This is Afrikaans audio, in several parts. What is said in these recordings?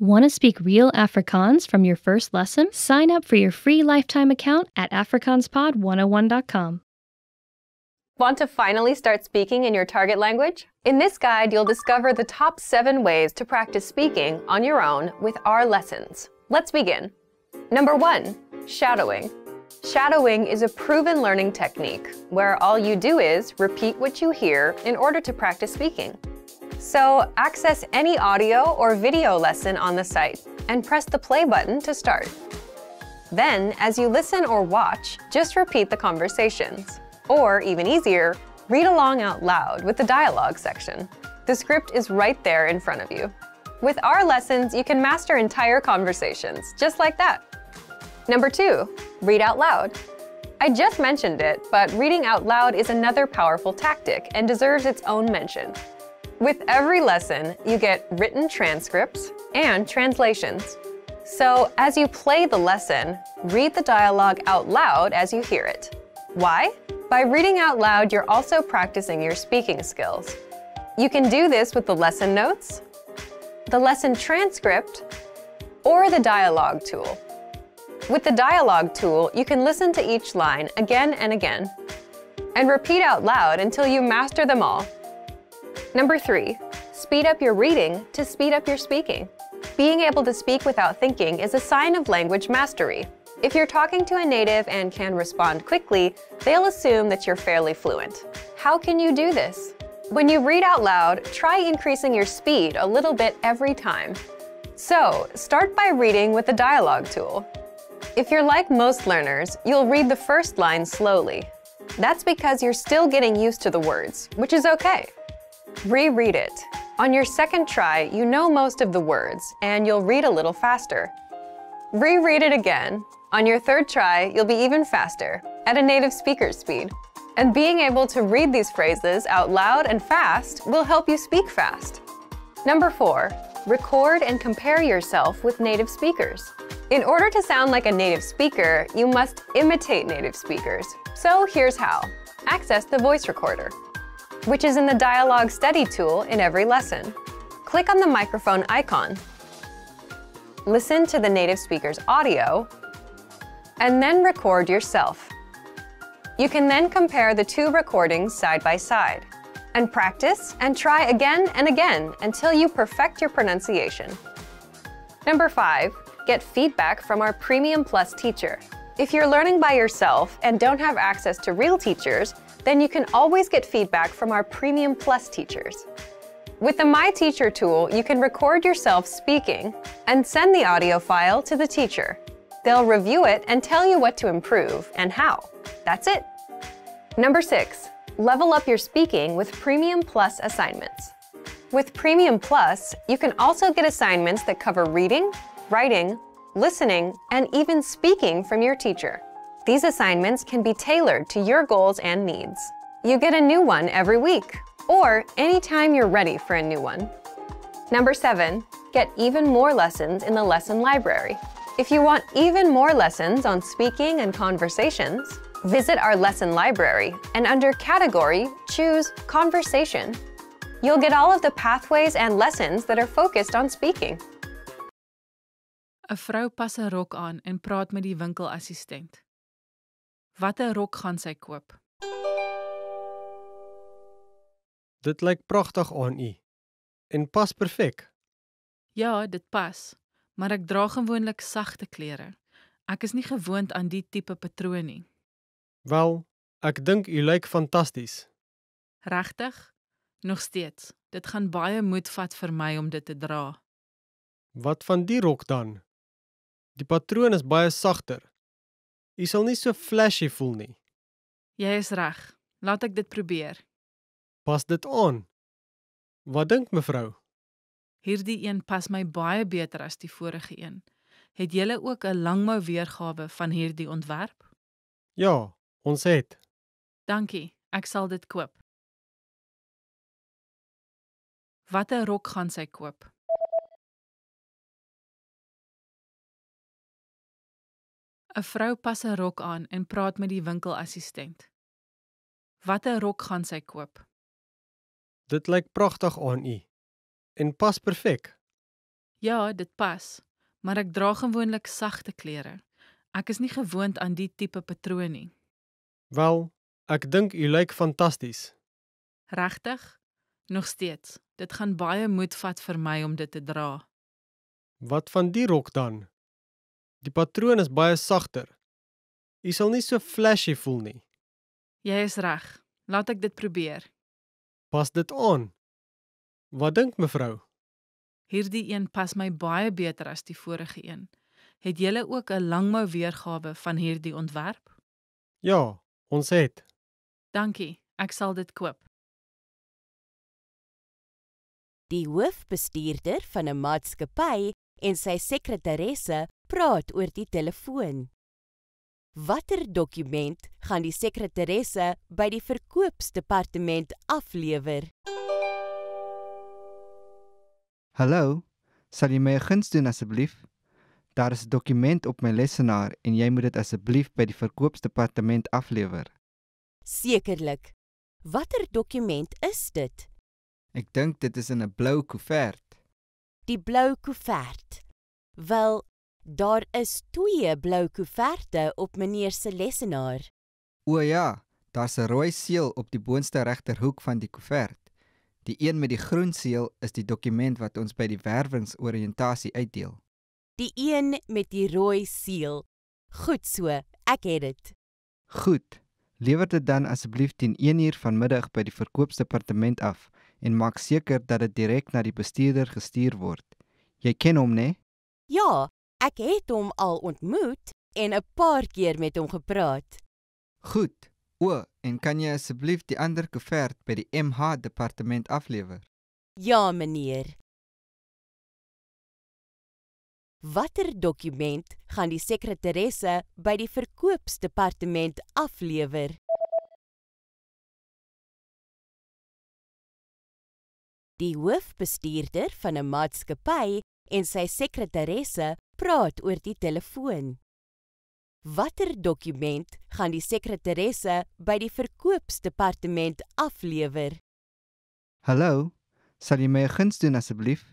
Want to speak real Afrikaans from your first lesson? Sign up for your free lifetime account at afrikaanspod101.com. Want to finally start speaking in your target language? In this guide, you'll discover the top seven ways to practice speaking on your own with our lessons. Let's begin. Number one, shadowing. Shadowing is a proven learning technique where all you do is repeat what you hear in order to practice speaking. So access any audio or video lesson on the site and press the play button to start. Then, as you listen or watch, just repeat the conversations. Or, even easier, read along out loud with the dialogue section. The script is right there in front of you. With our lessons, you can master entire conversations, just like that. Number two, read out loud. I just mentioned it, but reading out loud is another powerful tactic and deserves its own mention. With every lesson, you get written transcripts and translations. So as you play the lesson, read the dialogue out loud as you hear it. Why? By reading out loud, you're also practicing your speaking skills. You can do this with the lesson notes, the lesson transcript, or the dialogue tool. With the dialogue tool, you can listen to each line again and again, and repeat out loud until you master them all. Number three, speed up your reading to speed up your speaking. Being able to speak without thinking is a sign of language mastery. If you're talking to a native and can respond quickly, they'll assume that you're fairly fluent. How can you do this? When you read out loud, try increasing your speed a little bit every time. So, start by reading with the dialogue tool. If you're like most learners, you'll read the first line slowly. That's because you're still getting used to the words, which is okay. Reread it. On your second try, you know most of the words, and you'll read a little faster. Reread it again. On your third try, you'll be even faster, at a native speaker's speed. And being able to read these phrases out loud and fast will help you speak fast. Number four, record and compare yourself with native speakers. In order to sound like a native speaker, you must imitate native speakers. So here's how. Access the voice recorder which is in the dialogue study tool in every lesson. Click on the microphone icon. Listen to the native speaker's audio, and then record yourself. You can then compare the two recordings side by side and practice and try again and again until you perfect your pronunciation. Number five, get feedback from our Premium Plus teacher. If you're learning by yourself and don't have access to real teachers, then you can always get feedback from our Premium Plus teachers. With the My Teacher tool, you can record yourself speaking and send the audio file to the teacher. They'll review it and tell you what to improve and how. That's it. Number six, level up your speaking with Premium Plus assignments. With Premium Plus, you can also get assignments that cover reading, writing, listening, and even speaking from your teacher. These assignments can be tailored to your goals and needs. You get a new one every week, or anytime you're ready for a new one. Number seven, get even more lessons in the lesson library. If you want even more lessons on speaking and conversations, visit our lesson library and under category, choose conversation. You'll get all of the pathways and lessons that are focused on speaking. 'n Vrou pas 'n rok aan en praat met die winkelassistent. watter rok gaan sy koop? Dit lyk pragtig aan u en pas perfek. Ja, dit pas, maar ek dra gewoonlik sagte klere. Ek is nie gewoond aan die tipe patroon nie. Wel, ek dink u lyk fantasties. Regtig? Nog steeds. Dit gaan baie moed vat vir my om dit te dra. Wat van die rok dan? Die patroon is baie sagter. Jy sal nie so flashy voel nie. Jy is reg. Laat ek dit probeer. Pas dit aan. Wat dink mevrou? Hierdie een pas my baie beter as die vorige een. Het jy ook 'n langmou weergawe van hierdie ontwerp? Ja, ons het. Dankie, ek sal dit koop. Watter rok gaan sy koop? 'n Vrou pas 'n rok aan en praat met die winkelassistent. Watter rok gaan sy koop? Dit lyk pragtig aan u. En pas perfek. Ja, dit pas, maar ek dra gewoonlik sagte klere. Ek is nie gewoond aan die tipe patroon nie. Wel, ek dink u lyk fantasties. Regtig? Nog steeds. Dit gaan baie moed vat vir my om dit te dra. Wat van die rok dan? Die patroon is baie sagter. U sal nie so flashy voel nie. Jy is reg. Laat ek dit probeer. Pas dit aan. Wat dink mevrou? Hierdie een pas my baie beter as die vorige een. Het jy ook 'n langmou weergawe van hierdie ontwerp? Ja, ons het. Dankie, ek sal dit koop. Die hoofbestuurder van 'n maatskappy en sy sekretaresse praat oor die telefoon. Watter dokument gaan die sekretaresse by die verkoopsdepartement aflewer? Hallo, sal jy my 'n guns doen asseblief? Daar is 'n dokument op my lessenaar en jy moet dit asseblief by die verkoopsdepartement aflewer. Sekerlik. Watter dokument is dit? Ek dink dit is in 'n blou koevert. Die blou koevert. Wel, Daar is twee blou koeverte op meneer se lessenaar. O ja, daar's 'n rooi seël op die boonste regterhoek van die koevert. Die een met die groen seël is die dokument wat ons by die werwingsoriëntasie uitdeel. Die een met die rooi seël. Goed so, ek het dit. Goed. Lewer dit dan asseblief teen 1 uur vanmiddag by die verkoopsdepartement af en maak seker dat dit direk na die bestuurder gestuur word. Jy ken hom, né? Ja, Ek het hom al ontmoet en 'n paar keer met hom gepraat. Goed. O, en kan jy asseblief die ander koevert by die MH departement aflewer? Ja, meneer. Watter dokument gaan die sekretaresse by die verkoopsdepartement aflewer? Die hoofbestuurder van 'n maatskappy en sy sekretaresse praat oor die telefoon. Watter dokument gaan die sekretaresse by die verkoopsdepartement aflewer? Hallo, sal jy my 'n guns doen asseblief?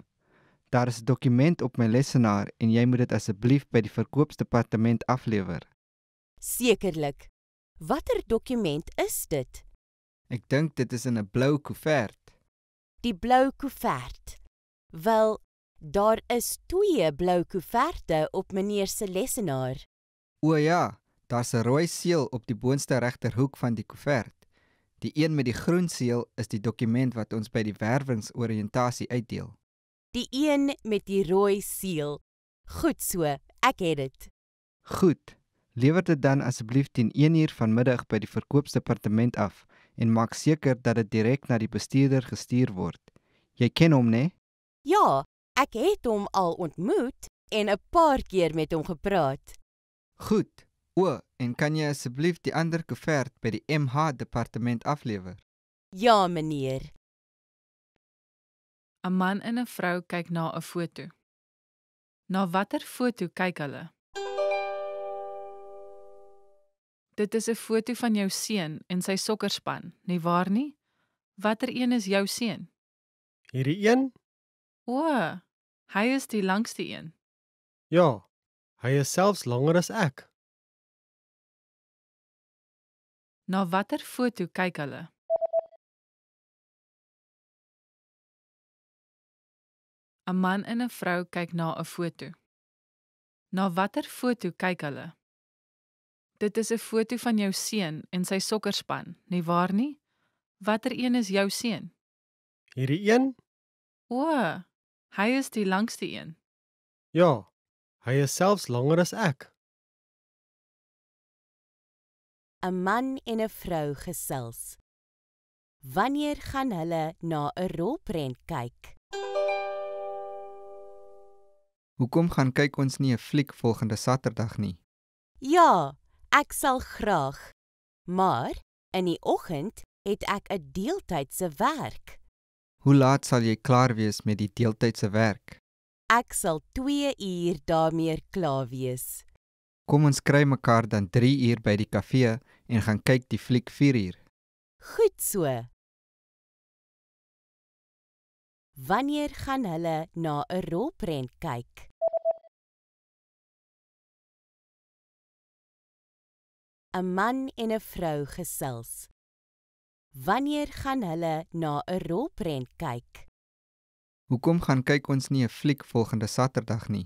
Daar is 'n dokument op my lessenaar en jy moet dit asseblief by die verkoopsdepartement aflewer. Sekerlik. Watter dokument is dit? Ek dink dit is in 'n blou koevert. Die blou koevert. Wel, Daar is twee blou koeverte op meneer se lessenaar. O ja, daar's 'n rooi seël op die boonste regterhoek van die koevert. Die een met die groen seël is die dokument wat ons by die werwingsoriëntasie uitdeel. Die een met die rooi seël. Goed so, ek het dit. Goed. Lewer dit dan asseblief teen 1 uur vanmiddag by die verkoopsdepartement af en maak seker dat dit direk na die bestuurder gestuur word. Jy ken hom, né? Ja, Ek het hom al ontmoet en 'n paar keer met hom gepraat. Goed. O, en kan jy asseblief die ander koevert by die MH departement aflewer? Ja, meneer. 'n Man en 'n vrou kyk na 'n foto. Na watter foto kyk hulle? Dit is 'n foto van jou seun en sy sokkerspan, nie waar nie? Watter een is jou seun? Hierdie een? O, Hy is die langste een. Ja, hy is selfs langer as ek. Na watter foto kyk hulle? Aman en 'n vrou kyk na 'n foto. Na watter foto kyk hulle? Dit is 'n foto van jou seun en sy sokkerspan, nie waar nie? Watter een is jou seun? Hierdie een? O, Hy is die langste een. Ja, hy is selfs langer as ek. 'n Man en 'n vrou gesels. Wanneer gaan hulle na 'n rolprent kyk? Hoekom gaan kyk ons nie 'n fliek volgende Saterdag nie? Ja, ek sal graag. Maar in die oggend het ek 'n deeltydse werk. Hoe laat sal jy klaar wees met die deeltydse werk? Ek sal 2 uur daarmee klaar wees. Kom ons kry mekaar dan 3 uur by die kafee en gaan kyk die fliek 4 uur. Goed so. Wanneer gaan hulle na 'n rolprent kyk? A man en 'n vrou gesels. Wanneer gaan hulle na 'n rolprent kyk? Hoekom gaan kyk ons nie 'n fliek volgende Saterdag nie?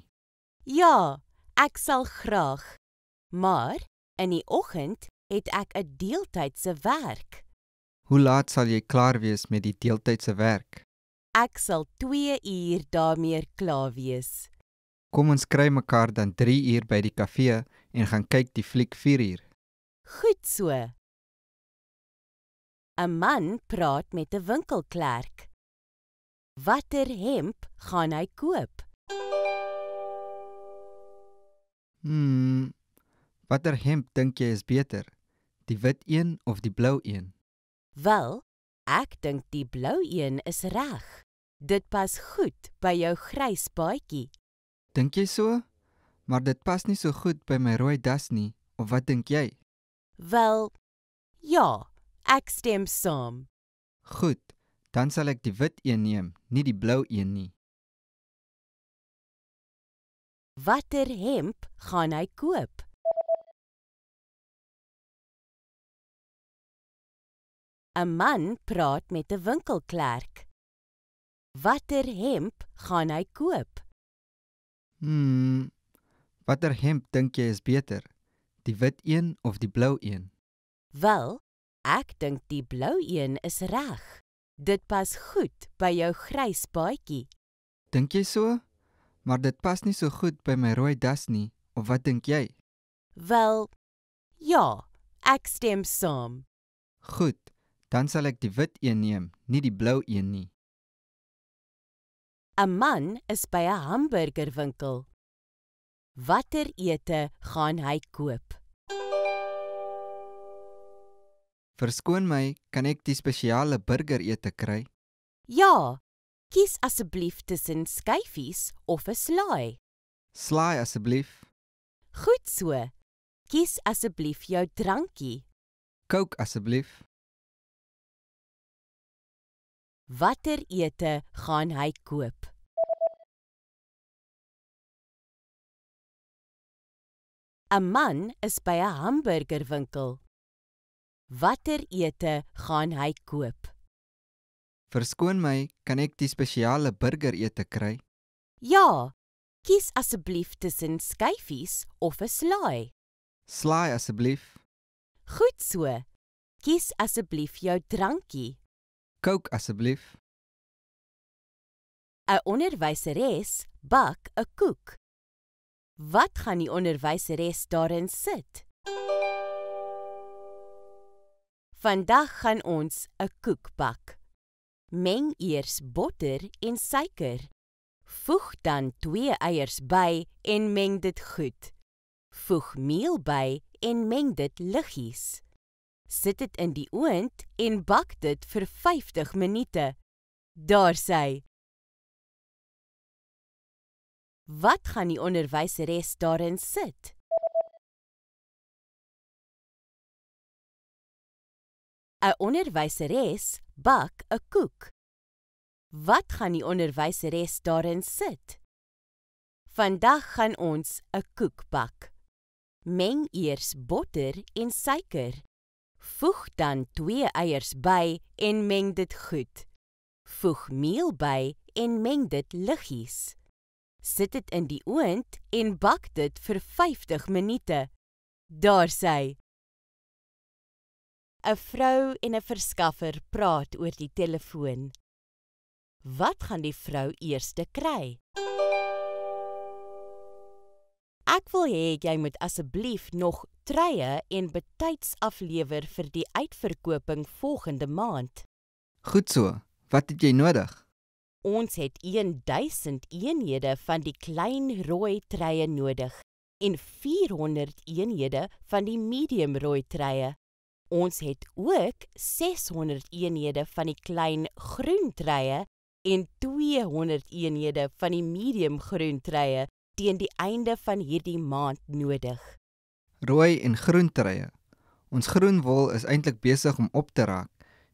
Ja, ek sal graag. Maar in die oggend het ek 'n deeltydse werk. Hoe laat sal jy klaar wees met die deeltydse werk? Ek sal 2 uur daarmee klaar wees. Kom ons kry mekaar dan 3 uur by die kafee en gaan kyk die fliek 4 uur. Goed so. 'n man praat met 'n winkelklerk. Watter hemp gaan hy koop? Hmm. Watter hemp dink jy is beter? Die wit een of die blou een? Wel, ek dink die blou een is reg. Dit pas goed by jou grys baadjie. Dink jy so? Maar dit pas nie so goed by my rooi das nie. Of wat dink jy? Wel, ja. Ek stem saam. Goed, dan sal ek die wit een neem, nie die blou een nie. Watter hemp gaan hy koop? A man praat met 'n winkelklerk. Watter hemp gaan hy koop? Hmm. Watter hemp dink jy is beter? Die wit een of die blou een? Wel, Ek dink die blou een is reg. Dit pas goed by jou grys baadjie. Dink jy so? Maar dit pas nie so goed by my rooi das nie. Of wat dink jy? Wel, ja, ek stem saam. Goed, dan sal ek die wit een neem, nie die blou een nie. 'n Man is by 'n hamburgerwinkel. Watter ete gaan hy koop? Verskoon my, kan ek die spesiale burgerete kry? Ja. Kies asseblief tussen skyfies of 'n slaai. Slaai asseblief. Goed so. Kies asseblief jou drankie. Coke asseblief. Watter ete gaan hy koop? A man is by 'n hamburgerwinkel watter ete gaan hy koop? Verskoon my, kan ek die spesiale burger ete kry? Ja. Kies asseblief tussen skyfies of 'n slaai. Slaai asseblief. Goed so. Kies asseblief jou drankie. Coke asseblief. 'n Onderwyseres bak 'n koek. Wat gaan die onderwyseres daarin sit? Vandag gaan ons 'n koek bak. Meng eers botter en suiker. Voeg dan 2 eiers by en meng dit goed. Voeg meel by en meng dit liggies. Sit dit in die oond en bak dit vir 50 minute. Daar sê hy. Wat gaan die onderwyseres daarin sit? 'n onderwyseres bak 'n koek. Wat gaan die onderwyseres daarin sit? Vandag gaan ons 'n koek bak. Meng eers botter en suiker. Voeg dan 2 eiers by en meng dit goed. Voeg meel by en meng dit liggies. Sit dit in die oond en bak dit vir 50 minute. Daar sê 'n vrou en 'n verskaffer praat oor die telefoon. Wat gaan die vrou eerste kry? Ek wil hê jy moet asseblief nog treye en betyds aflewer vir die uitverkoping volgende maand. Goed so. Wat het jy nodig? Ons het 1000 eenhede van die klein rooi treye nodig en 400 eenhede van die medium rooi treye. Ons het ook 600 eenhede van die klein groentrye en 200 eenhede van die medium groentrye teen die einde van hierdie maand nodig. Rooi en groentrye. Ons groenwol is eintlik besig om op te raak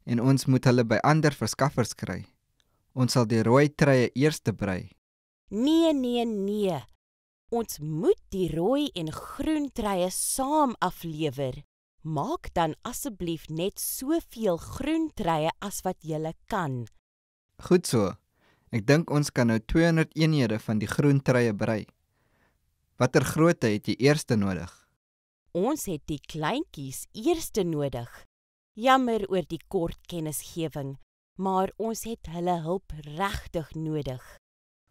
en ons moet hulle by ander verskaffers kry. Ons sal die rooi treie eers brei. Nee, nee, nee. Ons moet die rooi en groen treie saam aflewer. Maak dan asseblief net soveel groentreie as wat jy kan. Goed so. Ek dink ons kan nou 200 eenhede van die groentreie brei. Watter grootte het jy eers nodig? Ons het die kleintjies eers nodig. Jammer oor die kort kennisgewing, maar ons het hulle hulp regtig nodig.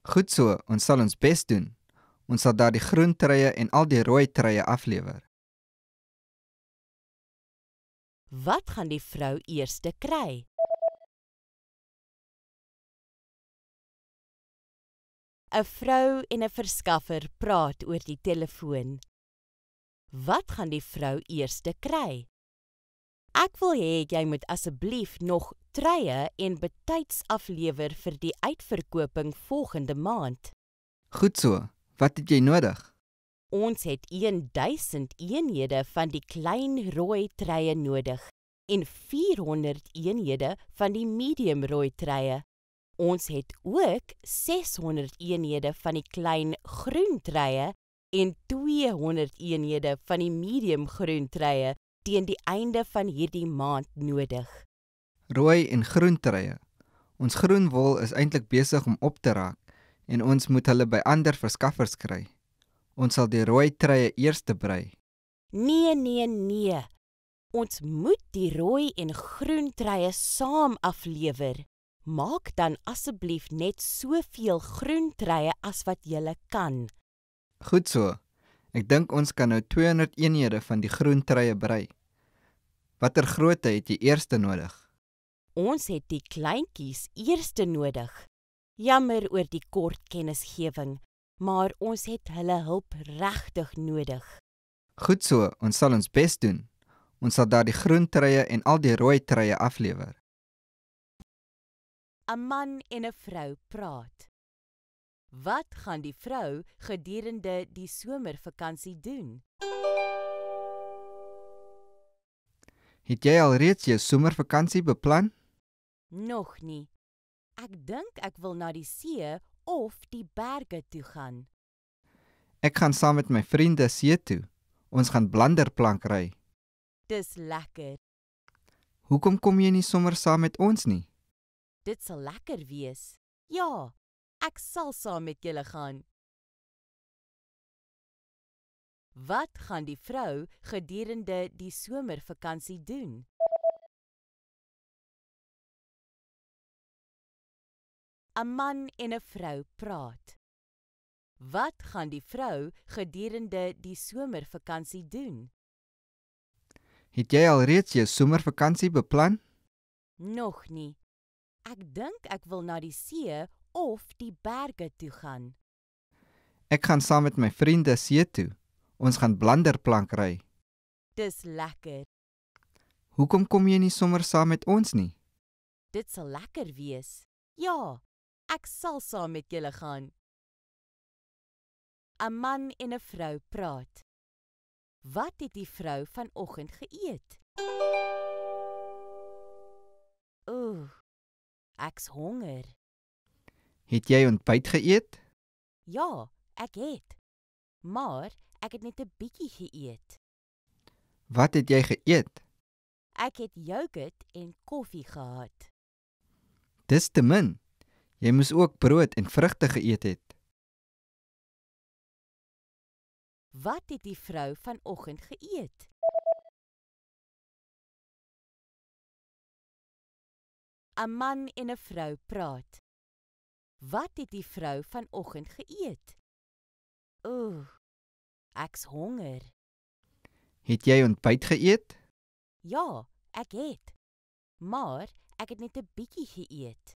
Goed so, ons sal ons bes doen. Ons sal daai groentreie en al die rooi treie aflewer. Wat gaan die vrou eerste kry? Een vrou en een verskaffer praat oor die telefoon. Wat gaan die vrou eerste kry? Ek wil hee, jy moet asseblief nog truie en betijds aflever vir die uitverkoping volgende maand. Goed so, wat het jy nodig? Ons het 1000 eenhede van die klein rooi treie nodig en 400 eenhede van die medium rooi treie. Ons het ook 600 eenhede van die klein groen treie en 200 eenhede van die medium groen treie teen die einde van hierdie maand nodig. Rooi en groen treie. Ons groen wol is eintlik besig om op te raak en ons moet hulle by ander verskaffers kry. Ons sal die rooi treie eers brei. Nee, nee, nee. Ons moet die rooi en groen treie saam aflewer. Maak dan asseblief net soveel groen treie as wat jy kan. Goed so. Ek dink ons kan nou 200 eenhede van die groen treie brei. Watter grootte het jy eers nodig? Ons het die kleintjies eers nodig. Jammer oor die kort kennisgewing maar ons het hulle hulp regtig nodig. Goed so, ons sal ons bes doen. Ons sal daar die groen treie en al die rooi treie aflewer. 'n Man en 'n vrou praat. Wat gaan die vrou gedurende die somervakansie doen? Het jy al reeds jou somervakansie beplan? Nog nie. Ek dink ek wil na die see of die berge toe gaan. Ek gaan saam met my vriende see toe. Ons gaan blanderplank ry. Dis lekker. Hoekom kom jy nie sommer saam met ons nie? Dit sal lekker wees. Ja, ek sal saam met julle gaan. Wat gaan die vrou gedurende die somervakansie doen? 'n man en 'n vrou praat. Wat gaan die vrou gedurende die somervakansie doen? Het jy al reeds jou somervakansie beplan? Nog nie. Ek dink ek wil na die see of die berge toe gaan. Ek gaan saam met my vriende see toe. Ons gaan blanderplank ry. Dis lekker. Hoekom kom jy nie sommer saam met ons nie? Dit sal lekker wees. Ja, Ek sal saam met julle gaan. 'n Man en 'n vrou praat. Wat het die vrou vanoggend geëet? Ooh. Ek's honger. Het jy ontbyt geëet? Ja, ek het. Maar ek het net 'n bietjie geëet. Wat het jy geëet? Ek het jogurt en koffie gehad. Dis te min. Jy moes ook brood en vrugte geëet het. Wat het die vrou vanoggend geëet? Aman en 'n vrou praat. Wat het die vrou vanoggend geëet? Ooh. Ek's honger. Het jy ontbyt geëet? Ja, ek het. Maar ek het net 'n bietjie geëet.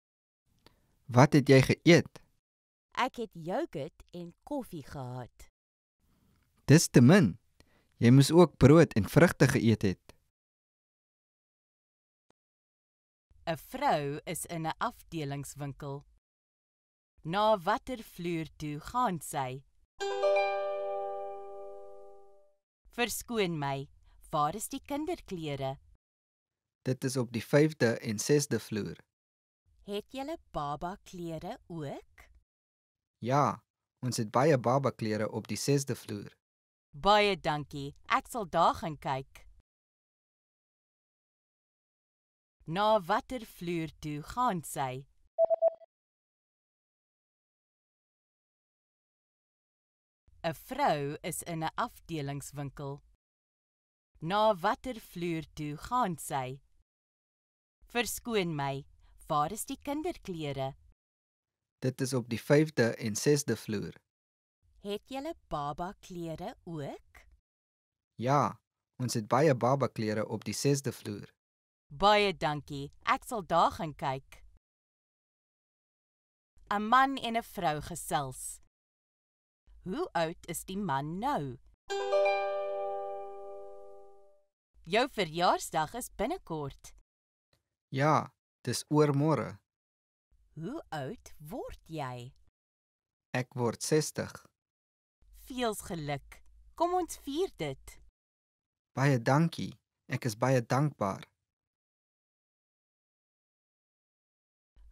Wat het jy geëet? Ek het jogurt en koffie gehad. Dis te min. Jy moes ook brood en vrugte geëet het. 'n Vrou is in 'n afdelingswinkel. Na watter vloer toe gaan sy? Verskoon my, waar is die kinderklere? Dit is op die 5de en 6de vloer. Het julle baba klere ook? Ja, ons het baie baba klere op die 6de vloer. Baie dankie. Ek sal daar gaan kyk. Na watter vloer toe gaan sy? Mevrou is in 'n afdelingswinkel. Na watter vloer toe gaan sy? Verskoon my. Waar is die kinderklere? Dit is op die 5de en 6de vloer. Het julle baba klere ook? Ja, ons het baie baba klere op die 6de vloer. Baie dankie. Ek sal daar gaan kyk. 'n Man en 'n vrou gesels. Hoe oud is die man nou? Jou verjaarsdag is binnekort. Ja, Dis oor môre. Hoe oud word jy? Ek word 60. Veels geluk. Kom ons vier dit. Baie dankie. Ek is baie dankbaar.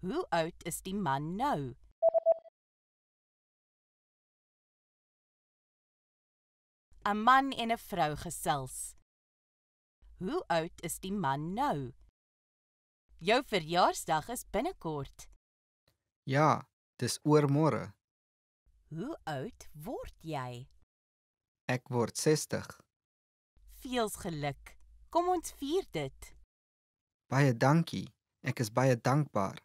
Hoe oud is die man nou? A man en 'n vrou gesels. Hoe oud is die man nou? Jou verjaarsdag is binnekort. Ja, dis oor môre. Hoe oud word jy? Ek word 60. Veels geluk. Kom ons vier dit. Baie dankie. Ek is baie dankbaar.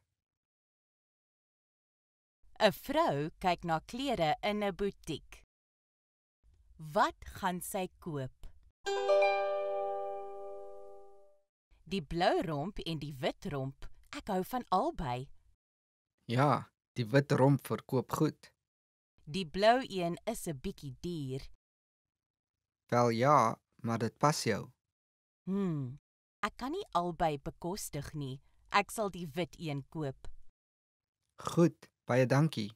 'n Vrou kyk na klere in 'n butiek. Wat gaan sy koop? Thank you die blou romp en die wit romp. Ek hou van albei. Ja, die wit romp verkoop goed. Die blou een is 'n bietjie duur. Wel ja, maar dit pas jou. Hm. Ek kan nie albei bekostig nie. Ek sal die wit een koop. Goed, baie dankie.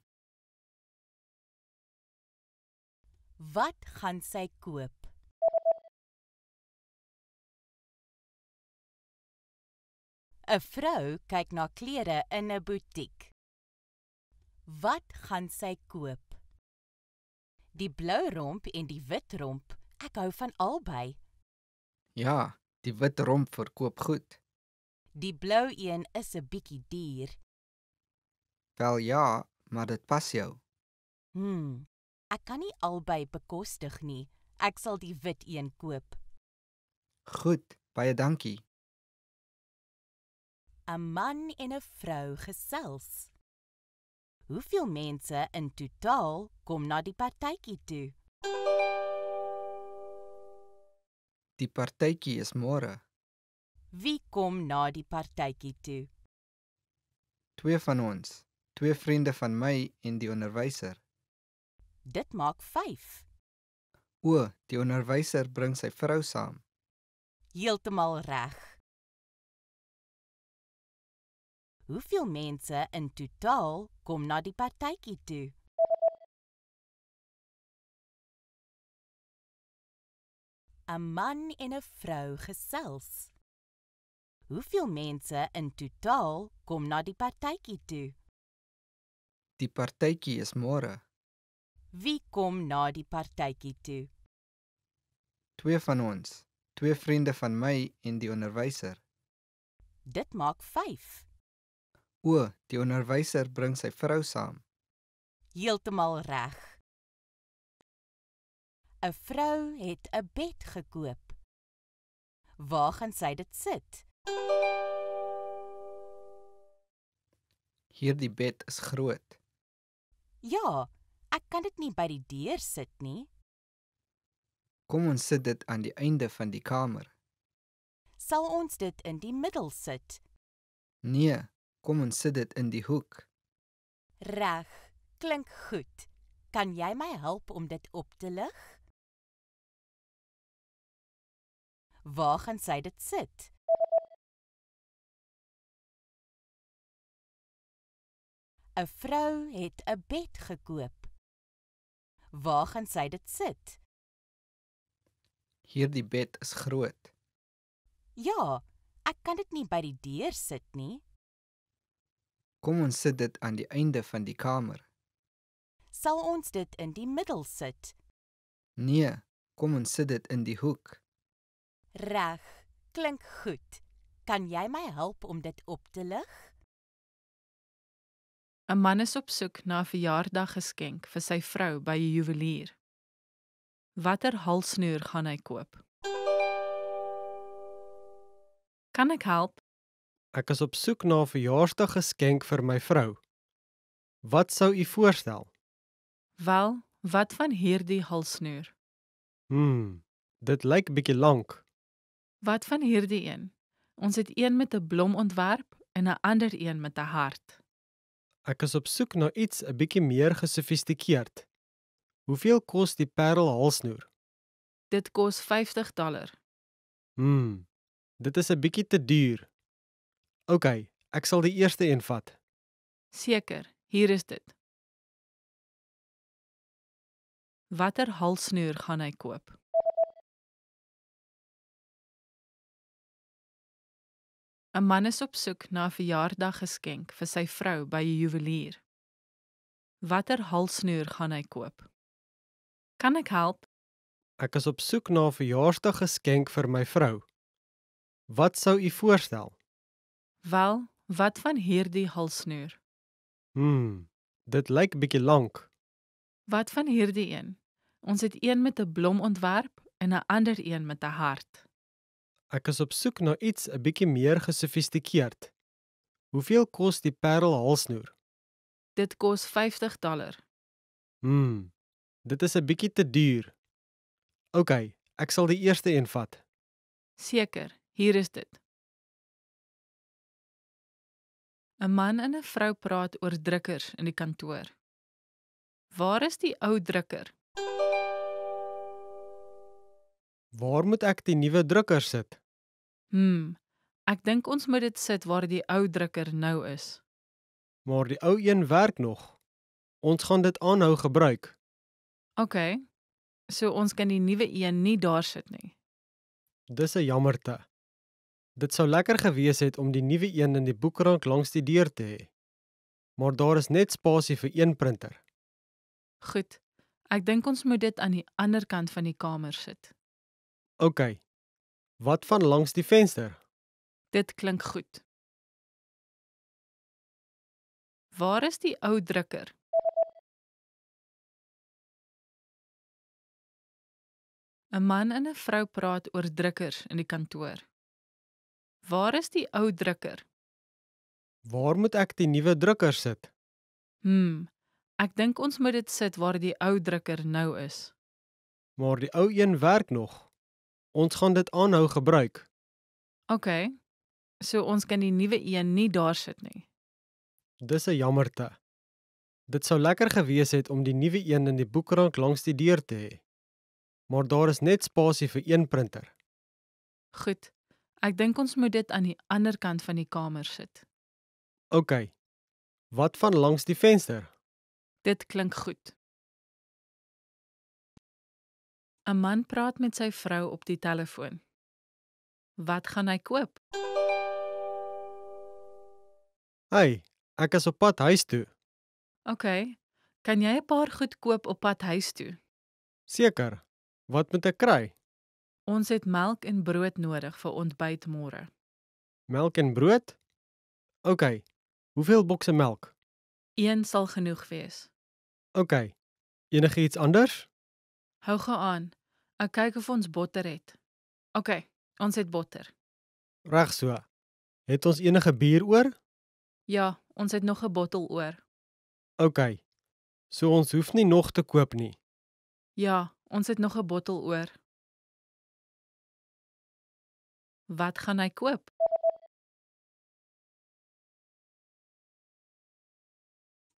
Wat gaan sy koop? 'n Vrou kyk na klere in 'n butiek. Wat gaan sy koop? Die blou romp en die wit romp. Ek hou van albei. Ja, die wit romp verkoop goed. Die blou een is 'n bietjie duur. Wel ja, maar dit pas jou. Hm. Ek kan nie albei bekostig nie. Ek sal die wit een koop. Goed, baie dankie. 'n man en 'n vrou gesels. Hoeveel mense in totaal kom na die partytjie toe? Die partytjie is môre. Wie kom na die partytjie toe? Twee van ons, twee vriende van my en die onderwyser. Dit maak 5. O, die onderwyser bring sy vrou saam. Heeltemal reg. Hoeveel mense in totaal kom na die partytjie toe? A man en 'n vrou gesels. Hoeveel mense in totaal kom na die partytjie toe? Die partytjie is môre. Wie kom na die partytjie toe? Twee van ons, twee vriende van my en die onderwyser. Dit maak 5. O, die onderwyser bring sy vrou saam. Heeltemal reg. 'n Vrou het 'n bed gekoop. Waar gaan sy dit sit? Hierdie bed is groot. Ja, ek kan dit nie by die deur sit nie. Kom ons sit dit aan die einde van die kamer. Sal ons dit in die middel sit? Nee, Kom ons sit dit in die hoek. Reg, klink goed. Kan jy my help om dit op te lig? Waar gaan sy dit sit? ’n Vrou het 'n bed gekoop. Waar gaan sy dit sit? Hierdie bed is groot. Ja, ek kan dit nie by die deur sit nie. Kom ons sit dit aan die einde van die kamer. Sal ons dit in die middel sit? Nee, kom ons sit dit in die hoek. Reg, klink goed. Kan jy my help om dit op te lig? 'n Man is op soek na 'n verjaardaggeskenk vir sy vrou by 'n juwelier. Watter halsnoer gaan hy koop? Kan ek help? Ek is op soek na 'n verjaarsdaggeskenk vir my vrou. Wat sou u voorstel? Wel, wat van hierdie halsnoor? Hmm, dit lyk bietjie lank. Wat van hierdie een? Ons het een met 'n blom ontwerp en 'n ander een met 'n hart. Ek is op soek na iets 'n bietjie meer gesofistikeerd. Hoeveel kos die parelhalsnoor? Dit kos 50 dollar. Hmm. Dit is 'n bietjie te duur. OK, ek sal die eerste een vat. Seker, hier is dit. Watter halsnoer gaan hy koop? A man is op soek na 'n verjaardaggeskenk vir sy vrou by 'n juwelier. Watter halsnoer gaan hy koop? Kan ek help? Ek is op soek na 'n verjaarsdaggeskenk vir my vrou. Wat sou u voorstel? Wel, wat van hierdie halsnoer? Hmm, dit lyk bietjie lank. Wat van hierdie een? Ons het een met 'n blom ontwerp en 'n ander een met 'n hart. Ek is op soek na iets 'n bietjie meer gesofistikeerd. Hoeveel kos die parelhalsnoer? Dit kos 50 dollar. Hmm. Dit is 'n bietjie te duur. OK, ek sal die eerste een vat. Seker, hier is dit. 'n Man en 'n vrou praat oor drukkers in die kantoor. Waar is die ou drukker? Waar moet ek die nuwe drukker sit? Hm. Ek dink ons moet dit sit waar die ou drukker nou is. Maar die ou een werk nog. Ons gaan dit aanhou gebruik. OK. So ons kan die nuwe een nie daar sit nie. Dis 'n jammerte. Dit sou lekker gewees het om die nuwe een in die boekrank langs die deur te hê. Maar daar is net spasie vir een printer. Goed. Ek dink ons moet dit aan die ander kant van die kamer sit. OK. Wat van langs die venster? Dit klink goed. Waar is die ou drukker? A man en 'n vrou praat oor drukkers in die kantoor. Waar is die ou drukker? Waar moet ek die nuwe drukker sit? Hm. Ek dink ons moet dit sit waar die ou drukker nou is. Maar die ou een werk nog. Ons gaan dit aanhou gebruik. OK. So ons kan die nuwe een nie daar sit nie. Dis 'n jammerte. Dit sou lekker gewees het om die nuwe een in die boekrank langs die deur te hê. Maar daar is net spasie vir een printer. Goed. Ek dink ons moet dit aan die ander kant van die kamer sit. OK. Wat van langs die venster? Dit klink goed. 'n Man praat met sy vrou op die telefoon. Wat gaan hy koop? Hey, ek is op pad huis toe. OK. Kan jy 'n paar goed koop op pad huis toe? Seker. Wat moet ek kry? Ons het melk en brood nodig vir ontbyt môre. Melk en brood? OK. Hoeveel bokse melk? Een sal genoeg wees. OK. Enigiets anders? Hou geaan. Ek kyk of ons botter het. OK, ons het botter. Reg so. Het ons enige bier oor? Ja, ons het nog 'n bottel oor. OK. So ons hoef nie nog te koop nie. Ja, ons het nog 'n bottel oor. Wat gaan hy koop?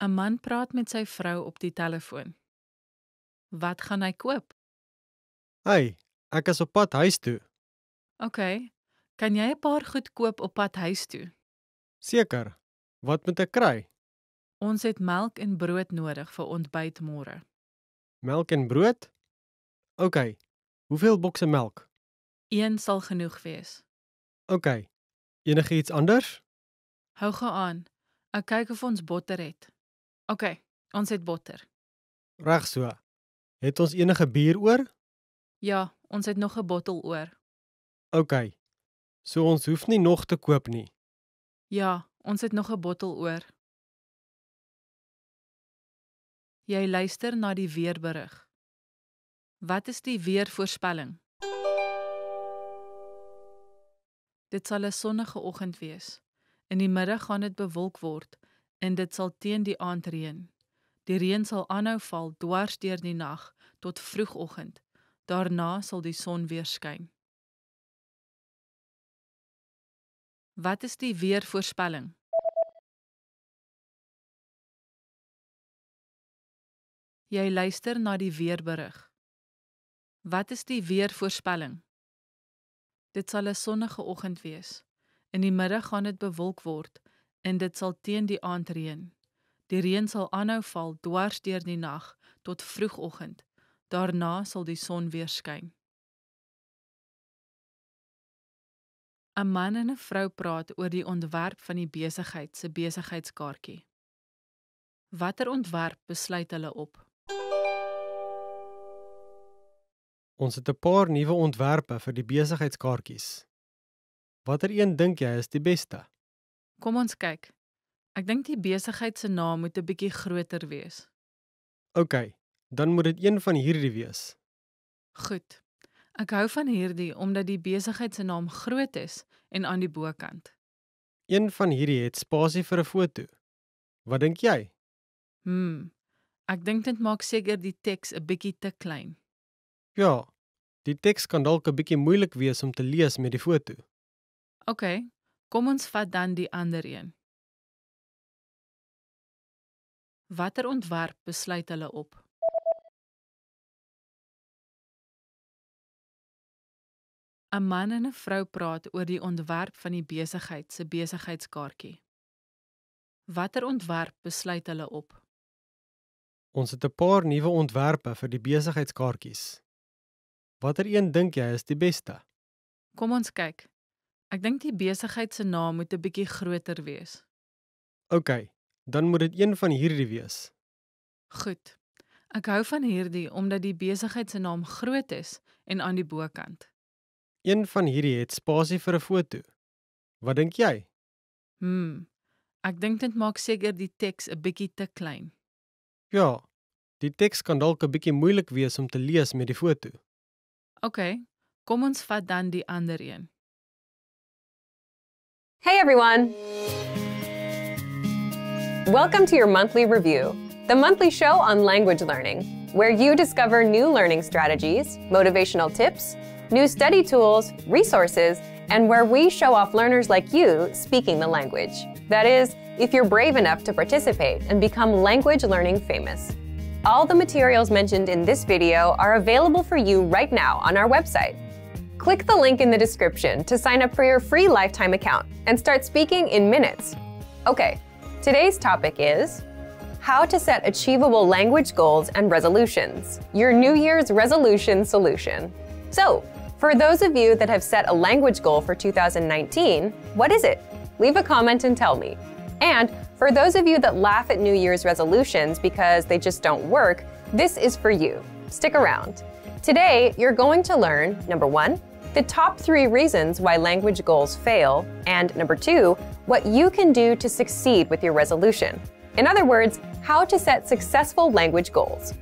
A man praat met sy vrou op die telefoon. Wat gaan hy koop? Hey, ek is op pad huis toe. OK. Kan jy 'n paar goed koop op pad huis toe? Seker. Wat moet ek kry? Ons het melk en brood nodig vir ontbyt môre. Melk en brood? OK. Hoeveel bokse melk? Een sal genoeg wees. OK. Enige iets anders? Hou gou aan. Ek kyk of ons botter het. OK, ons het botter. Reg so. Het ons enige bier oor? Ja, ons het nog 'n bottel oor. OK. So ons hoef nie nog te koop nie. Ja, ons het nog 'n bottel oor. Jy luister na die weerberig. Wat is die weervoorspelling? Dit sal 'n sonnige oggend wees. In die middag gaan dit bewolk word en dit sal teen die aand reën. Die reën sal aanhou val dwars deur die nag tot vroegoggend. Daarna sal die son weer skyn. Wat is die weervoorspelling? Jy luister na die weerberig. Wat is die weervoorspelling? Dit sal 'n sonnige oggend wees. In die middag gaan dit bewolk word en dit sal teen die aand reën. Die reën sal aanhou val dwars deur die nag tot vroegoggend. Daarna sal die son weer skyn. 'n Man en 'n vrou praat oor die ontwerp van die besigheid se besigheidskaartjie. Watter ontwerp besluit hulle op? Ons het 'n paar nuwe ontwerpe vir die besigheidskaartjies. Watter een dink jy is die beste? Kom ons kyk. Ek dink die besigheid se naam moet 'n bietjie groter wees. OK, dan moet dit een van hierdie wees. Goed. Ek hou van hierdie omdat die besigheid se naam groot is en aan die bokant. Een van hierdie het spasie vir 'n foto. Wat dink jy? Hm. Ek dink dit maak seker die teks 'n bietjie te klein. Ja. Die teks kan dalk 'n bietjie moeilik wees om te lees met die foto. OK. Kom ons vat dan die ander een. Watter ontwerp besluit hulle op? Aman en 'n vrou praat oor die ontwerp van die besigheid se besigheidskaartjie. Watter ontwerp besluit hulle op? Ons het 'n paar nuwe ontwerpe vir die besigheidskaartjies, Watter een dink jy is die beste? Kom ons kyk. Ek dink die besigheid se naam moet 'n bietjie groter wees. OK, dan moet dit een van hierdie wees. Goed. Ek hou van hierdie omdat die besigheid se naam groot is en aan die bokant. Een van hierdie het spasie vir 'n foto. Wat dink jy? Hm. Ek dink dit maak seker die teks 'n bietjie te klein. Ja. Die teks kan dalk 'n bietjie moeilik wees om te lees met die foto. okay. kom ons vat dan die ander een. Hey everyone! Welcome to your monthly review, the monthly show on language learning, where you discover new learning strategies, motivational tips, new study tools, resources, and where we show off learners like you speaking the language. That is, if you're brave enough to participate and become language learning famous. All the materials mentioned in this video are available for you right now on our website. Click the link in the description to sign up for your free lifetime account and start speaking in minutes. Okay, today's topic is how to set achievable language goals and resolutions, your New Year's resolution solution. So, for those of you that have set a language goal for 2019, what is it? Leave a comment and tell me. And for those of you that laugh at New Year's resolutions because they just don't work, this is for you. Stick around. Today, you're going to learn number one, the top three reasons why language goals fail, and number two, what you can do to succeed with your resolution. In other words, how to set successful language goals.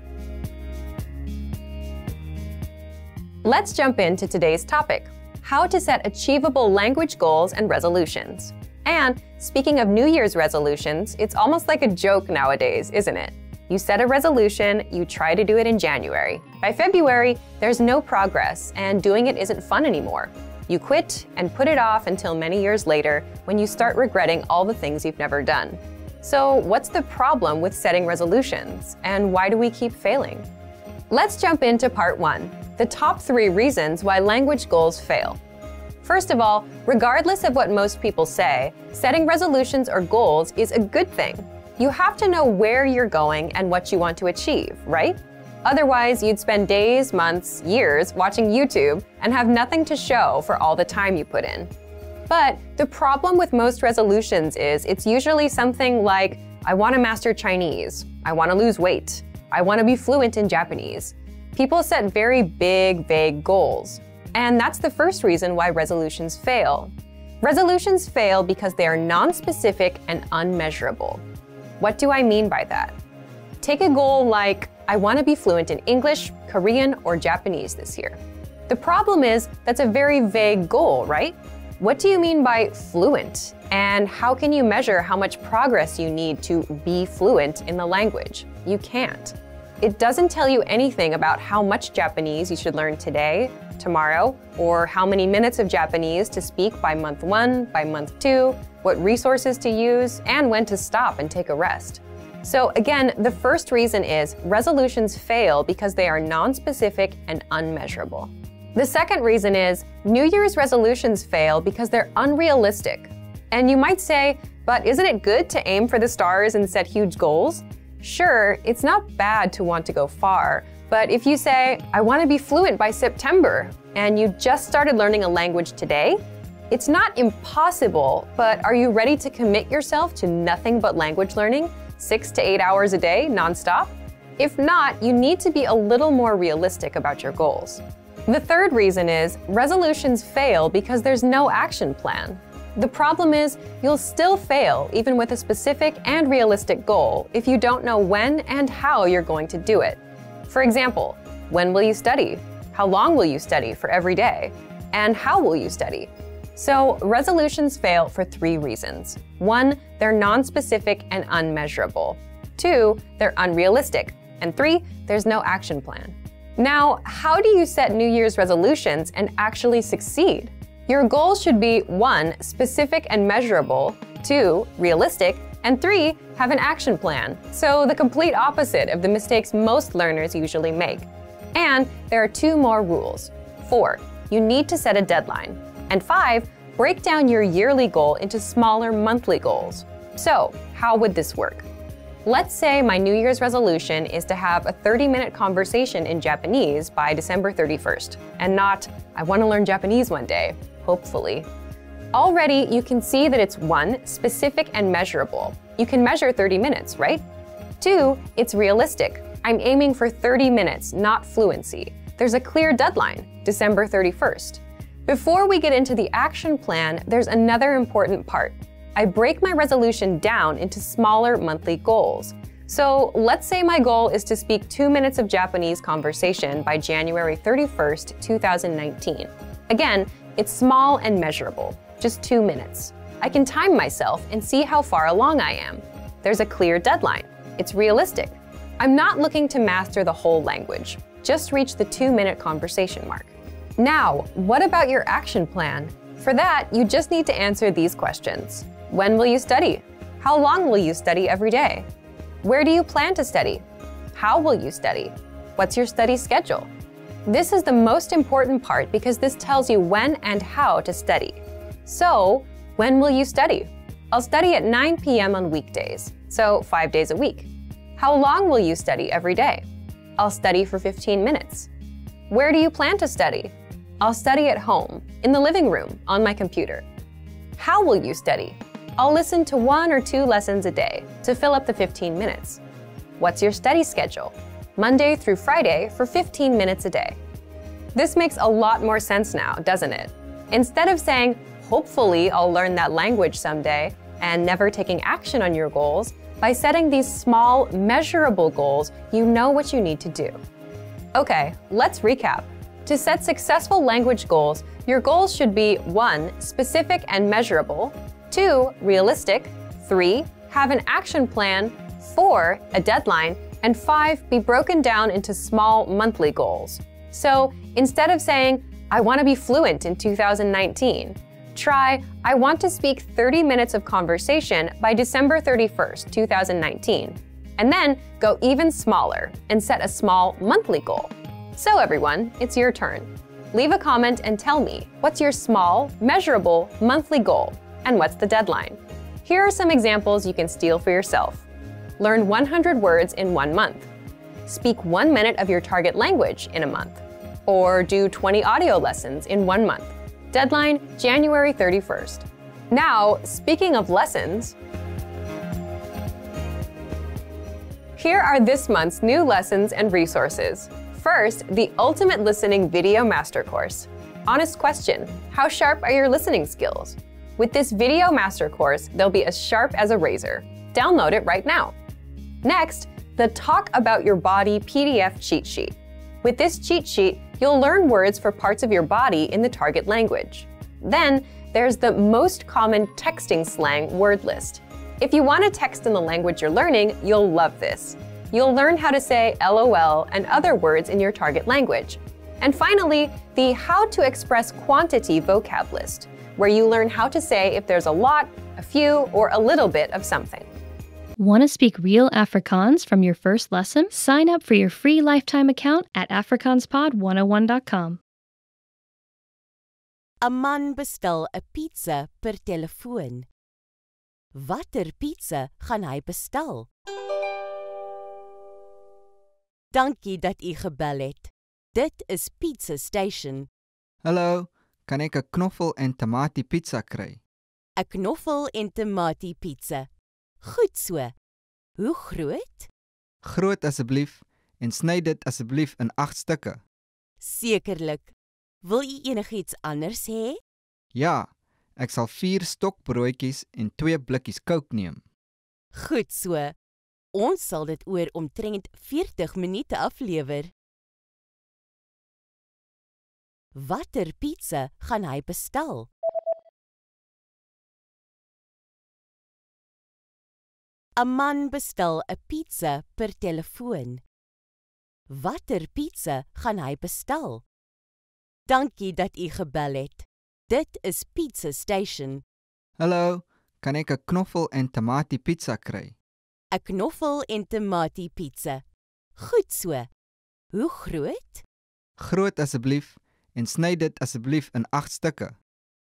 Let's jump into today's topic how to set achievable language goals and resolutions. And Speaking of New Year's resolutions, it's almost like a joke nowadays, isn't it? You set a resolution, you try to do it in January. By February, there's no progress, and doing it isn't fun anymore. You quit and put it off until many years later when you start regretting all the things you've never done. So, what's the problem with setting resolutions, and why do we keep failing? Let's jump into part one the top three reasons why language goals fail. First of all, regardless of what most people say, setting resolutions or goals is a good thing. You have to know where you're going and what you want to achieve, right? Otherwise, you'd spend days, months, years watching YouTube and have nothing to show for all the time you put in. But the problem with most resolutions is it's usually something like, I want to master Chinese, I want to lose weight, I want to be fluent in Japanese. People set very big, vague goals and that's the first reason why resolutions fail. Resolutions fail because they are nonspecific and unmeasurable. What do I mean by that? Take a goal like, I want to be fluent in English, Korean, or Japanese this year. The problem is, that's a very vague goal, right? What do you mean by fluent? And how can you measure how much progress you need to be fluent in the language? You can't. It doesn't tell you anything about how much Japanese you should learn today, tomorrow, or how many minutes of Japanese to speak by month one, by month two, what resources to use, and when to stop and take a rest. So, again, the first reason is resolutions fail because they are nonspecific and unmeasurable. The second reason is New Year's resolutions fail because they're unrealistic. And you might say, but isn't it good to aim for the stars and set huge goals? Sure, it's not bad to want to go far, but if you say, I want to be fluent by September, and you just started learning a language today, it's not impossible, but are you ready to commit yourself to nothing but language learning, six to eight hours a day, nonstop? If not, you need to be a little more realistic about your goals. The third reason is resolutions fail because there's no action plan. The problem is, you'll still fail, even with a specific and realistic goal, if you don't know when and how you're going to do it. For example, when will you study? How long will you study for every day? And how will you study? So, resolutions fail for three reasons. One, they're non-specific and unmeasurable. Two, they're unrealistic. And three, there's no action plan. Now, how do you set New Year's resolutions and actually succeed? Your goals should be one, specific and measurable, two, realistic, and three, have an action plan. So the complete opposite of the mistakes most learners usually make. And there are two more rules. Four, you need to set a deadline. And five, break down your yearly goal into smaller monthly goals. So how would this work? Let's say my New Year's resolution is to have a 30 minute conversation in Japanese by December 31st, and not, I want to learn Japanese one day hopefully. Already, you can see that it's one, specific and measurable. You can measure 30 minutes, right? Two, it's realistic. I'm aiming for 30 minutes, not fluency. There's a clear deadline, December 31st. Before we get into the action plan, there's another important part. I break my resolution down into smaller monthly goals. So let's say my goal is to speak two minutes of Japanese conversation by January 31st, 2019. Again, it's small and measurable, just two minutes. I can time myself and see how far along I am. There's a clear deadline. It's realistic. I'm not looking to master the whole language, just reach the two minute conversation mark. Now, what about your action plan? For that, you just need to answer these questions When will you study? How long will you study every day? Where do you plan to study? How will you study? What's your study schedule? This is the most important part because this tells you when and how to study. So, when will you study? I'll study at 9 p.m. on weekdays, so five days a week. How long will you study every day? I'll study for 15 minutes. Where do you plan to study? I'll study at home, in the living room, on my computer. How will you study? I'll listen to one or two lessons a day to fill up the 15 minutes. What's your study schedule? Monday through Friday for 15 minutes a day. This makes a lot more sense now, doesn't it? Instead of saying, hopefully I'll learn that language someday, and never taking action on your goals, by setting these small, measurable goals, you know what you need to do. Okay, let's recap. To set successful language goals, your goals should be 1. Specific and measurable, 2. Realistic, 3. Have an action plan, 4. A deadline, and five be broken down into small monthly goals. So instead of saying, I want to be fluent in 2019, try, I want to speak 30 minutes of conversation by December 31st, 2019. And then go even smaller and set a small monthly goal. So everyone, it's your turn. Leave a comment and tell me, what's your small, measurable monthly goal? And what's the deadline? Here are some examples you can steal for yourself. Learn 100 words in one month. Speak one minute of your target language in a month. Or do 20 audio lessons in one month. Deadline January 31st. Now, speaking of lessons, here are this month's new lessons and resources. First, the Ultimate Listening Video Master Course. Honest question, how sharp are your listening skills? With this Video Master Course, they'll be as sharp as a razor. Download it right now. Next, the Talk About Your Body PDF cheat sheet. With this cheat sheet, you'll learn words for parts of your body in the target language. Then, there's the most common texting slang word list. If you want to text in the language you're learning, you'll love this. You'll learn how to say LOL and other words in your target language. And finally, the How to Express Quantity vocab list, where you learn how to say if there's a lot, a few, or a little bit of something. Want to speak real Afrikaans from your first lesson? Sign up for your free lifetime account at afrikaanspod101.com. A man a pizza per telefoon. Watter pizza gaan hy bestel? Dankie dat u gebel het. Dit is Pizza Station. Hallo, kan ek 'n knoffel en tamatie pizza kry? 'n Knoffel en tamatie pizza Goed so. Hoe groot? Groot asseblief en sny dit asseblief in 8 stukke. Sekerlik. Wil u enigiets anders hê? Ja, ek sal 4 stokbroodjies en 2 blikkies kook neem. Goed so. Ons sal dit oor omtrent 40 minute aflewer. Watter pizza gaan hy bestel? 'n man bestel 'n pizza per telefoon. Watter pizza gaan hy bestel? Dankie dat u gebel het. Dit is Pizza Station. Hallo, kan ek 'n knoffel en tamatie pizza kry? 'n Knoffel en tamatie pizza. Goed so. Hoe groot? Groot asseblief en sny dit asseblief in 8 stukke.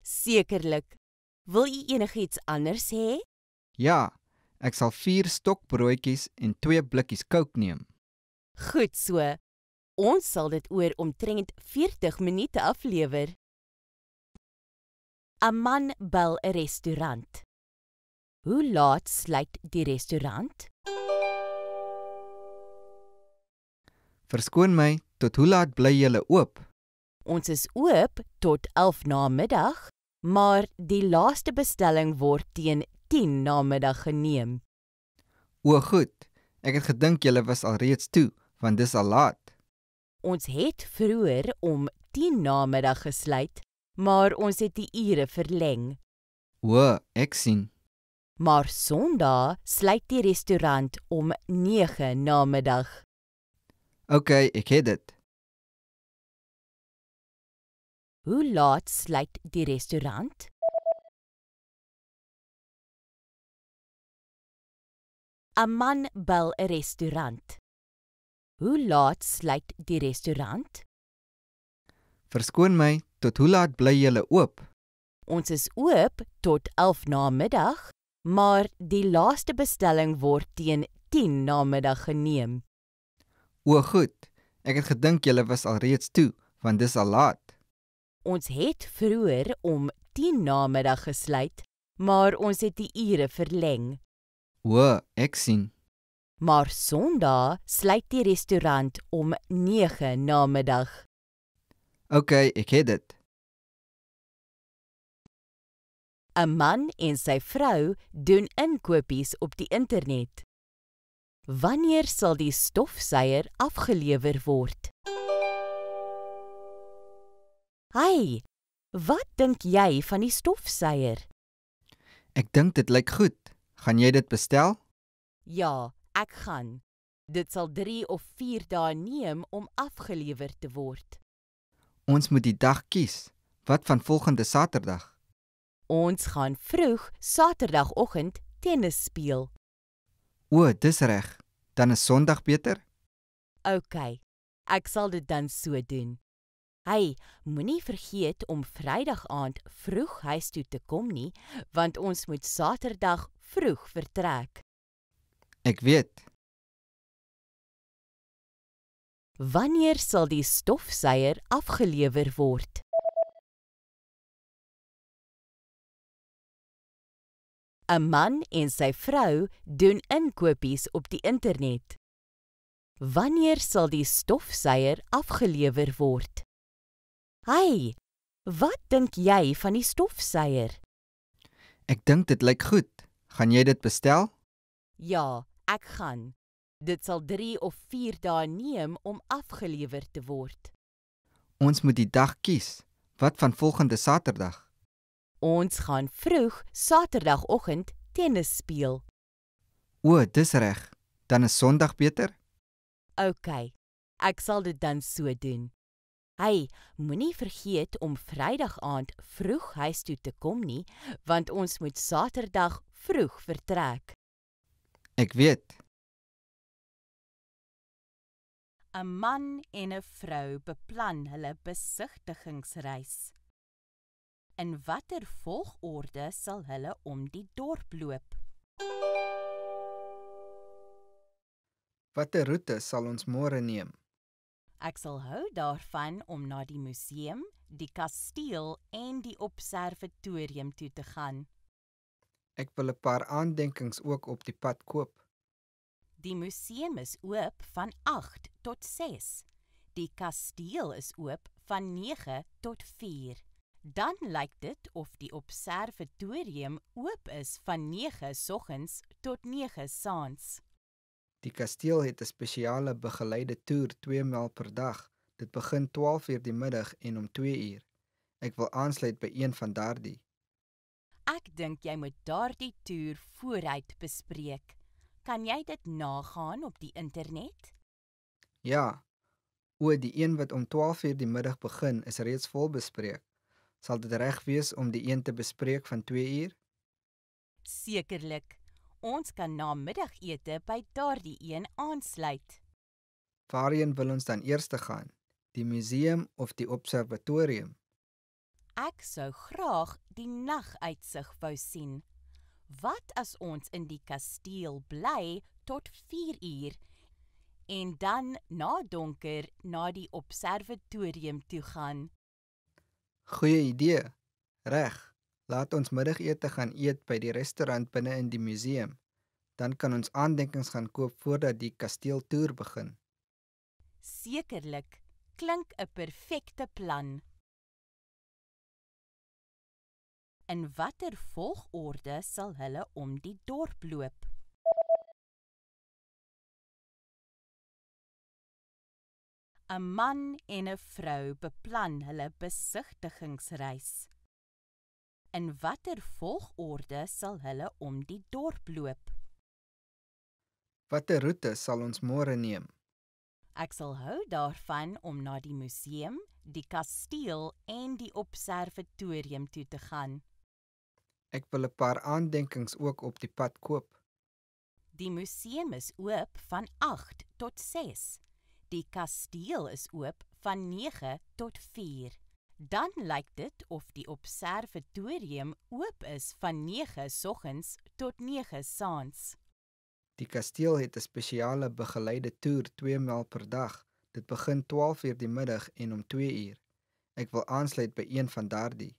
Sekerlik. Wil u enigiets anders hê? Ja, Ek sal 4 stokbroodjies en 2 blikkies Coke neem. Goed so. Ons sal dit oor omtrent 40 minute aflewer. 'n Man bel 'n restaurant. Hoe laat sluit die restaurant? Verskoon my, tot hoe laat bly julle oop? Ons is oop tot 11 na middag, maar die laaste bestelling word teen 10 namiddag geneem. O, goed. Ek het gedink julle was alreeds toe, want dis al laat. Ons het vroeër om 10 namiddag gesluit, maar ons het die ure verleng. O, ek sien. Maar Sondag sluit die restaurant om 9 namiddag. OK, ek het dit. Hoe laat sluit die restaurant? 'n man bel 'n restaurant. Hoe laat sluit die restaurant? Verskoon my, tot hoe laat bly julle oop? Ons is oop tot 11 na middag, maar die laaste bestelling word teen 10 na middag geneem. O, goed. Ek het gedink julle was alreeds toe, want dis al laat. Ons het vroeër om 10 na middag gesluit, maar ons het die ure verleng. O, ek sien. Maar Sondag sluit die restaurant om 9 na middag. OK, ek het dit. 'n Man en sy vrou doen inkopies op die internet. Wanneer sal die stofsuier afgelewer word? Hi. Wat dink jy van die stofsuier? Ek dink dit lyk goed. Gaan jy dit bestel? Ja, ek gaan. Dit sal 3 of 4 dae neem om afgelewer te word. Ons moet die dag kies. Wat van volgende Saterdag? Ons gaan vroeg Saterdagoggend tennis speel. O, dis reg. Dan is Sondag beter? OK. Ek sal dit dan so doen. Hey, moenie vergeet om Vrydag aand vroeg huis toe te kom nie, want ons moet Saterdag vroeg vertrek. Ek weet. Wanneer sal die stofsuier afgelewer word? A man en sy vrou doen inkopies op die internet. Wanneer sal die stofsuier afgelewer word? Hey, wat dink jy van die stofsuier? Ek dink dit lyk goed. Gaan jy dit bestel? Ja, ek gaan. Dit sal 3 of 4 dae neem om afgelewer te word. Ons moet die dag kies. Wat van volgende Saterdag? Ons gaan vroeg Saterdagoggend tennis speel. O, dis reg. Dan is Sondag beter? OK. Ek sal dit dan so doen. Hey, moenie vergeet om Vrydag aand vroeg huis toe te kom nie, want ons moet Saterdag vroeg vertrek. Ek weet. 'n Man en 'n vrou beplan hulle besigtigingsreis. In watter volgorde sal hulle om die dorp loop? Watter roete sal ons môre neem? Ek sal hou daarvan om na die museum, die kasteel en die observatorium toe te gaan. Ek wil 'n paar aandenkings ook op die pad koop. Die museum is oop van 8 tot 6. Die kasteel is oop van 9 tot 4. Dan lyk dit of die observatorium oop is van 9 soggens tot 9 saans. Die kasteel het 'n spesiale begeleide toer 2 maal per dag. Dit begin 12:00 die middag en om 2:00. Ek wil aansluit by een van daardie Ek dink jy moet daardie toer vooruit bespreek. Kan jy dit nagaan op die internet? Ja. O, die een wat om 12:00 die middag begin, is reeds vol bespreek. Sal dit reg wees om die een te bespreek van 2:00? Sekerlik. Ons kan na middagete by daardie een aansluit. Waarheen wil ons dan eers te gaan? Die museum of die observatorium? Ek sou graag die naguitsig wou sien. Wat as ons in die kasteel bly tot 4 uur en dan na donker na die observatorium toe gaan? Goeie idee. Reg. Laat ons middagete gaan eet by die restaurant binne in die museum. Dan kan ons aandenkings gaan koop voordat die kasteeltoer begin. Sekerlik klink 'n perfekte plan. In watter volgorde sal hulle om die dorp loop? A man en 'n vrou beplan hulle besigtigingsreis. In watter volgorde sal hulle om die dorp loop? Watter roete sal ons môre neem? Ek sal hou daarvan om na die museum, die kasteel en die observatorium toe te gaan. Ek wil 'n paar aandenkings ook op die pad koop. Die museum is oop van 8 tot 6. Die kasteel is oop van 9 tot 4. Dan lyk dit of die observatorium oop is van 9 soggens tot 9 saans. Die kasteel het 'n spesiale begeleide toer 2 maal per dag. Dit begin 12:00 die middag en om 2:00. Ek wil aansluit by een van daardie.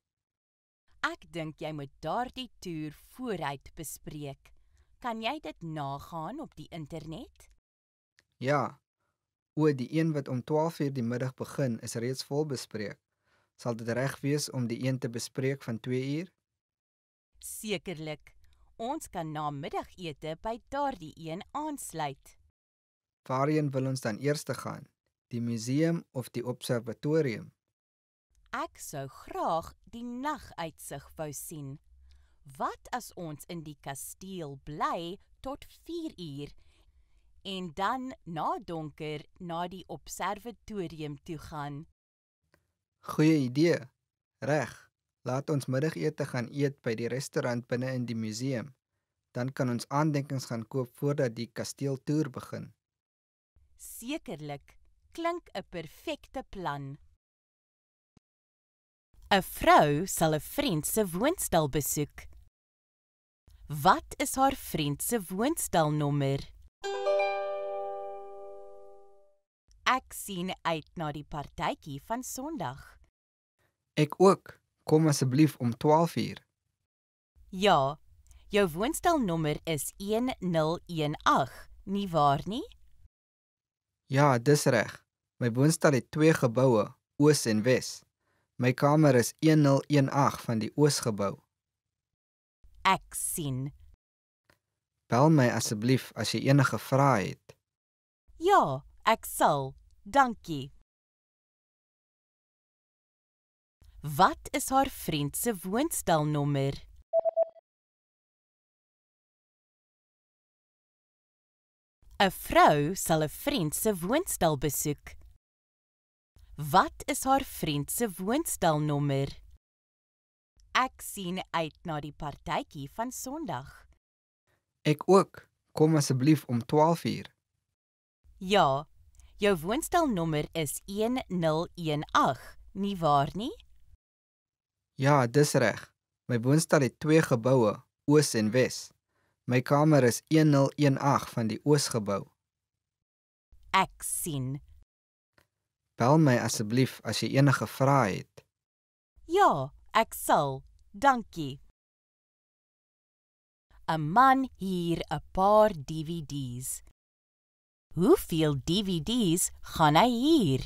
Ek dink jy moet daardie toer vooruit bespreek. Kan jy dit nagaan op die internet? Ja. O, die een wat om 12:00 die middag begin, is reeds vol bespreek. Sal dit reg wees om die een te bespreek van 2:00? Sekerlik. Ons kan na middagete by daardie een aansluit. Waarheen wil ons dan eers gaan? Die museum of die observatorium? Ek sou graag die naguitsig wou sien. Wat as ons in die kasteel bly tot 4 uur en dan na donker na die observatorium toe gaan? Goeie idee. Reg. Laat ons middagete gaan eet by die restaurant binne in die museum. Dan kan ons aandenkings gaan koop voordat die kasteeltoer begin. Sekerlik klink 'n perfekte plan. 'n Vrou sal 'n vriend se woonstel besoek. Wat is haar vriend se woonstelnommer? Ek sien uit na die partytjie van Sondag. Ek ook. Kom asseblief om 12:00. Ja. Jou woonstelnommer is 1018, nie waar nie? Ja, dis reg. My woonstel het twee geboue, oos en wes. My kamer is 1018 van die oosgebou. Ek sien. Bel my asseblief as jy enige vrae het. Ja, ek sal. Dankie. Wat is haar vriend se woonstelnommer? A vrou sal 'n vriend se woonstel besoek. Wat is haar vriend se woonstelnommer? Ek sien uit na die partytjie van Sondag. Ek ook. Kom asseblief om 12:00. Ja. Jou woonstelnommer is 1018, nie waar nie? Ja, dis reg. My woonstel het twee geboue, oos en wes. My kamer is 1018 van die oosgebou. Ek sien. Bel my asseblief as jy enige vrae het. Ja, ek sal. Dankie. 'n Man hier 'n paar DVD's. Hoeveel DVD's gaan hy hier?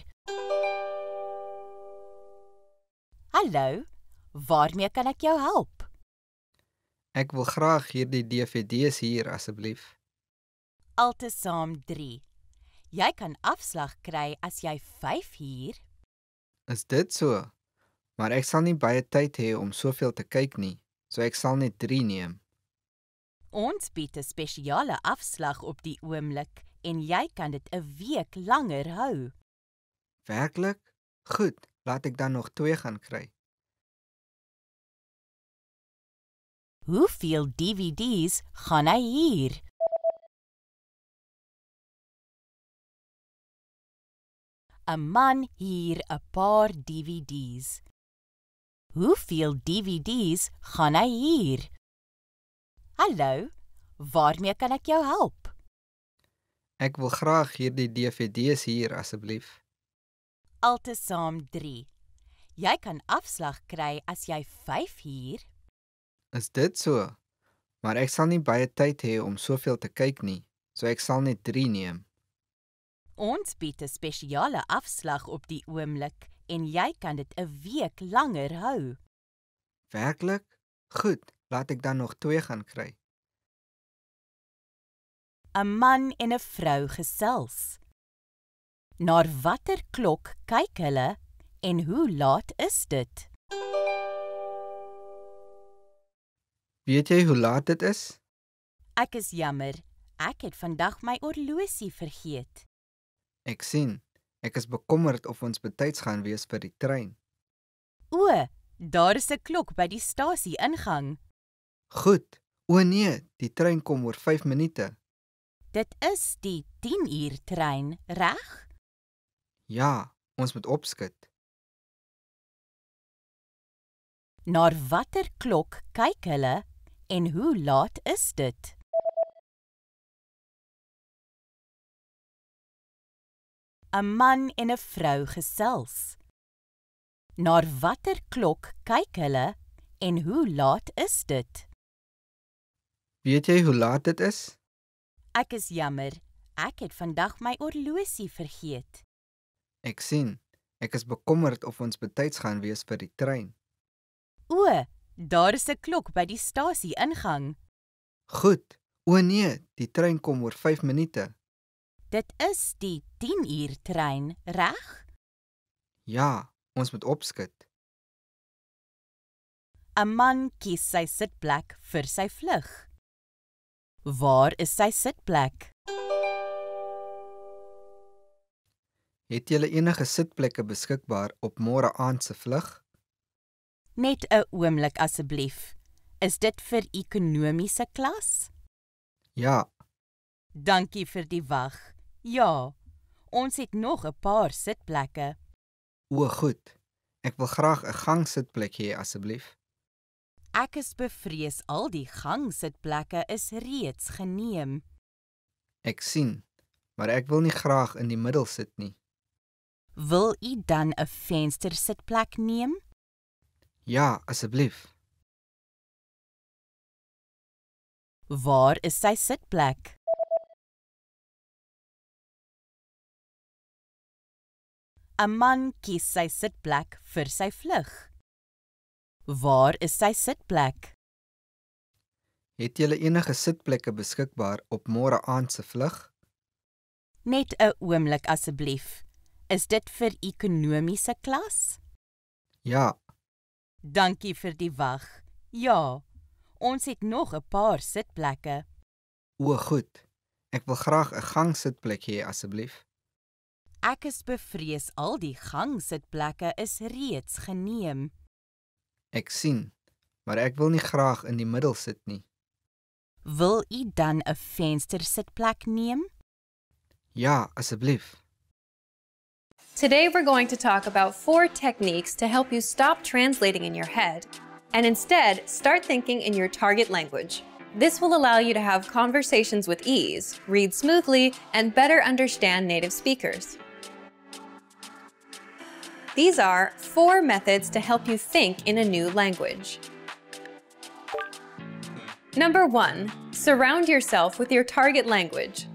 Hallo, waarmee kan ek jou help? Ek wil graag hierdie DVD's hier asseblief. Altesaam 3. Jy kan afslag kry as jy 5 huur. Is dit so? Maar ek sal nie baie tyd hê om soveel te kyk nie, so ek sal net 3 neem. Ons bied 'n spesiale afslag op die oomblik en jy kan dit 'n week langer hou. Werklik? Goed, laat ek dan nog 2 gaan kry. Hoeveel DVD's gaan hy hier? 'n man hier 'n paar DVD's. Hoeveel DVD's gaan hy hier? Hallo, waarmee kan ek jou help? Ek wil graag hierdie DVD's hier asseblief. Altesaam 3. Jy kan afslag kry as jy 5 hier. Is dit so? Maar ek sal nie baie tyd hê om soveel te kyk nie, so ek sal net 3 neem. Ons bied 'n spesiale afslag op die oomblik en jy kan dit 'n week langer hou. Werklik? Goed, laat ek dan nog twee gaan kry. 'n Man en 'n vrou gesels. Na watter klok kyk hulle en hoe laat is dit? Weet jy hoe laat dit is? Ek is jammer, ek het vandag my horlosie vergeet. Ek sien. Ek is bekommerd of ons betyds gaan wees vir die trein. O, daar is 'n klok by die stasie ingang. Goed. O nee, die trein kom oor 5 minute. Dit is die 10 uur trein, reg? Ja, ons moet opskit. Na watter klok kyk hulle en hoe laat is dit? 'n man en 'n vrou gesels. Na watter klok kyk hulle en hoe laat is dit? Weet jy hoe laat dit is? Ek is jammer, ek het vandag my horlosie vergeet. Ek sien, ek is bekommerd of ons betyds gaan wees vir die trein. O, daar is 'n klok by die stasie ingang. Goed. O nee, die trein kom oor 5 minute. Dit is die 10 uur trein, reg? Ja, ons moet opskit. 'n Man kies sy sitplek vir sy vlug. Waar is sy sitplek? Het jy enige sitplekke beskikbaar op môre aand se vlug? Net 'n oomblik asseblief. Is dit vir ekonomiese klas? Ja. Dankie vir die wag. Ja. Ons het nog 'n paar sitplekke. O, goed. Ek wil graag 'n gang sitplek hê asseblief. Ek is bevrees al die gang sitplekke is reeds geneem. Ek sien, maar ek wil nie graag in die middel sit nie. Wil u dan 'n venster sitplek neem? Ja, asseblief. Waar is sy sitplek? 'n man kies sy sitplek vir sy vlug. Waar is sy sitplek? Het jy enige sitplekke beskikbaar op môre aand se vlug? Net 'n oomblik asseblief. Is dit vir ekonomiese klas? Ja. Dankie vir die wag. Ja. Ons het nog 'n paar sitplekke. O, goed. Ek wil graag 'n gang sitplek hê asseblief. Ek is bevrees al die gangsitplekke is reeds geneem. Ek sien, maar ek wil nie graag in die middel sit nie. Wil u dan 'n venstersitplek neem? Ja, asseblief. Today we're going to talk about four techniques to help you stop translating in your head and instead start thinking in your target language. This will allow you to have conversations with ease, read smoothly, and better understand native speakers. These are four methods to help you think in a new language. Number one, surround yourself with your target language.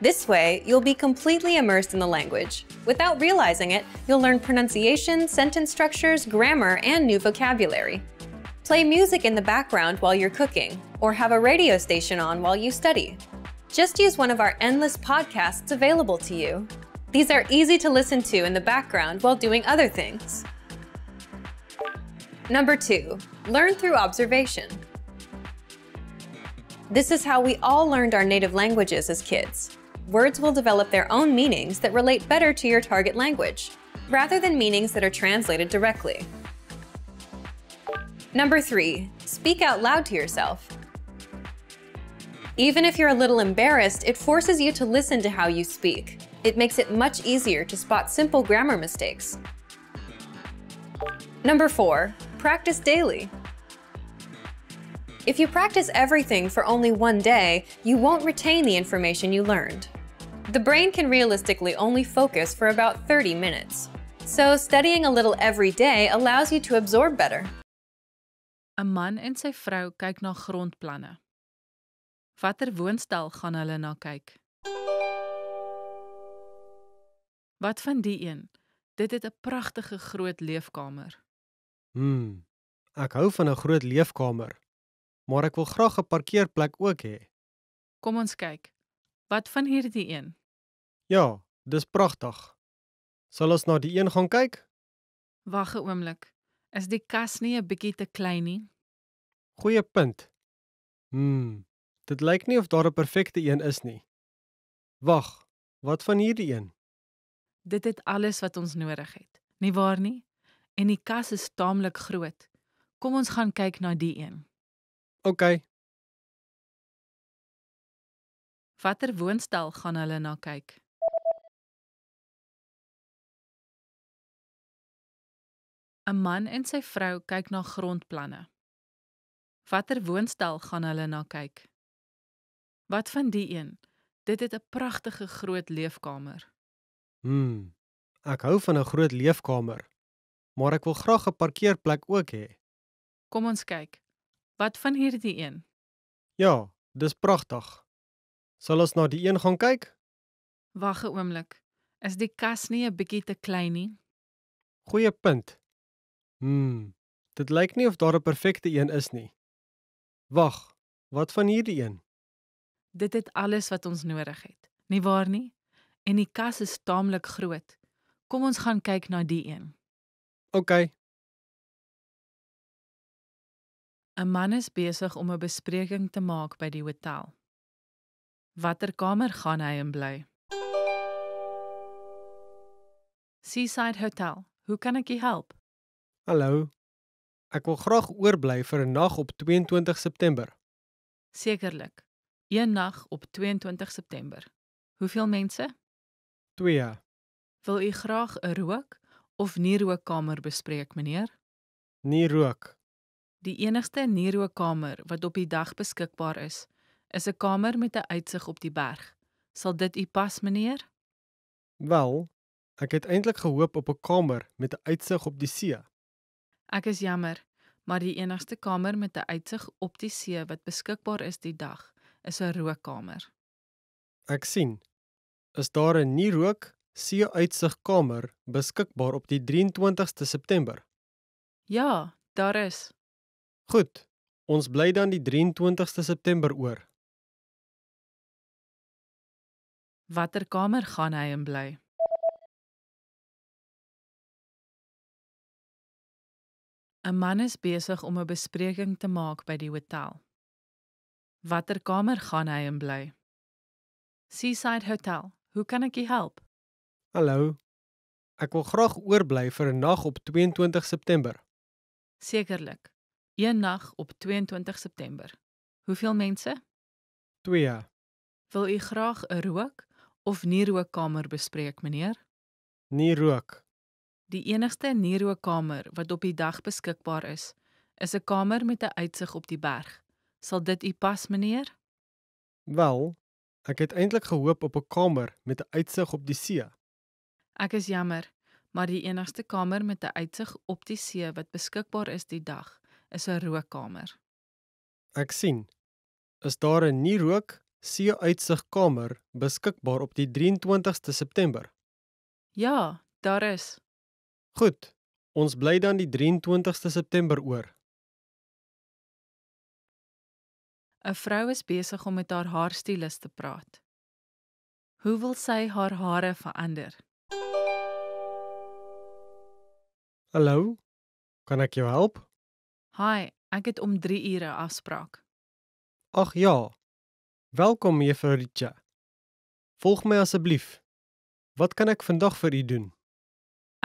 This way, you'll be completely immersed in the language. Without realizing it, you'll learn pronunciation, sentence structures, grammar, and new vocabulary. Play music in the background while you're cooking, or have a radio station on while you study. Just use one of our endless podcasts available to you. These are easy to listen to in the background while doing other things. Number two, learn through observation. This is how we all learned our native languages as kids. Words will develop their own meanings that relate better to your target language, rather than meanings that are translated directly. Number three, speak out loud to yourself. Even if you're a little embarrassed, it forces you to listen to how you speak. It makes it much easier to spot simple grammar mistakes. Number 4. Practice daily. If you practice everything for only one day, you won't retain the information you learned. The brain can realistically only focus for about 30 minutes. So studying a little every day allows you to absorb better. A Man en sy vrou kyk na grondplanne. Watter woonstel gaan hulle na kyk? Wat van die een? Dit het 'n pragtige groot leefkamer. Hmm. Ek hou van 'n groot leefkamer, maar ek wil graag 'n parkeerplek ook hê. Kom ons kyk. Wat van hierdie een? Ja, dis pragtig. Sal ons na die een gaan kyk? Wag 'n oomblik. Is die kas nie 'n bietjie te klein nie? Goeie punt. Hmm. Dit lyk nie of daar 'n perfekte een is nie. Wag, wat van hierdie een? Dit het alles wat ons nodig het. Nie waar nie? En die kas is taamlik groot. Kom ons gaan kyk na die een. OK. Watter woonstel gaan hulle na kyk? A man en sy vrou kyk na grondplanne. Watter woonstel gaan hulle na kyk? Wat van die een? Dit het 'n pragtige groot leefkamer. Hmm. Ek hou van 'n groot leefkamer, maar ek wil graag 'n parkeerplek ook hê. Kom ons kyk. Wat van hierdie een? Ja, dis pragtig. Sal ons na die een gaan kyk? Wag 'n oomblik. Is die kas nie 'n bietjie te klein nie? Goeie punt. Hmm. Dit lyk nie of daar 'n perfekte een is nie. Wag, wat van hierdie een? Dit het alles wat ons nodig het. Nie waar nie? en die kas is taamlik groot. Kom ons gaan kyk na die een. OK. 'n Man is besig om 'n bespreking te maak by die hotel. Watter kamer gaan hy in bly? Seaside Hotel. Hoe kan ek u help? Hallo. Ek wil graag oorbly vir 'n nag op 22 September. Sekerlik. Een nag op 22 September. Hoeveel mense? 2. Wil u graag 'n rook of nie rookkamer bespreek, meneer? Nie rook. Die enigste nie rookkamer wat op die dag beskikbaar is, is 'n kamer met 'n uitsig op die berg. Sal dit u pas, meneer? Wel, ek het eintlik gehoop op 'n kamer met 'n uitsig op die see. Ek is jammer, maar die enigste kamer met 'n uitsig op die see wat beskikbaar is die dag, is 'n rookkamer. Ek sien is daar 'n nie rook see uitsigkamer beskikbaar op die 23ste September? Ja, daar is. Goed. Ons bly dan die 23ste September oor. Watter kamer gaan hy in bly? Amanis besig om 'n bespreking te maak by die hotel. Watter kamer gaan hy in bly? Seaside Hotel, Hoe kan ek u help? Hallo. Ek wil graag oorbly vir 'n nag op 22 September. Sekerlik. Een nag op 22 September. Hoeveel mense? 2. Wil u graag 'n rook of nie rookkamer bespreek, meneer? Nie rook. Die enigste nie rookkamer wat op die dag beskikbaar is, is 'n kamer met 'n uitsig op die berg. Sal dit u pas, meneer? Wel, Ek het eintlik gehoop op 'n kamer met 'n uitsig op die see. Ek is jammer, maar die enigste kamer met 'n uitsig op die see wat beskikbaar is die dag, is 'n rookkamer. Ek sien. Is daar 'n nie rook see uitsigkamer beskikbaar op die 23ste September? Ja, daar is. Goed. Ons bly dan die 23ste September oor. 'n Vrou is besig om met haar haarstylis te praat. Hoe wil sy haar hare verander? Hallo, kan ek jou help? Hi, ek het om 3 ure afspraak. Ag ja. Welkom juffrou Ritja. Volg my asseblief. Wat kan ek vandag vir u doen?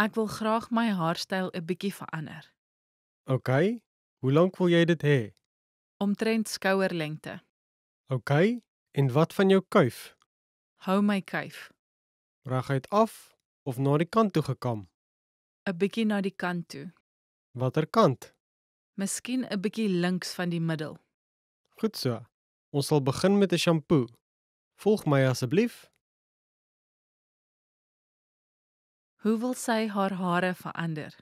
Ek wil graag my haarstyl 'n bietjie verander. OK. Hoe lank wil jy dit hê? He? omtrent skouerlengte. OK, en wat van jou kuif? Hou my kuif. Reguit af of na die kant toe gekam? 'n Bietjie na die kant toe. Watter kant? Miskien 'n bietjie links van die middel. Goed so. Ons sal begin met 'n shampoo. Volg my asseblief. Hoe wil sy haar hare verander?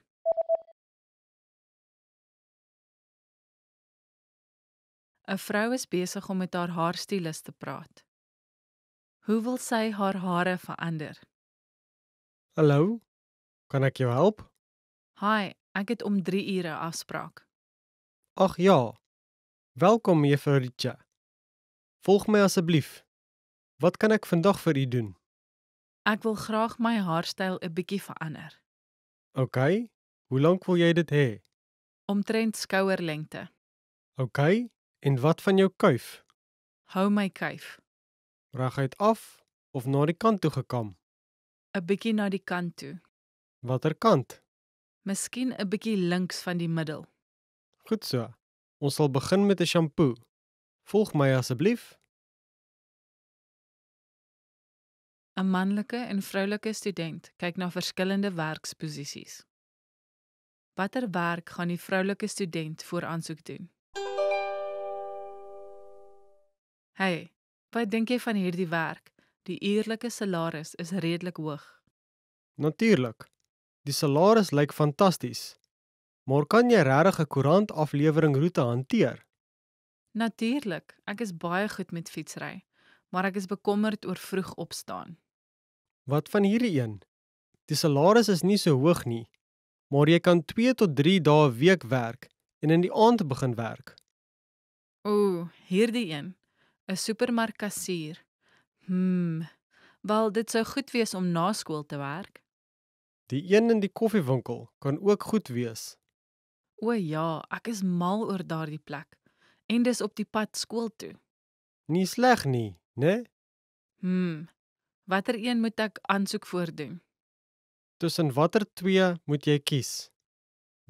'n Vrou is besig om met haar haarstylis te praat. Hoe wil sy haar hare verander? Hallo, kan ek jou help? Hi, ek het om 3 ure afspraak. Ag ja. Welkom Juffrou Richa. Volg my asseblief. Wat kan ek vandag vir u doen? Ek wil graag my haarstyl 'n bietjie verander. OK. Hoe lank wil jy dit hê? Omtrent skouerlengte. OK. En wat van jou kuif? Hou my kuif. Reguit af of na die kant toe gekam? 'n Bietjie na die kant toe. Watter kant? Miskien 'n bietjie links van die middel. Goed so. Ons sal begin met 'n shampoo. Volg my asseblief. 'n Manlike en vroulike student kyk na verskillende werksposisies. Watter werk gaan die vroulike student vooraansoek doen? Hey, wat dink jy van hierdie werk? Die uurlike salaris is redelik hoog. Natuurlik. Die salaris lyk fantasties. Maar kan jy regtig 'n koerant aflewering roete hanteer? Natuurlik. Ek is baie goed met fietsry, maar ek is bekommerd oor vroeg opstaan. Wat van hierdie een? Die salaris is nie so hoog nie, maar jy kan 2 tot 3 dae 'n week werk en in die aand begin werk. Ooh, hierdie een. 'n supermarkkassier. Hm. Wel, dit sou goed wees om na skool te werk. Die een in die koffiewinkel kan ook goed wees. O ja, ek is mal oor daardie plek en dis op die pad skool toe. Nie sleg nie, né? Hm. Watter een moet ek aansoek voordoen? Tussen watter twee moet jy kies?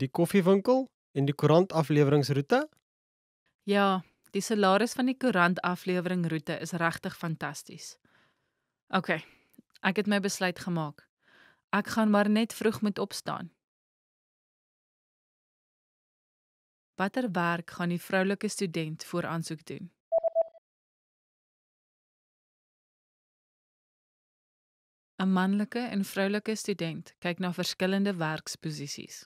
Die koffiewinkel en die koerantafleweringsroete? Ja, Die salaris van die koerant aflewering roete is regtig fantasties. OK. Ek het my besluit gemaak. Ek gaan maar net vroeg moet opstaan. Watter werk gaan die vroulike student voor aansoek doen? A manlike en vroulike student kyk na verskillende werksposisies.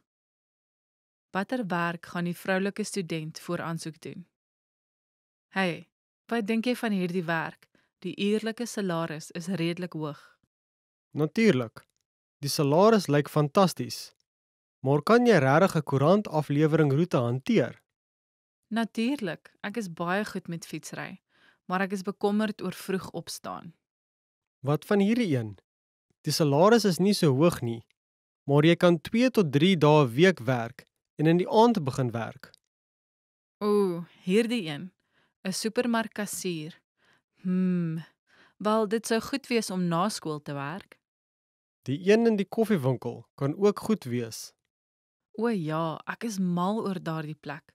Watter werk gaan die vroulike student voor aansoek doen? Hey, wat dink jy van hierdie werk? Die uurlike salaris is redelik hoog. Natuurlik. Die salaris lyk fantasties. Maar kan jy regtig 'n koerantaflewering roete hanteer? Natuurlik. Ek is baie goed met fietsry, maar ek is bekommerd oor vroeg opstaan. Wat van hierdie een? Die salaris is nie so hoog nie, maar jy kan 2 tot 3 dae 'n week werk en in die aand begin werk. Ooh, hierdie een. 'n supermarkkassier. Hm. Wel, dit sou goed wees om na skool te werk. Die een in die koffiewinkel kan ook goed wees. O ja, ek is mal oor daardie plek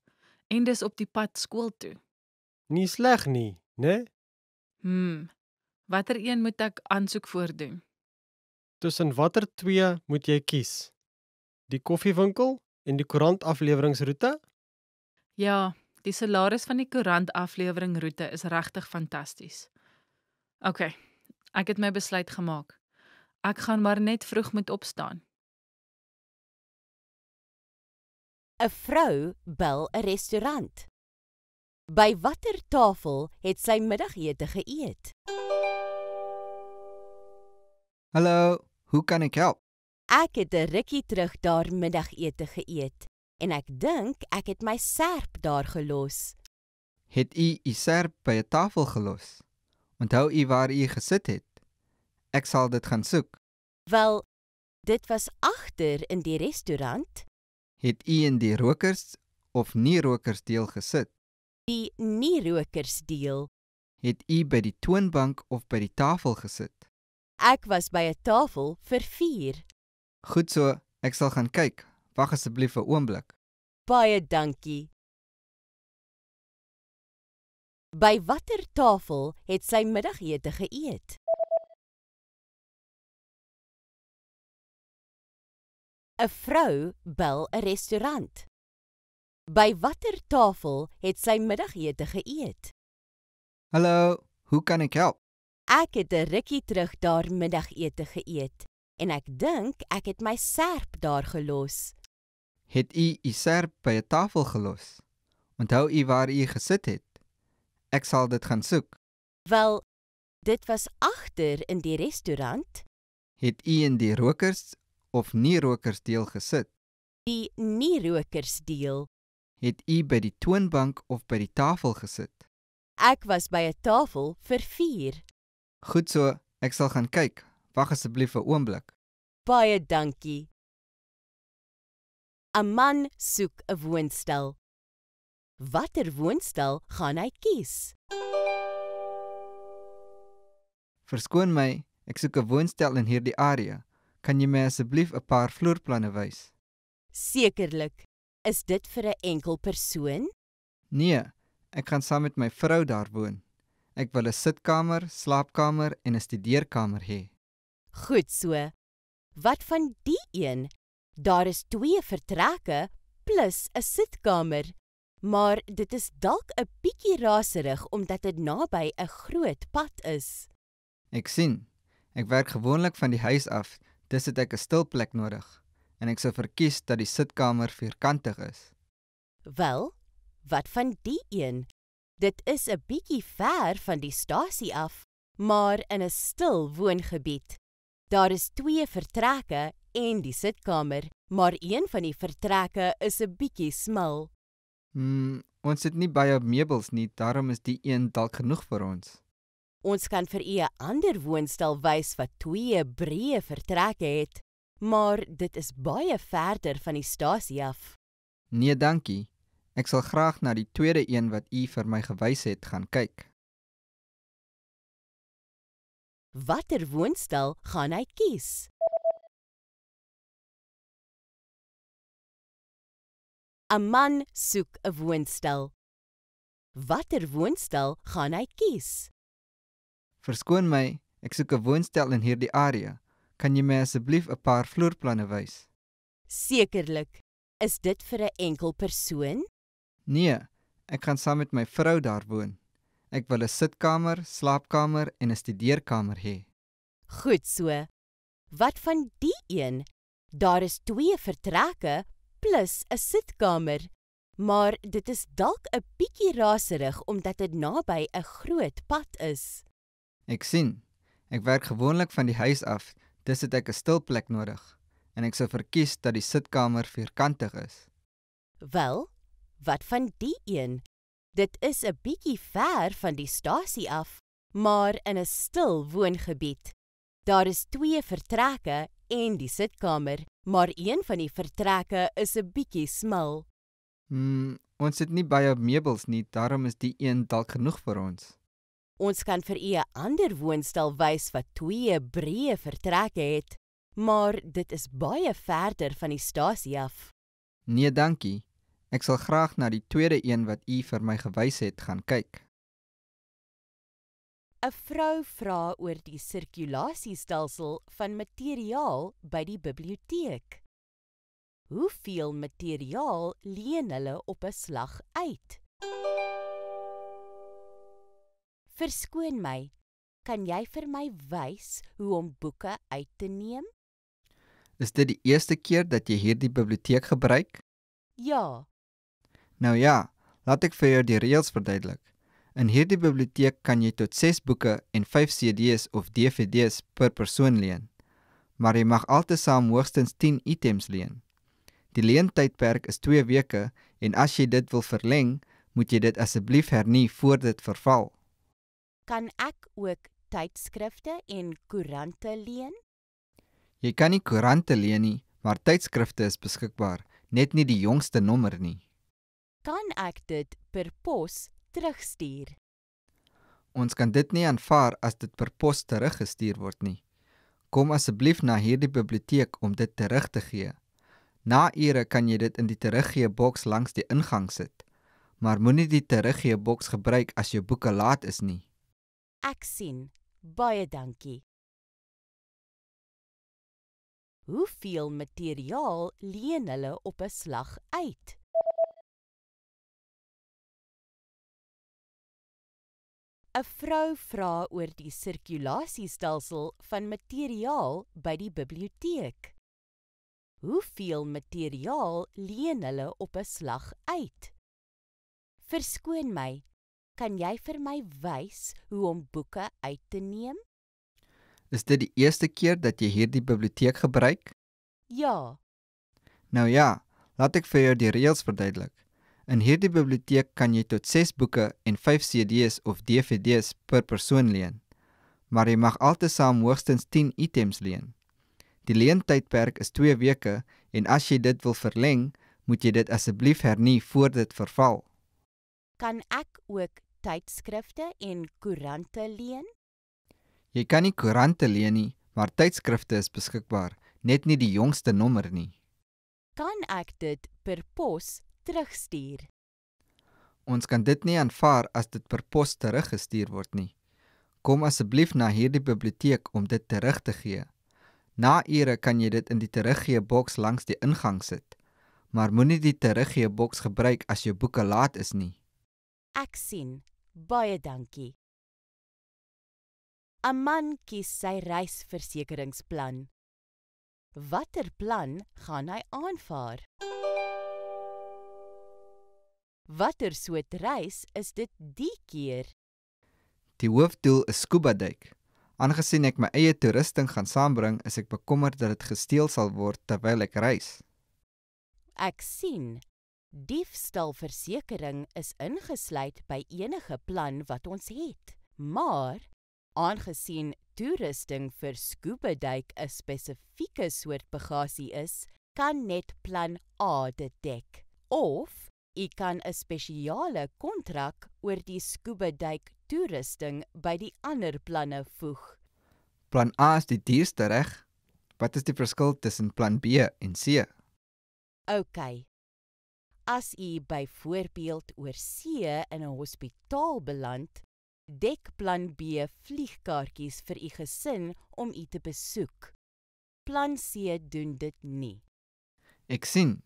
en dis op die pad skool toe. Nie sleg nie, né? Hm. Watter een moet ek aansoek voordoen? Tussen watter twee moet jy kies? Die koffiewinkel en die koerantafleweringsroete? Ja, Die salaris van die koerantaflewering roete is regtig fantasties. OK. Ek het my besluit gemaak. Ek gaan maar net vroeg moet opstaan. 'n Vrou bel 'n restaurant. By watter tafel het sy middagete geëet? Hallo, hoe kan ek help? Ek het 'n rukkie terug daar middagete geëet en ek dink ek het my serp daar gelos. Het u u serp by 'n tafel gelos? Onthou u waar u gesit het? Ek sal dit gaan soek. Wel, dit was agter in die restaurant. Het u in die rokers of nie rokers deel gesit? Die nie rokers deel. Het u by die toonbank of by die tafel gesit? Ek was by 'n tafel vir 4. Goed so, ek sal gaan kyk. Wag asseblief 'n oomblik. Baie dankie. By watter tafel het sy middagete geëet? A vrou bel 'n restaurant. By watter tafel het sy middagete geëet? Hallo, hoe kan ek help? Ek het 'n rukkie terug daar middagete geëet en ek dink ek het my serp daar gelos het u u serp by 'n tafel gelos. Onthou u waar u gesit het? Ek sal dit gaan soek. Wel, dit was agter in die restaurant. Het u in die rokers of nie rokers deel gesit? Die nie rokers deel. Het u by die toonbank of by die tafel gesit? Ek was by 'n tafel vir 4. Goed so, ek sal gaan kyk. Wag asseblief 'n oomblik. Baie dankie. 'n man soek 'n woonstel. Watter woonstel gaan hy kies? Verskoon my, ek soek 'n woonstel in hierdie area. Kan jy my asseblief 'n paar vloerplanne wys? Sekerlik. Is dit vir 'n enkel persoon? Nee, ek gaan saam met my vrou daar woon. Ek wil 'n sitkamer, slaapkamer en 'n studeerkamer hê. Goed so. Wat van die een Daar is twee vertrekke plus 'n sitkamer. Maar dit is dalk 'n bietjie raserig omdat dit naby 'n groot pad is. Ek sien. Ek werk gewoonlik van die huis af, dis dit ek 'n stil plek nodig en ek sou verkies dat die sitkamer vierkantig is. Wel, wat van die een? Dit is 'n bietjie ver van die stasie af, maar in 'n stil woongebied. Daar is twee vertrekke en die sitkamer maar een van die vertrekke is 'n bietjie smal. Mm, ons het nie baie meubels nie, daarom is die een dalk genoeg vir ons. Ons kan vir u 'n ander woonstel wys wat twee breë vertrekke het, maar dit is baie verder van die stasie af. Nee, dankie. Ek sal graag na die tweede een wat u vir my gewys het gaan kyk. Watter woonstel gaan hy kies? 'n man soek 'n woonstel. Watter woonstel gaan hy kies? Verskoon my, ek soek 'n woonstel in hierdie area. Kan jy my asseblief 'n paar vloerplanne wys? Sekerlik. Is dit vir 'n enkel persoon? Nee, ek gaan saam met my vrou daar woon. Ek wil 'n sitkamer, slaapkamer en 'n studeerkamer hê. Goed so. Wat van die een? Daar is twee vertrekke plus 'n sitkamer, maar dit is dalk 'n bietjie raserig omdat dit naby 'n groot pad is. Ek sien. Ek werk gewoonlik van die huis af, dis dit ek 'n stil plek nodig en ek sou verkies dat die sitkamer vierkantig is. Wel, wat van die een? Dit is 'n bietjie ver van die stasie af, maar in 'n stil woongebied. Daar is twee vertrekke en die sitkamer, maar een van die vertrekke is 'n bietjie smal. Mm, ons het nie baie meubels nie, daarom is die een dalk genoeg vir ons. Ons kan vir u 'n ander woonstel wys wat twee breë vertrekke het, maar dit is baie verder van die stasie af. Nee, dankie. Ek sal graag na die tweede een wat u vir my gewys het gaan kyk. 'n Vrou vra oor die sirkulasiestelsel van materiaal by die biblioteek. Hoeveel materiaal leen hulle op 'n slag uit? Verskoon my, kan jy vir my wys hoe om boeke uit te neem? Is dit die eerste keer dat jy hierdie biblioteek gebruik? Ja. Nou ja, laat ek vir jou die reëls verduidelik. In hierdie biblioteek kan jy tot 6 boeke en 5 CD's of DVD's per persoon leen, maar jy mag altesaam hoogstens 10 items leen. Die leentydperk is 2 weke en as jy dit wil verleng, moet jy dit asseblief hernie voor dit verval. Kan ek ook tydskrifte en koerante leen? Jy kan nie koerante leen nie, maar tydskrifte is beskikbaar, net nie die jongste nommer nie. Kan ek dit per pos terugstuur. Ons kan dit nie aanvaar as dit per pos teruggestuur word nie. Kom asseblief na hierdie biblioteek om dit terug te gee. Na ure kan jy dit in die teruggee boks langs die ingang sit. Maar moenie die teruggee boks gebruik as jou boeke laat is nie. Ek sien. Baie dankie. Hoeveel materiaal leen hulle op 'n slag uit? 'n Vrou vra oor die sirkulasiestelsel van materiaal by die biblioteek. Hoeveel materiaal leen hulle op 'n slag uit? Verskoon my, kan jy vir my wys hoe om boeke uit te neem? Is dit die eerste keer dat jy hierdie biblioteek gebruik? Ja. Nou ja, laat ek vir jou die reëls verduidelik. In hierdie biblioteek kan jy tot 6 boeke en 5 CD's of DVD's per persoon leen, maar jy mag altesaam hoogstens 10 items leen. Die leentydperk is 2 weke en as jy dit wil verleng, moet jy dit asseblief hernie voor dit verval. Kan ek ook tydskrifte en koerante leen? Jy kan nie koerante leen nie, maar tydskrifte is beskikbaar, net nie die jongste nommer nie. Kan ek dit per pos terugstuur. Ons kan dit nie aanvaar as dit per pos teruggestuur word nie. Kom asseblief na hierdie biblioteek om dit terug te gee. Na ure kan jy dit in die teruggee boks langs die ingang sit. Maar moenie die teruggee boks gebruik as jou boeke laat is nie. Ek sien. Baie dankie. 'n Man kies sy reisversekeringsplan. Watter plan gaan hy aanvaar? Watter soort reis is dit die keer? Die hoofdoel is scuba duik. Aangesien ek my eie toerusting gaan saambring, is ek bekommerd dat dit gesteel sal word terwyl ek reis. Ek sien. Diefstalversekering is ingesluit by enige plan wat ons het. Maar aangesien toerusting vir scuba duik 'n spesifieke soort bagasie is, kan net plan A dit dek. Of U kan 'n spesiale kontrak oor die scuba duik toerusting by die ander planne voeg. Plan A is die duurste reg. Wat is die verskil tussen plan B en C? OK. As u byvoorbeeld oor see in 'n hospitaal beland, dek plan B vliegkaartjies vir u gesin om u te besoek. Plan C doen dit nie. Ek sien.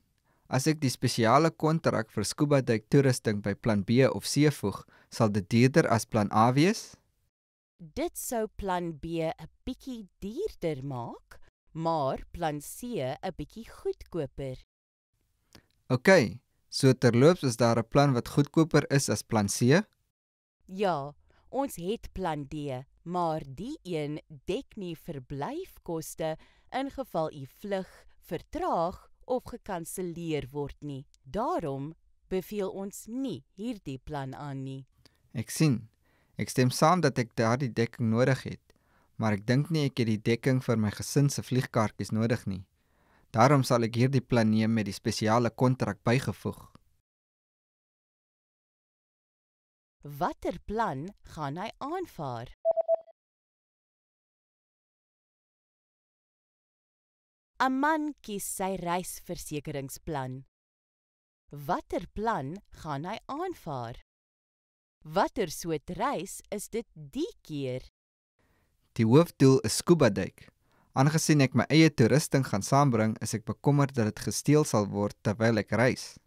As ek die spesiale kontrak vir scuba duik toerusting by plan B of C voeg, sal dit duurder as plan A wees? Dit sou plan B 'n bietjie duurder maak, maar plan C 'n bietjie goedkoper. OK, so terloops is daar 'n plan wat goedkoper is as plan C? Ja, ons het plan D, maar die een dek nie verblyfkoste in geval u vlug vertraag of gekanselleer word nie. Daarom beveel ons nie hierdie plan aan nie. Ek sien. Ek stem saam dat ek daardie dekking nodig het, maar ek dink nie ek het die dekking vir my gesin se vliegkaartjies nodig nie. Daarom sal ek hierdie plan neem met die spesiale kontrak bygevoeg. Watter plan gaan hy aanvaar? 'n man kies sy reisversekeringsplan. Watter plan gaan hy aanvaar? Watter soort reis is dit die keer? Die hoofdoel is scuba duik. Aangesien ek my eie toerusting gaan saambring, is ek bekommerd dat dit gesteel sal word terwyl ek reis.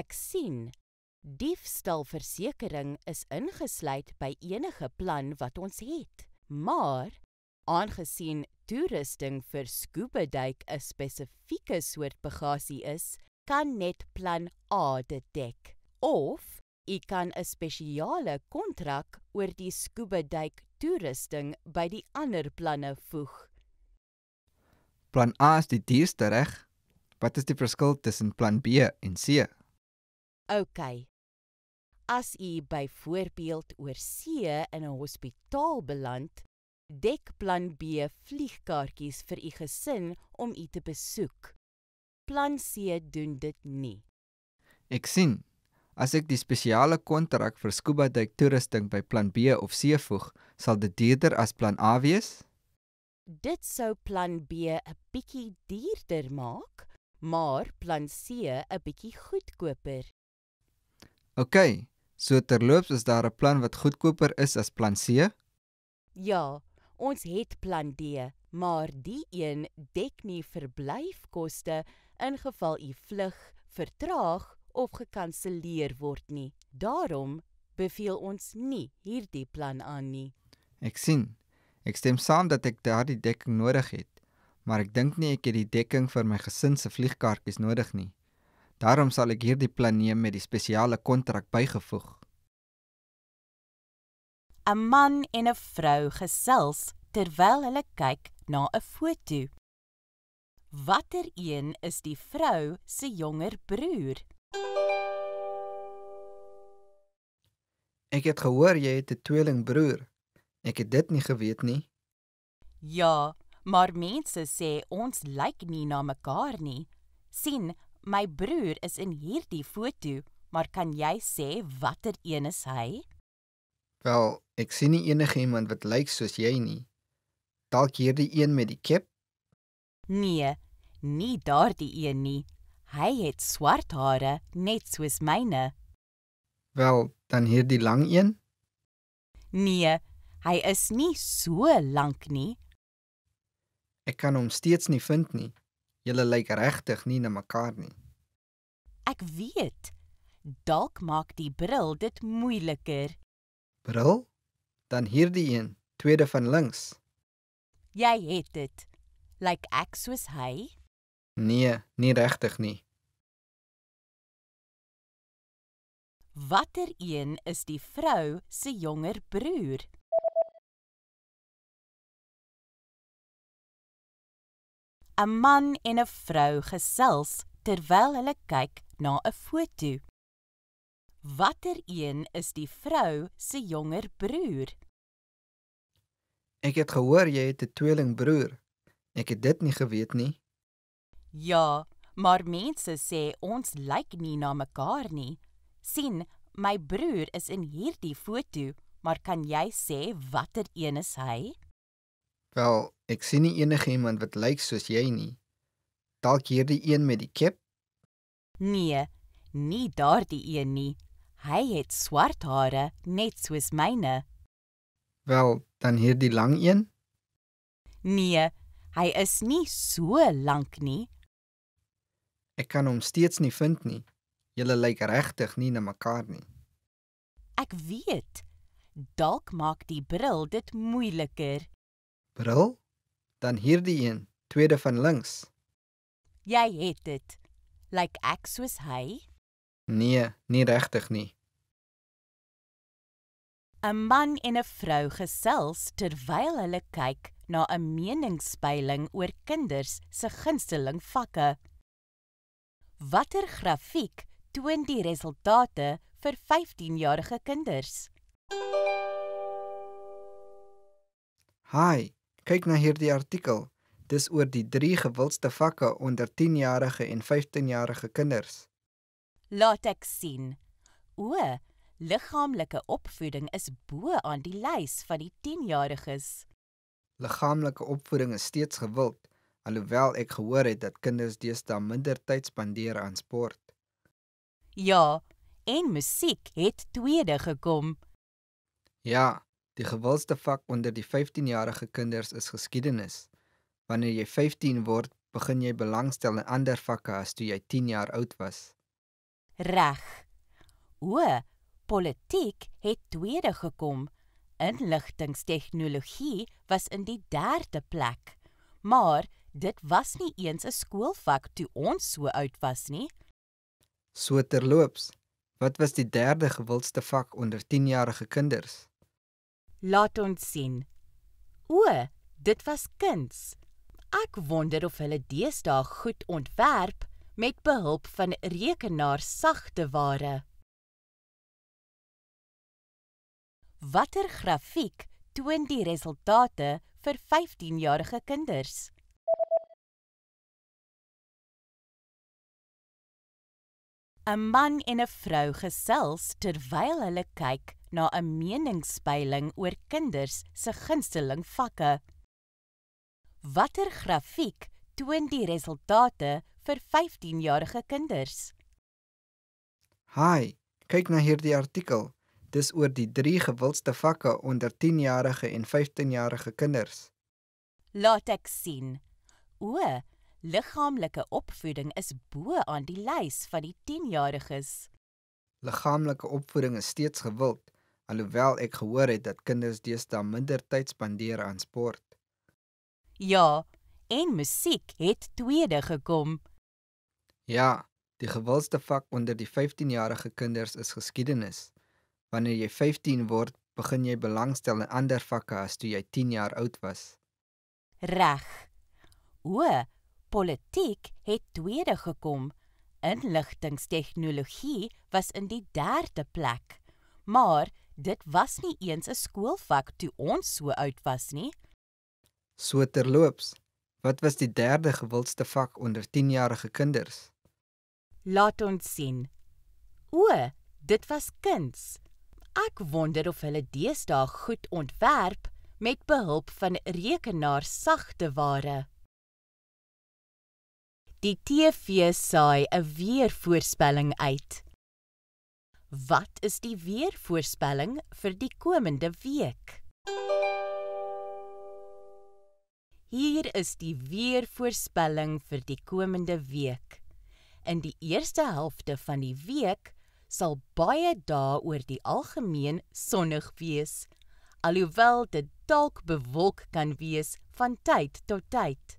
Ek sien. Diefstalversekering is ingesluit by enige plan wat ons het. Maar aangesien toerusting vir scuba duik 'n spesifieke soort bagasie is, kan net plan A dit dek. Of u kan 'n spesiale kontrak oor die scuba duik toerusting by die ander planne voeg. Plan A is die duurste reg. Wat is die verskil tussen plan B en C? OK. As u byvoorbeeld oor see in 'n hospitaal beland, Dek plan B vliegkaartjies vir u gesin om u te besoek. Plan C doen dit nie. Ek sien. As ek die spesiale kontrak vir scuba duik toerusting by plan B of C voeg, sal dit duurder as plan A wees? Dit sou plan B 'n bietjie duurder maak, maar plan C 'n bietjie goedkoper. OK, so terloops is daar 'n plan wat goedkoper is as plan C? Ja, Ons het plan D, maar die een dek nie verblyfkoste in geval u vlug vertraag of gekanselleer word nie. Daarom beveel ons nie hierdie plan aan nie. Ek sien. Ek stem saam dat ek daardie dekking nodig het, maar ek dink nie ek het die dekking vir my gesin se vliegkaartjies nodig nie. Daarom sal ek hierdie plan neem met die spesiale kontrak bygevoeg. 'n man en 'n vrou gesels terwyl hulle kyk na 'n foto. Watter een is die vrou se jonger broer? Ek het gehoor jy het 'n tweelingbroer. Ek het dit nie geweet nie. Ja, maar mense sê ons lyk nie na mekaar nie. sien, my broer is in hierdie foto, maar kan jy sê watter een is hy? Wel, Ek sien nie enige iemand wat lyk soos jy nie. Dalk hierdie een met die kep? Nee, nie daardie een nie. Hy het swart hare, net soos myne. Wel, dan hierdie lang een? Nee, hy is nie so lank nie. Ek kan hom steeds nie vind nie. Julle lyk regtig nie na mekaar nie. Ek weet. Dalk maak die bril dit moeiliker. Bril? dan hierdie een, tweede van links. Jy het dit. Lyk like ek soos hy? Nee, nie regtig nie. Watter een is die vrou se jonger broer? A man en 'n vrou gesels terwyl hulle kyk na 'n foto. Watter een is die vrou se jonger broer? Ek het gehoor jy het 'n tweelingbroer. Ek het dit nie geweet nie. Ja, maar mense sê ons lyk nie na mekaar nie. sien, my broer is in hierdie foto, maar kan jy sê watter een is hy? Wel, ek sien nie enige iemand wat lyk soos jy nie. Dalk hierdie een met die kep? Nee, nie daardie een nie. Hy het swart hare, net soos myne. Wel, dan hierdie lang een? Nee, hy is nie so lank nie. Ek kan hom steeds nie vind nie. Julle lyk regtig nie na mekaar nie. Ek weet. Dalk maak die bril dit moeiliker. Bril? Dan hierdie een, tweede van links. Jy het dit. Lyk ek soos hy? Nee, nie regtig nie. 'n Man en 'n vrou gesels terwyl hulle kyk na 'n meningspeiling oor kinders se gunsteling vakke. Watter grafiek toon die resultate vir 15-jarige kinders? Hi, kyk na hierdie artikel. Dis oor die 3 gewildste vakke onder 10-jarige en 15-jarige kinders laat ek sien. O, liggaamlike opvoeding is bo aan die lys van die 10-jariges. Liggaamlike opvoeding is steeds gewild, alhoewel ek gehoor het dat kinders deesdae minder tyd spandeer aan sport. Ja, en musiek het tweede gekom. Ja, die gewildste vak onder die 15-jarige kinders is geskiedenis. Wanneer jy 15 word, begin jy belangstel in ander vakke as toe jy 10 jaar oud was reg. O, politiek het tweede gekom. Inligtingstegnologie was in die derde plek. Maar dit was nie eens 'n een skoolvak toe ons so oud was nie. So terloops, wat was die derde gewildste vak onder 10-jarige kinders? Laat ons sien. O, dit was kuns. Ek wonder of hulle deesdae goed ontwerp met behulp van rekenaar sagte ware. Watter grafiek toon die resultate vir 15-jarige kinders? Een man en 'n vrou gesels terwyl hulle kyk na 'n meningspeiling oor kinders se gunsteling vakke. Watter grafiek toon die resultate vir 15-jarige kinders. Hi, kyk na hierdie artikel. Dis oor die 3 gewildste vakke onder 10-jarige en 15-jarige kinders. Laat ek sien. O, liggaamlike opvoeding is bo aan die lys van die 10-jariges. Liggaamlike opvoeding is steeds gewild, alhoewel ek gehoor het dat kinders deesdae minder tyd spandeer aan sport. Ja, en musiek het tweede gekom. Ja, die gewildste vak onder die 15-jarige kinders is geskiedenis. Wanneer jy 15 word, begin jy belangstel in ander vakke as toe jy 10 jaar oud was. Reg. O, politiek het tweede gekom. Inligtingstegnologie was in die derde plek. Maar dit was nie eens 'n een skoolvak toe ons so oud was nie. So terloops, wat was die derde gewildste vak onder 10-jarige kinders? Laat ons sien. O, dit was kuns. Ek wonder of hulle deesdae goed ontwerp met behulp van rekenaar sagte ware. Die TV saai 'n weervoorspelling uit. Wat is die weervoorspelling vir die komende week? Hier is die weervoorspelling vir die komende week. In die eerste helfte van die week sal baie dae oor die algemeen sonnig wees, alhoewel dit dalk bewolk kan wees van tyd tot tyd.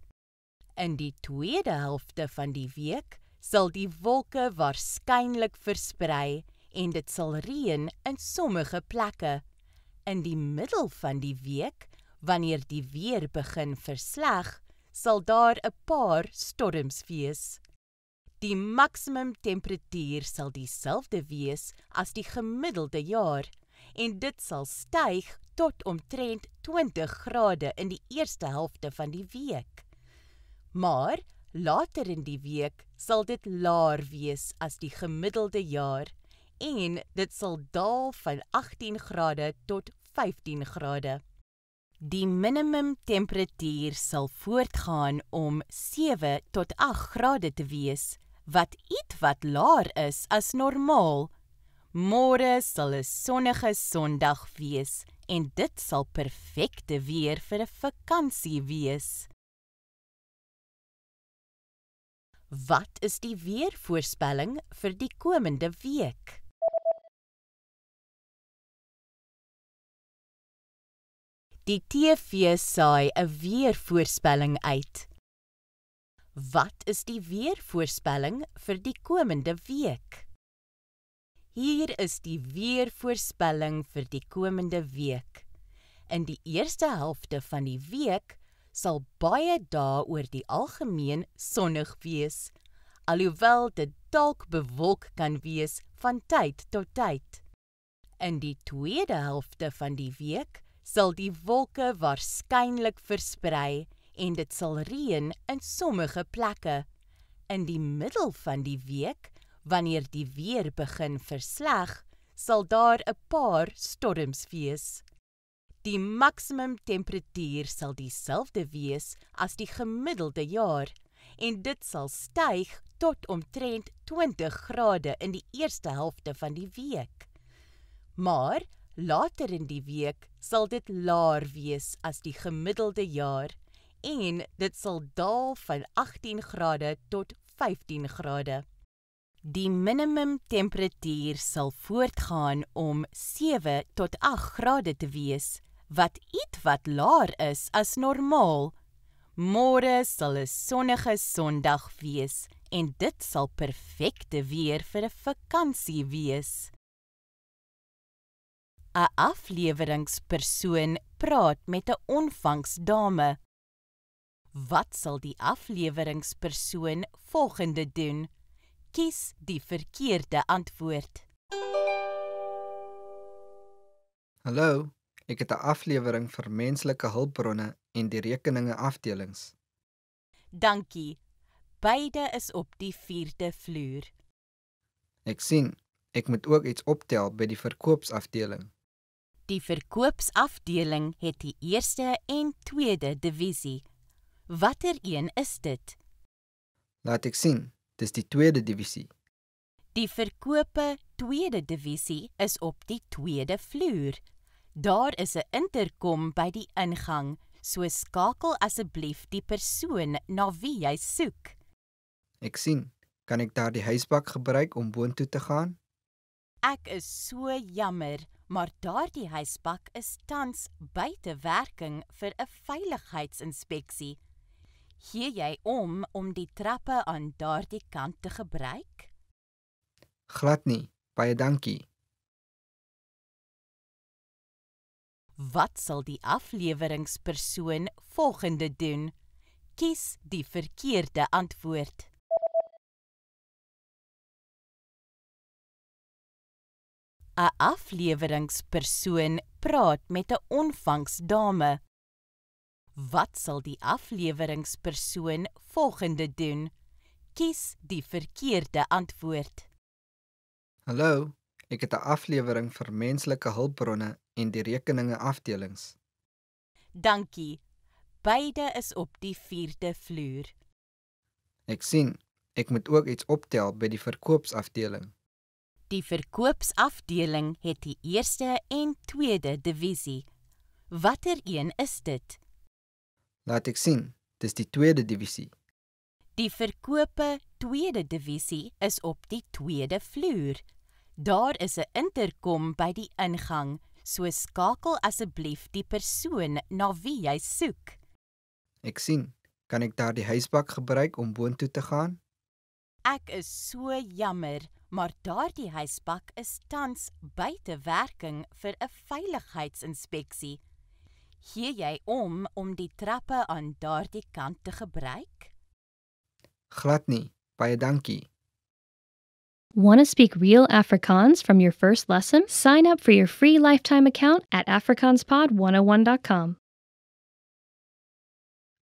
In die tweede helfte van die week sal die wolke waarskynlik versprei en dit sal reën in sommige plekke. In die middel van die week, wanneer die weer begin versleg, sal daar 'n paar storms wees. Die maksimum temperatuur sal dieselfde wees as die gemiddelde jaar en dit sal styg tot omtrent 20 grade in die eerste helfte van die week. Maar later in die week sal dit laer wees as die gemiddelde jaar en dit sal daal van 18 grade tot 15 grade. Die minimum temperatuur sal voortgaan om 7 tot 8 grade te wees wat ietwat laer is as normaal. Môre sal 'n sonnige Sondag wees en dit sal perfekte weer vir 'n vakansie wees. Wat is die weervoorspelling vir die komende week? Die TV saai 'n weervoorspelling uit. Wat is die weervoorspelling vir die komende week? Hier is die weervoorspelling vir die komende week. In die eerste helfte van die week sal baie dae oor die algemeen sonnig wees, alhoewel dit dalk bewolk kan wees van tyd tot tyd. In die tweede helfte van die week sal die wolke waarskynlik versprei en dit sal reën in sommige plekke. In die middel van die week, wanneer die weer begin versleg, sal daar 'n paar storms wees. Die maksimum temperatuur sal dieselfde wees as die gemiddelde jaar en dit sal styg tot omtrent 20 grade in die eerste helfte van die week. Maar later in die week sal dit laer wees as die gemiddelde jaar en dit sal daal van 18 grade tot 15 grade. Die minimum temperatuur sal voortgaan om 7 tot 8 grade te wees, wat ietwat laer is as normaal. Môre sal 'n sonnige Sondag wees en dit sal perfekte weer vir 'n vakansie wees. 'n Afleweringspersoon praat met 'n ontvangsdame. Wat sal die afleweringspersoon volgende doen? Kies die verkeerde antwoord. Hallo, ek het 'n aflewering vir menslike hulpbronne en die rekeninge afdelings. Dankie. Beide is op die 4de vloer. Ek sien, ek moet ook iets optel by die verkoopsafdeling. Die verkoopsafdeling het die 1ste en 2de divisie. Watter een is dit? Laat ek sien, dis die tweede divisie. Die verkope tweede divisie is op die tweede vloer. Daar is 'n interkom by die ingang, so skakel asseblief die persoon na wie jy soek. Ek sien, kan ek daardie huisbak gebruik om boontoe te gaan? Ek is so jammer, maar daardie huisbak is tans buite werking vir 'n veiligheidsinspeksie. Gee jy om om die trappe aan daardie kant te gebruik? Glad nie. Baie dankie. Wat sal die afleweringspersoon volgende doen? Kies die verkeerde antwoord. A afleweringspersoon praat met 'n onvangsdame. Wat sal die afleweringspersoon volgende doen? Kies die verkeerde antwoord. Hallo, ek het 'n aflewering vir menslike hulpbronne en die rekeninge afdelings. Dankie. Beide is op die 4de vloer. Ek sien, ek moet ook iets optel by die verkoopsafdeling. Die verkoopsafdeling het die 1ste en 2de divisie. Watter een is dit? Laat ek sien, dis die tweede divisie. Die verkope tweede divisie is op die tweede vloer. Daar is 'n interkom by die ingang, so skakel asseblief die persoon na wie jy soek. Ek sien, kan ek daardie huisbak gebruik om boontoe te gaan? Ek is so jammer, maar daardie huisbak is tans buite werking vir 'n veiligheidsinspeksie. Gee jy om om die trappe aan daardie kant te gebruik? Glad nie. Baie dankie. Want to speak real Afrikaans from your first lesson? Sign up for your free lifetime account at afrikaanspod101.com.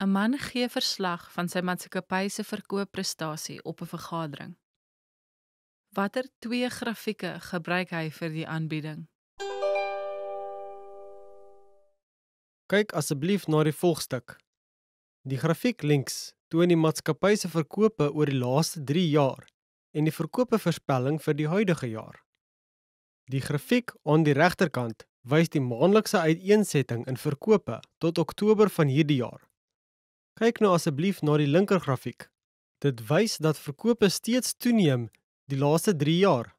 'n Man gee verslag van sy maatskappy se verkoopprestasie op 'n vergadering. Watter twee grafieke gebruik hy vir die aanbieding? Kyk asseblief na die volgstuk. Die grafiek links toon die maatskappy se verkope oor die laaste 3 jaar en die verkope voorspelling vir die huidige jaar. Die grafiek aan die regterkant wys die maandelikse uiteensetting in verkope tot Oktober van hierdie jaar. Kyk nou asseblief na die linker grafiek. Dit wys dat verkope steeds toeneem die laaste 3 jaar.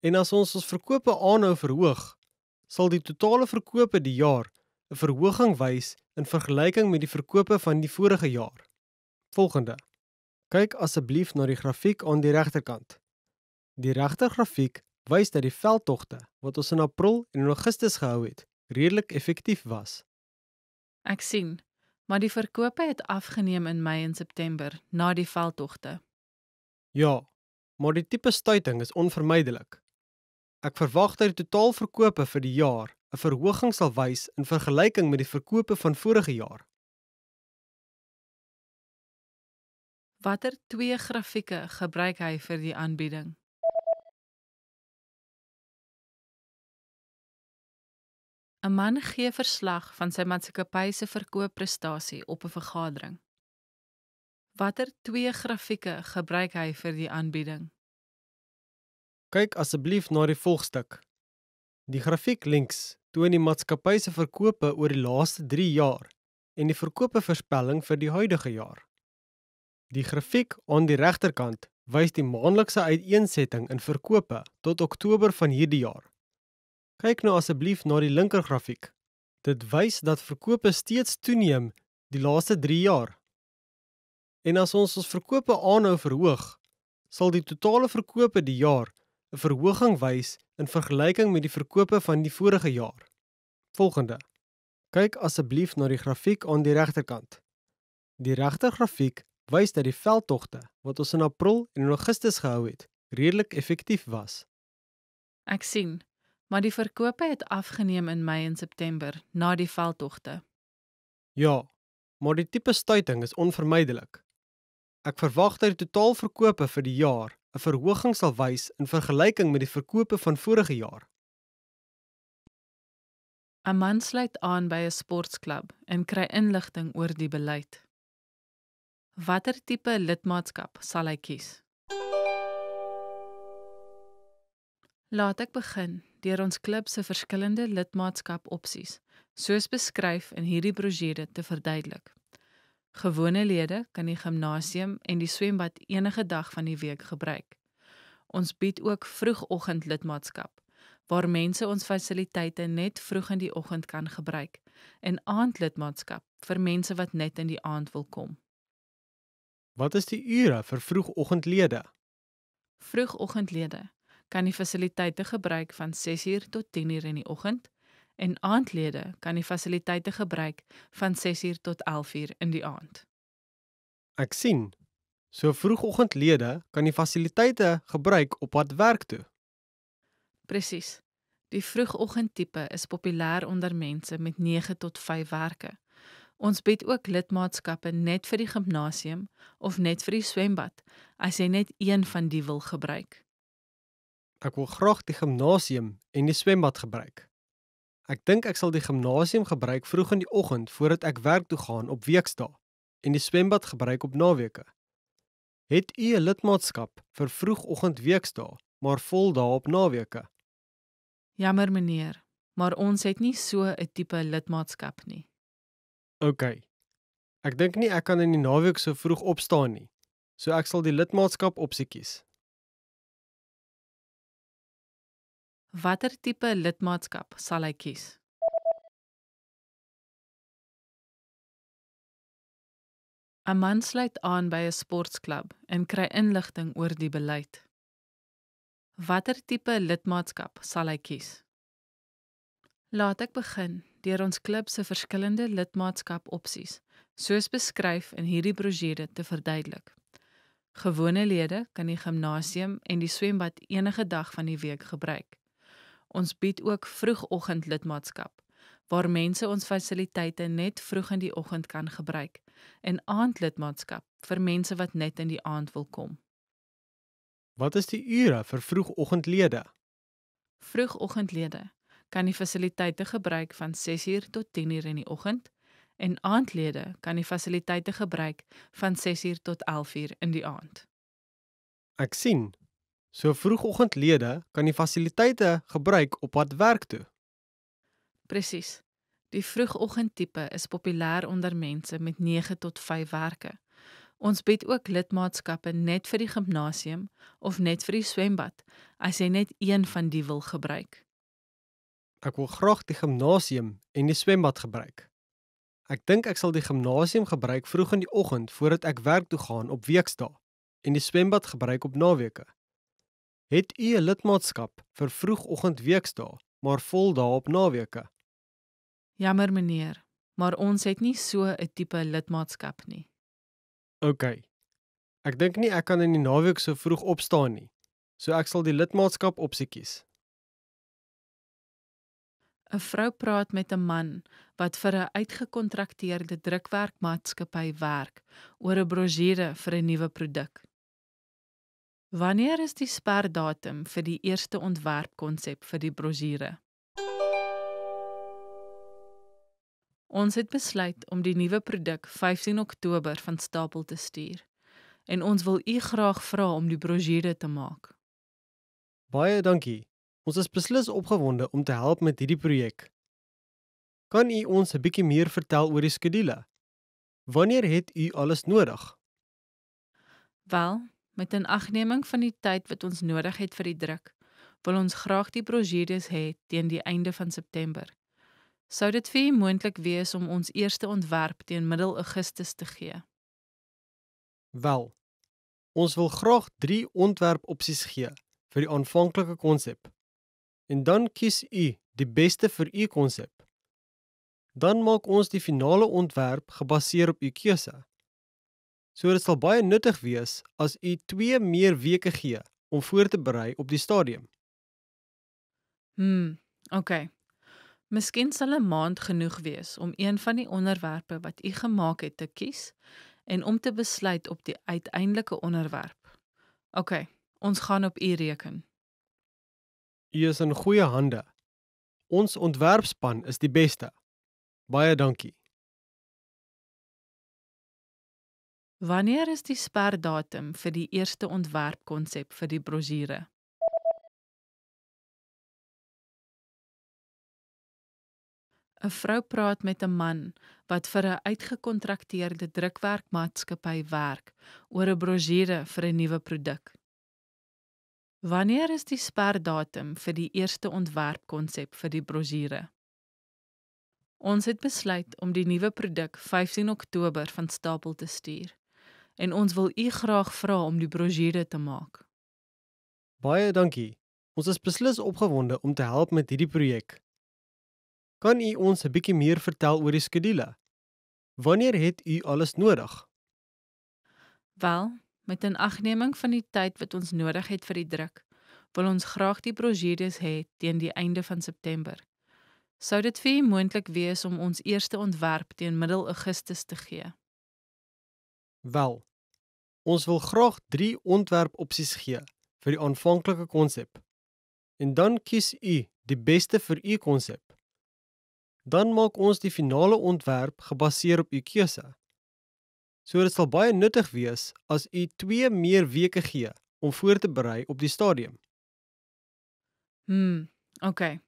En as ons ons verkope aanhou verhoog, sal die totale verkope die jaar 'n verhoging wys in vergelyking met die verkope van die vorige jaar. Volgende. Kyk asseblief na die grafiek aan die regterkant. Die regter grafiek wys dat die veldtogte wat ons in April en Augustus gehou het, redelik effektief was. Ek sien, maar die verkope het afgeneem in Mei en September na die veldtogte. Ja, maar die tipe stuiting is onvermydelik. Ek verwag dat die totaal verkope vir die jaar 'n verhoging sal wys in vergelyking met die verkope van vorige jaar. Watter twee grafieke gebruik hy vir die aanbieding? Man gee verslag van sy maatskappy se verkoopprestasie op 'n vergadering. Watter twee grafieke gebruik hy vir die aanbieding? Kyk asseblief na die volgstuk. Die grafiek links toon die maatskappy se verkope oor die laaste 3 jaar en die verkope voorspelling vir die huidige jaar. Die grafiek aan die regterkant wys die maandelikse uiteensetting in verkope tot Oktober van hierdie jaar. Kyk nou asseblief na die linker grafiek. Dit wys dat verkope steeds toeneem die laaste 3 jaar. En as ons ons verkope aanhou verhoog, sal die totale verkope die jaar 'n verhoging wys in vergelyking met die verkope van die vorige jaar. Volgende. Kyk asseblief na die grafiek aan die regterkant. Die regter grafiek wys dat die veldtogte wat ons in April en in Augustus gehou het, redelik effektief was. Ek sien, maar die verkope het afgeneem in Mei en September na die veldtogte. Ja, maar die tipe stuiting is onvermydelik. Ek verwag dat die totaal verkope vir die jaar 'n verhoging sal wys in vergelyking met die verkope van vorige jaar. 'n Man sluit aan by 'n sportklub en kry inligting oor die beleid. Watter tipe lidmaatskap sal hy kies? Laat ek begin deur ons klub se verskillende lidmaatskap opsies, soos beskryf in hierdie brosjure te verduidelik. Gewone lede kan die gimnasium en die swembad enige dag van die week gebruik. Ons bied ook vroegoggend lidmaatskap waar mense ons fasiliteite net vroeg in die oggend kan gebruik en aandlidmaatskap vir mense wat net in die aand wil kom. Wat is die ure vir vroegoggendlede? Vroegoggendlede kan die fasiliteite gebruik van 6:00 tot 10:00 in die oggend en aandlede kan die fasiliteite gebruik van 6:00 tot 11:00 in die aand. Ek sien. So vroegoggendlede kan die fasiliteite gebruik op pad werk toe. Presies. Die vroegoggendtipe is populêr onder mense met 9 tot 5 werke. Ons bied ook lidmaatskappe net vir die gimnasium of net vir die swembad as jy net een van die wil gebruik. Ek wil graag die gimnasium en die swembad gebruik. Ek dink ek sal die gimnasium gebruik vroeg in die oggend voordat ek werk toe gaan op weksdae en die swembad gebruik op naweke. Het u 'n lidmaatskap vir vroegoggend weksdae, maar vol dae op naweke? Jammer meneer, maar ons het nie so 'n tipe lidmaatskap nie. OK. Ek dink nie ek kan in die naweek so vroeg opstaan nie. So ek sal die lidmaatskap opsie kies. Watter tipe lidmaatskap sal hy kies? Aman sluit aan by 'n sportklub en kry inligting oor die beleid. Watter tipe lidmaatskap sal hy kies? Laat ek begin deur ons klub se verskillende lidmaatskap opsies, soos beskryf in hierdie brosjure te verduidelik. Gewone lede kan die gimnasium en die swembad enige dag van die week gebruik. Ons bied ook vroegoggend lidmaatskap waar mense ons fasiliteite net vroeg in die oggend kan gebruik en aand lidmaatskap vir mense wat net in die aand wil kom. Wat is die ure vir vroegoggendlede? Vroegoggendlede kan die fasiliteite gebruik van 6:00 tot 10:00 in die oggend en aandlede kan die fasiliteite gebruik van 6:00 tot 11:00 in die aand. Ek sien So vroegoggendlede kan die fasiliteite gebruik op pad werk toe. Presies. Die vroegoggendtipe is populêr onder mense met 9 tot 5 werke. Ons bied ook lidmaatskappe net vir die gimnasium of net vir die swembad as jy net een van die wil gebruik. Ek wil graag die gimnasium en die swembad gebruik. Ek dink ek sal die gimnasium gebruik vroeg in die oggend voordat ek werk toe gaan op weksdae en die swembad gebruik op naweke. Het u 'n lidmaatskap vir vroegoggend weksdae, maar vol daarop naweke? Jammer meneer, maar ons het nie so 'n tipe lidmaatskap nie. OK. Ek dink nie ek kan in die naweek so vroeg opstaan nie. So ek sal die lidmaatskap opsie kies. 'n Vrou praat met 'n man wat vir 'n uitgekontrakteerde drukwerkmaatskappy werk oor 'n brosjure vir 'n nuwe produk. Wanneer is die sperdatum vir die eerste ontwerpkonsep vir die brosjure? Ons het besluit om die nuwe produk 15 Oktober van stapel te stuur en ons wil u graag vra om die brosjure te maak. Baie dankie. Ons is beslis opgewonde om te help met hierdie projek. Kan u ons 'n bietjie meer vertel oor die skedule? Wanneer het u alles nodig? Wel, Met inagneming van die tyd wat ons nodig het vir die druk, wil ons graag die brosjures hê teen die einde van September. Sou dit vir u moontlik wees om ons eerste ontwerp teen middel Augustus te gee? Wel, ons wil graag 3 ontwerpopsies gee vir die aanvanklike konsep. En dan kies u die beste vir u konsep. Dan maak ons die finale ontwerp gebaseer op u keuse. So dit sal baie nuttig wees as u 2 meer weke gee om voor te berei op die stadium. Hmm, okay. Miskien sal 'n maand genoeg wees om een van die onderwerpe wat u gemaak het te kies en om te besluit op die uiteindelike onderwerp. Okay, ons gaan op u reken. U is in goeie hande. Ons ontwerpspan is die beste. Baie dankie. Wanneer is die sperdatum vir die eerste ontwerpkonsep vir die brosjure? A vrou praat met 'n man wat vir 'n uitgekontrakteerde drukwerkmaatskappy werk oor 'n brosjure vir 'n nuwe produk. Wanneer is die sperdatum vir die eerste ontwerpkonsep vir die brosjure? Ons het besluit om die nuwe produk 15 Oktober van stapel te stuur en ons wil u graag vra om die brosjure te maak. Baie dankie. Ons is beslis opgewonde om te help met hierdie projek. Kan u ons 'n bietjie meer vertel oor die skedule? Wanneer het u alles nodig? Wel, met 'n agneming van die tyd wat ons nodig het vir die druk, wil ons graag die brosjures hê teen die einde van September. Sou dit vir u moontlik wees om ons eerste ontwerp teen middel Augustus te gee? Wel, Ons wil graag 3 ontwerp opsies gee vir die aanvanklike konsep. En dan kies u die beste vir u konsep. Dan maak ons die finale ontwerp gebaseer op u keuse. So dit sal baie nuttig wees as u 2 meer weke gee om voor te berei op die stadium. Hmm, okay.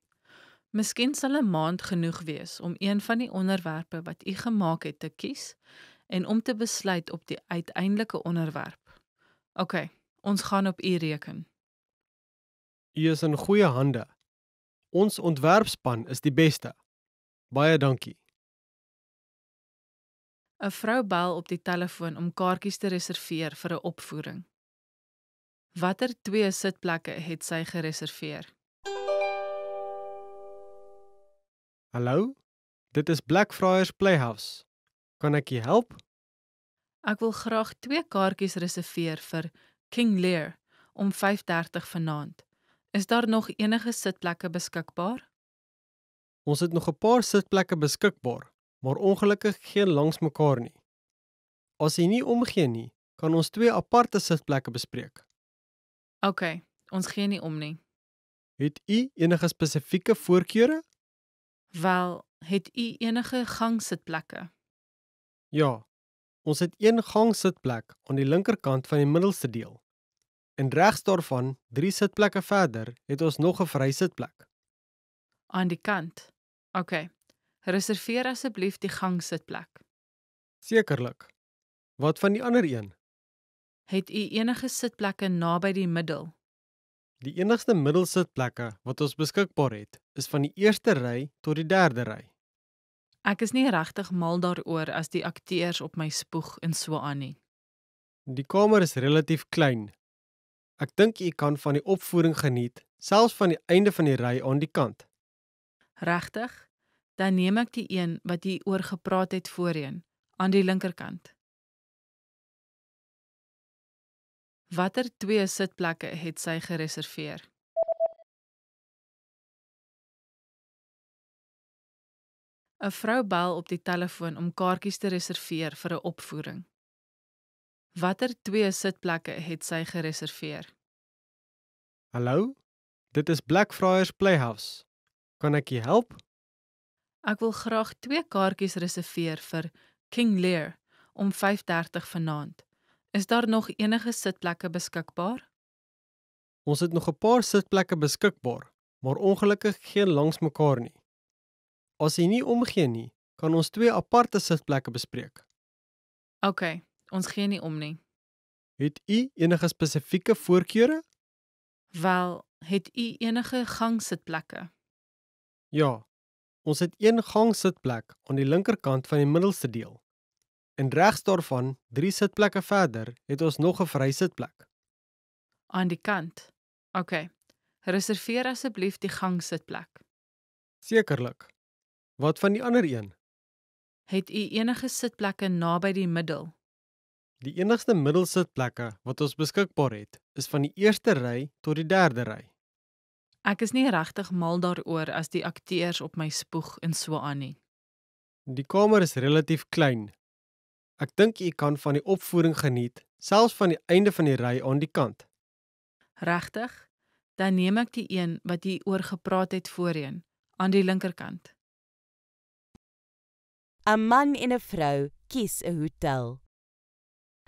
Miskien sal 'n maand genoeg wees om een van die onderwerpe wat u gemaak het te kies en om te besluit op die uiteindelike onderwerp. OK, ons gaan op u reken. U is in goeie hande. Ons ontwerpspan is die beste. Baie dankie. 'n Vrou bel op die telefoon om kaartjies te reserveer vir 'n opvoering. Watter twee sitplekke het sy gereserveer? Hallo, dit is Black Friars Playhouse. Kan ek jou help? Ek wil graag twee kaartjies reserveer vir King Lear om 5:30 vanaand. Is daar nog enige sitplekke beskikbaar? Ons het nog 'n paar sitplekke beskikbaar, maar ongelukkig geen langs mekaar nie. As jy nie omgee nie, kan ons twee aparte sitplekke bespreek. OK, ons gee nie om nie. Het u enige spesifieke voorkeure? Wel, het u enige gangsitplekke? Ja. Ons het een gang sitplek aan die linkerkant van die middelste deel. En regs daarvan, 3 sitplekke verder, het ons nog 'n vry sitplek. Aan die kant. OK. Reserveer asseblief die gang sitplek. Sekerlik. Wat van die ander een? Het u enige sitplekke naby die middel? Die enigste middelsitplekke wat ons beskikbaar het, is van die eerste ry tot die derde ry. Ek is nie regtig mal daaroor as die akteurs op my spoeg en so aan nie. Die kamer is relatief klein. Ek dink u kan van die opvoering geniet, selfs van die einde van die ry aan die kant. Regtig? Dan neem ek die een wat u oor gepraat het voorheen, aan die linkerkant. Watter twee sitplekke het sy gereserveer? 'n Vrou bel op die telefoon om kaartjies te reserveer vir 'n opvoering. Watter twee sitplekke het sy gereserveer? Hallo, dit is Black Friars Playhouse. Kan ek jou help? Ek wil graag twee kaartjies reserveer vir King Lear om 5:30 vanaand. Is daar nog enige sitplekke beskikbaar? Ons het nog 'n paar sitplekke beskikbaar, maar ongelukkig geen langs mekaar nie. As jy nie omgee nie, kan ons twee aparte sitplekke bespreek. OK, ons gee nie om nie. Het u enige spesifieke voorkeure? Wel, het u enige gangsitplekke? Ja. Ons het een gangsitplek aan die linkerkant van die middelste deel. En regs daarvan, 3 sitplekke verder, het ons nog 'n vry sitplek. Aan die kant. OK. Reserveer asseblief die gangsitplek. Sekerlik. Wat van die ander een? Het u enige sitplekke naby die middel? Die enigste middelsitplekke wat ons beskikbaar het, is van die eerste ry tot die derde ry. Ek is nie regtig mal daaroor as die akteurs op my spoeg en so aan nie. Die kamer is relatief klein. Ek dink u kan van die opvoering geniet, selfs van die einde van die ry aan die kant. Regtig? Dan neem ek die een wat u oor gepraat het voorheen, aan die linkerkant. 'n man en 'n vrou kies 'n hotel.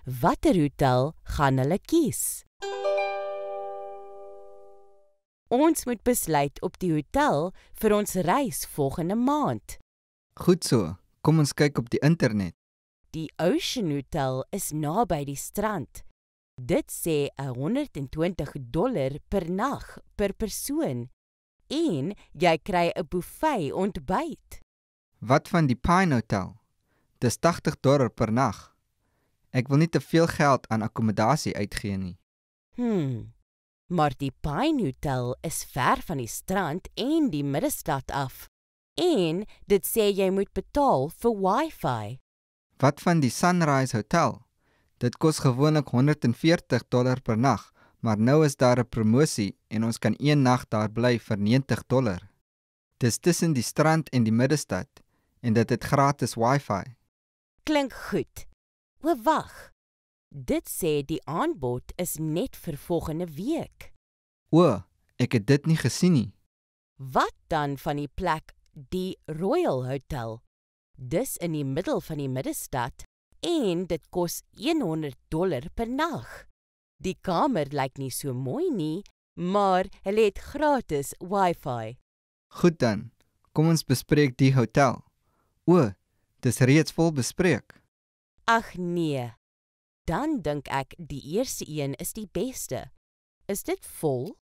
Watter hotel gaan hulle kies? Ons moet besluit op die hotel vir ons reis volgende maand. Goed so. Kom ons kyk op die internet. Die Ocean Hotel is naby die strand. Dit sê 120 dollar per nag per persoon en jy kry 'n buffet ontbyt. Wat van die Pine Hotel? Dis 80 dollar per nag. Ek wil nie te veel geld aan akkommodasie uitgee nie. Hmm. Maar die Pine Hotel is ver van die strand en die middestad af. En dit sê jy moet betaal vir Wi-Fi. Wat van die Sunrise Hotel? Dit kos gewoonlik 140 dollar per nag, maar nou is daar 'n promosie en ons kan een nag daar bly vir 90 dollar. Dis tussen die strand en die middestad en dit het gratis Wi-Fi. Klink goed. O wag. Dit sê die aanbod is net vir volgende week. O, ek het dit nie gesien nie. Wat dan van die plek die Royal Hotel? Dis in die middel van die middestad en dit kos 100 dollar per nag. Die kamer lyk nie so mooi nie, maar hulle het gratis Wi-Fi. Goed dan. Kom ons bespreek die hotel. O, dis reeds vol bespreek. Ag nee. Dan dink ek die eerste een is die beste. Is dit vol?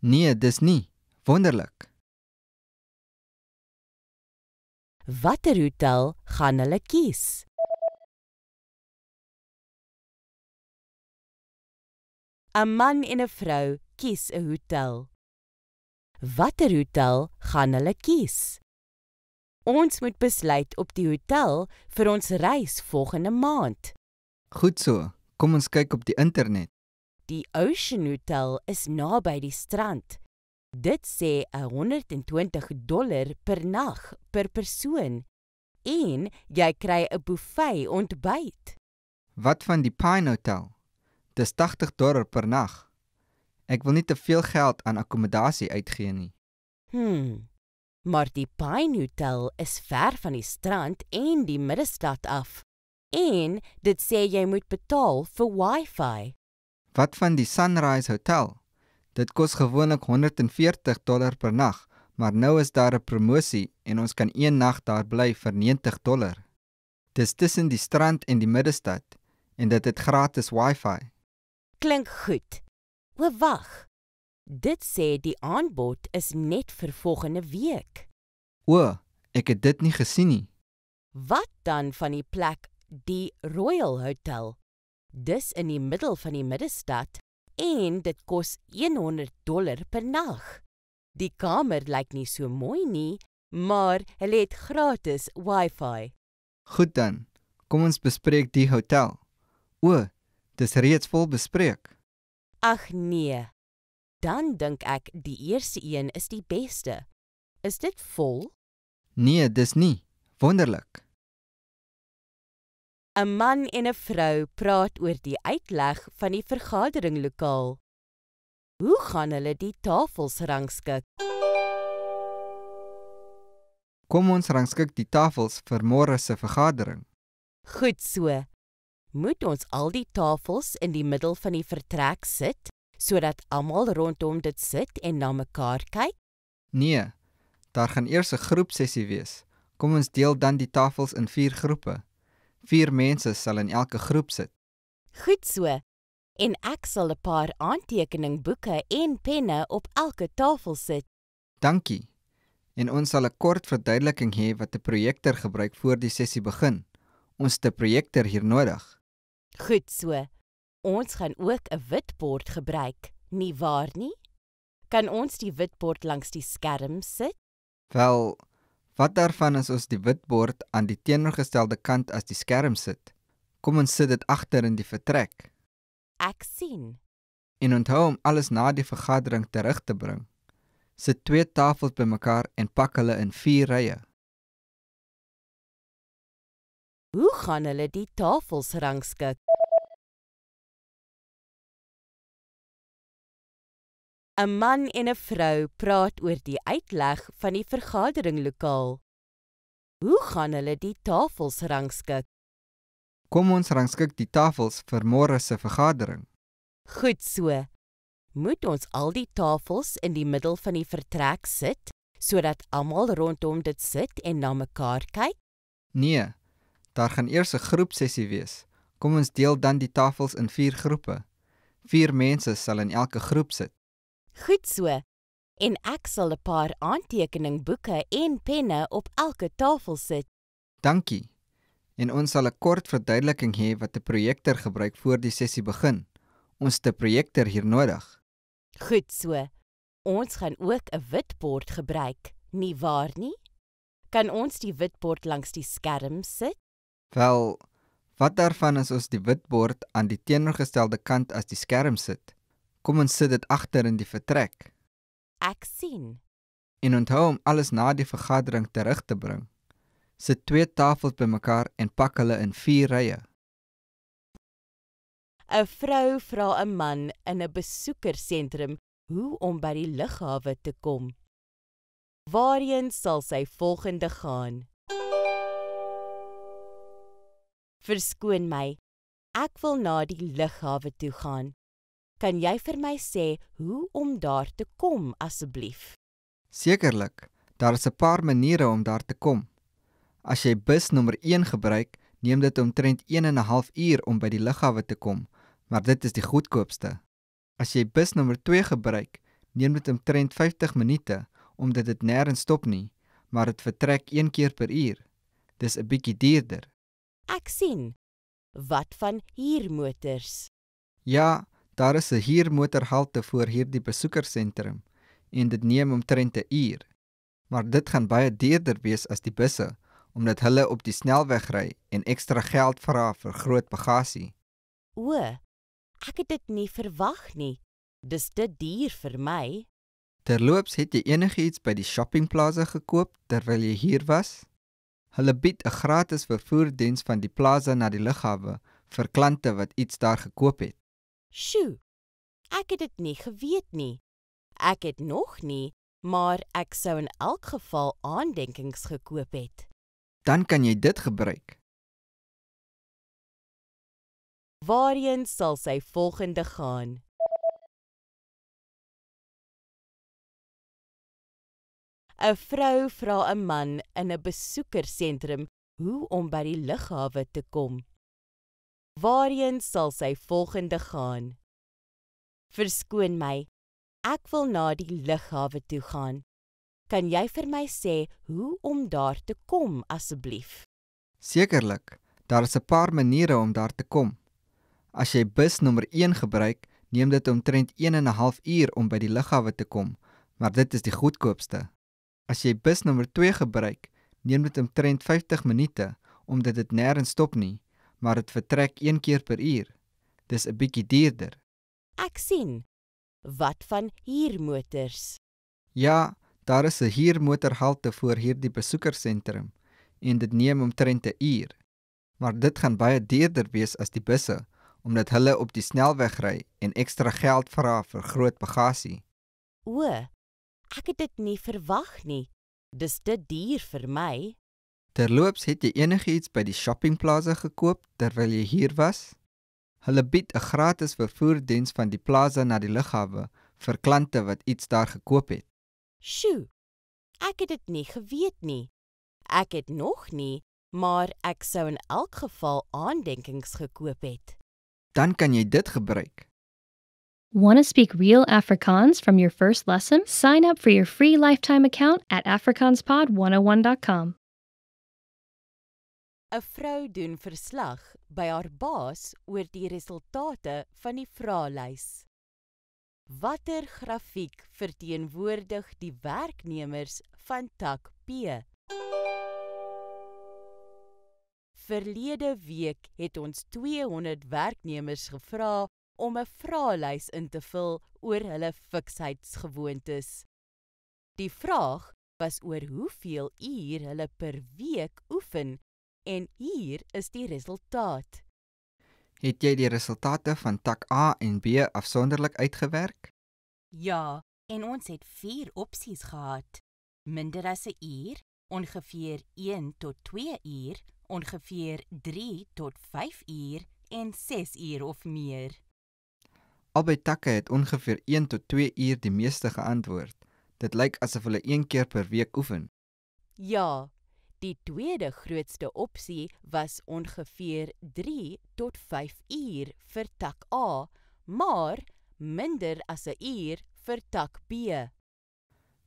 Nee, dis nie. Wonderlik. Watter hotel gaan hulle kies? A man en 'n vrou kies 'n hotel. Watter hotel gaan hulle kies? Ons moet besluit op die hotel vir ons reis volgende maand. Goed so. Kom ons kyk op die internet. Die Ocean Hotel is naby die strand. Dit sê 120 dollar per nag per persoon en jy kry 'n buffet ontbyt. Wat van die Pine Hotel? Dis 80 dollar per nag. Ek wil nie te veel geld aan akkommodasie uitgee nie. Hmm, maar die Pine Hotel is ver van die strand en die middestad af. En dit sê jy moet betaal vir Wi-Fi. Wat van die Sunrise Hotel? Dit kos gewoonlik 140 dollar per nag, maar nou is daar 'n promosie en ons kan een nag daar bly vir 90 dollar. Dis tussen die strand en die middestad en dit het gratis Wi-Fi. Klink goed. O wag, Dit sê die aanbod is net vir volgende week. O, ek het dit nie gesien nie. Wat dan van die plek die Royal Hotel? Dis in die middel van die middestad en dit kos 100 dollar per nag. Die kamer lyk nie so mooi nie, maar hulle het gratis Wi-Fi. Goed dan. Kom ons bespreek die hotel. O, dis reeds vol bespreek. Ag nee dan dink ek die eerste een is die beste. Is dit vol? Nee, dis nie. Wonderlik. 'n Man en 'n vrou praat oor die uitleg van die vergaderinglokaal. Hoe gaan hulle die tafels rangskik? Kom ons rangskik die tafels vir môre se vergadering. Goed so. Moet ons al die tafels in die middel van die vertrek sit? sodat almal rondom dit sit en na mekaar kyk? Nee. Daar gaan eers 'n groepsessie wees. Kom ons deel dan die tafels in 4 groepe. 4 mense sal in elke groep sit. Goed so. En ek sal 'n paar aantekeningboeke en penne op elke tafel sit. Dankie. En ons sal 'n kort verduideliking hê wat 'n projektor gebruik voor die sessie begin. Ons het 'n projektor hier nodig. Goed so. Ons gaan ook 'n witbord gebruik, nie waar nie? Kan ons die witbord langs die skerm sit? Wel, wat daarvan as ons die witbord aan die teenoorgestelde kant as die skerm sit? Kom ons sit dit agter in die vertrek. Ek sien. En onthou om alles na die vergadering terug te bring. Sit twee tafels bymekaar en pak hulle in vier rye. Hoe gaan hulle die tafels rangskik? 'n man en 'n vrou praat oor die uitleg van die vergaderinglokaal. Hoe gaan hulle die tafels rangskik? Kom ons rangskik die tafels vir môre se vergadering. Goed so. Moet ons al die tafels in die middel van die vertrek sit sodat almal rondom dit sit en na mekaar kyk? Nee. Daar gaan eers 'n groepsessie wees. Kom ons deel dan die tafels in 4 groepe. 4 mense sal in elke groep sit. Goed so. En ek sal 'n paar aantekeningboeke en penne op elke tafel sit. Dankie. En ons sal 'n kort verduideliking hê wat 'n projektor gebruik voor die sessie begin. Ons het 'n projektor hier nodig. Goed so. Ons gaan ook 'n witbord gebruik, nie waar nie? Kan ons die witbord langs die skerm sit? Wel, wat daarvan as ons die witbord aan die teenoorgestelde kant as die skerm sit? Kom ons sit dit agter in die vertrek. Ek sien. En onthou om alles na die vergadering terug te bring. Sit twee tafels bymekaar en pak hulle in vier rye. 'n Vrou vra 'n man in 'n besoekersentrum hoe om by die lughawe te kom. Waarheen sal sy volgende gaan? Verskoon my. Ek wil na die lughawe toe gaan. Kan jy vir my sê hoe om daar te kom asseblief? Sekerlik, daar is 'n paar maniere om daar te kom. As jy bus nommer 1 gebruik, neem dit omtrent 1 en 'n half uur om by die lughawe te kom, maar dit is die goedkoopste. As jy bus nommer 2 gebruik, neem dit omtrent 50 minute omdat dit nêrens stop nie, maar dit vertrek 1 keer per uur. Dis 'n bietjie duurder. Ek sien. Wat van huurmotors? Ja, Daar is 'n hier motorhalte voor hierdie besoekersentrum en dit neem omtrent 'n uur. Maar dit gaan baie duurder wees as die busse omdat hulle op die snelweg ry en ekstra geld vra vir groot bagasie. O, ek het dit nie verwag nie. Dis te duur vir my. Terloops, het jy enigiets by die shoppingplase gekoop terwyl jy hier was? Hulle bied 'n gratis vervoerdiens van die plaza na die lughawe vir klante wat iets daar gekoop het. Sjoe. Ek het dit nie geweet nie. Ek het nog nie, maar ek sou in elk geval aandenkings gekoop het. Dan kan jy dit gebruik. Waarheen sal sy volgende gaan? A vrou vra 'n man in 'n besoekersentrum hoe om by die lughawe te kom. Waarheen sal sy volgende gaan? Verskoon my. Ek wil na die lughawe toe gaan. Kan jy vir my sê hoe om daar te kom asseblief? Sekerlik. Daar is 'n paar maniere om daar te kom. As jy bus nommer 1 gebruik, neem dit omtrent 1 en 'n half uur om by die lughawe te kom, maar dit is die goedkoopste. As jy bus nommer 2 gebruik, neem dit omtrent 50 minute omdat dit nêrens stop nie maar dit vertrek 1 keer per uur. Dis 'n bietjie duurder. Ek sien. Wat van huurmotors? Ja, daar is 'n huurmotorhalte voor hierdie besoekersentrum en dit neem omtrent 'n uur. Maar dit gaan baie duurder wees as die busse omdat hulle op die snelweg ry en ekstra geld vra vir groot bagasie. O, ek het dit nie verwag nie. Dis te duur vir my. Terloops, het jy enigiets by die shoppingplase gekoop terwyl jy hier was? Hulle bied 'n gratis vervoerdiens van die plaza na die lughawe vir klante wat iets daar gekoop het. Sjoe. Ek het dit nie geweet nie. Ek het nog nie, maar ek sou in elk geval aandenkings gekoop het. Dan kan jy dit gebruik. Want to speak real Afrikaans from your first lesson? Sign up for your free lifetime account at afrikaanspod101.com. 'n vrou doen verslag by haar baas oor die resultate van die vraelys. Watter grafiek verteenwoordig die werknemers van tak P? Verlede week het ons 200 werknemers gevra om 'n vraelys in te vul oor hulle fiksheidsgewoontes. Die vraag was oor hoeveel uur hulle per week oefen en hier is die resultaat. Het jy die resultate van tak A en B afsonderlik uitgewerk? Ja, en ons het 4 opsies gehad. Minder as 'n uur, ongeveer 1 tot 2 uur, ongeveer 3 tot 5 uur en 6 uur of meer. Albei takke het ongeveer 1 tot 2 uur die meeste geantwoord. Dit lyk asof hulle een keer per week oefen. Ja, Die tweede grootste opsie was ongeveer 3 tot 5 uur vir tak A, maar minder as 'n uur vir tak B.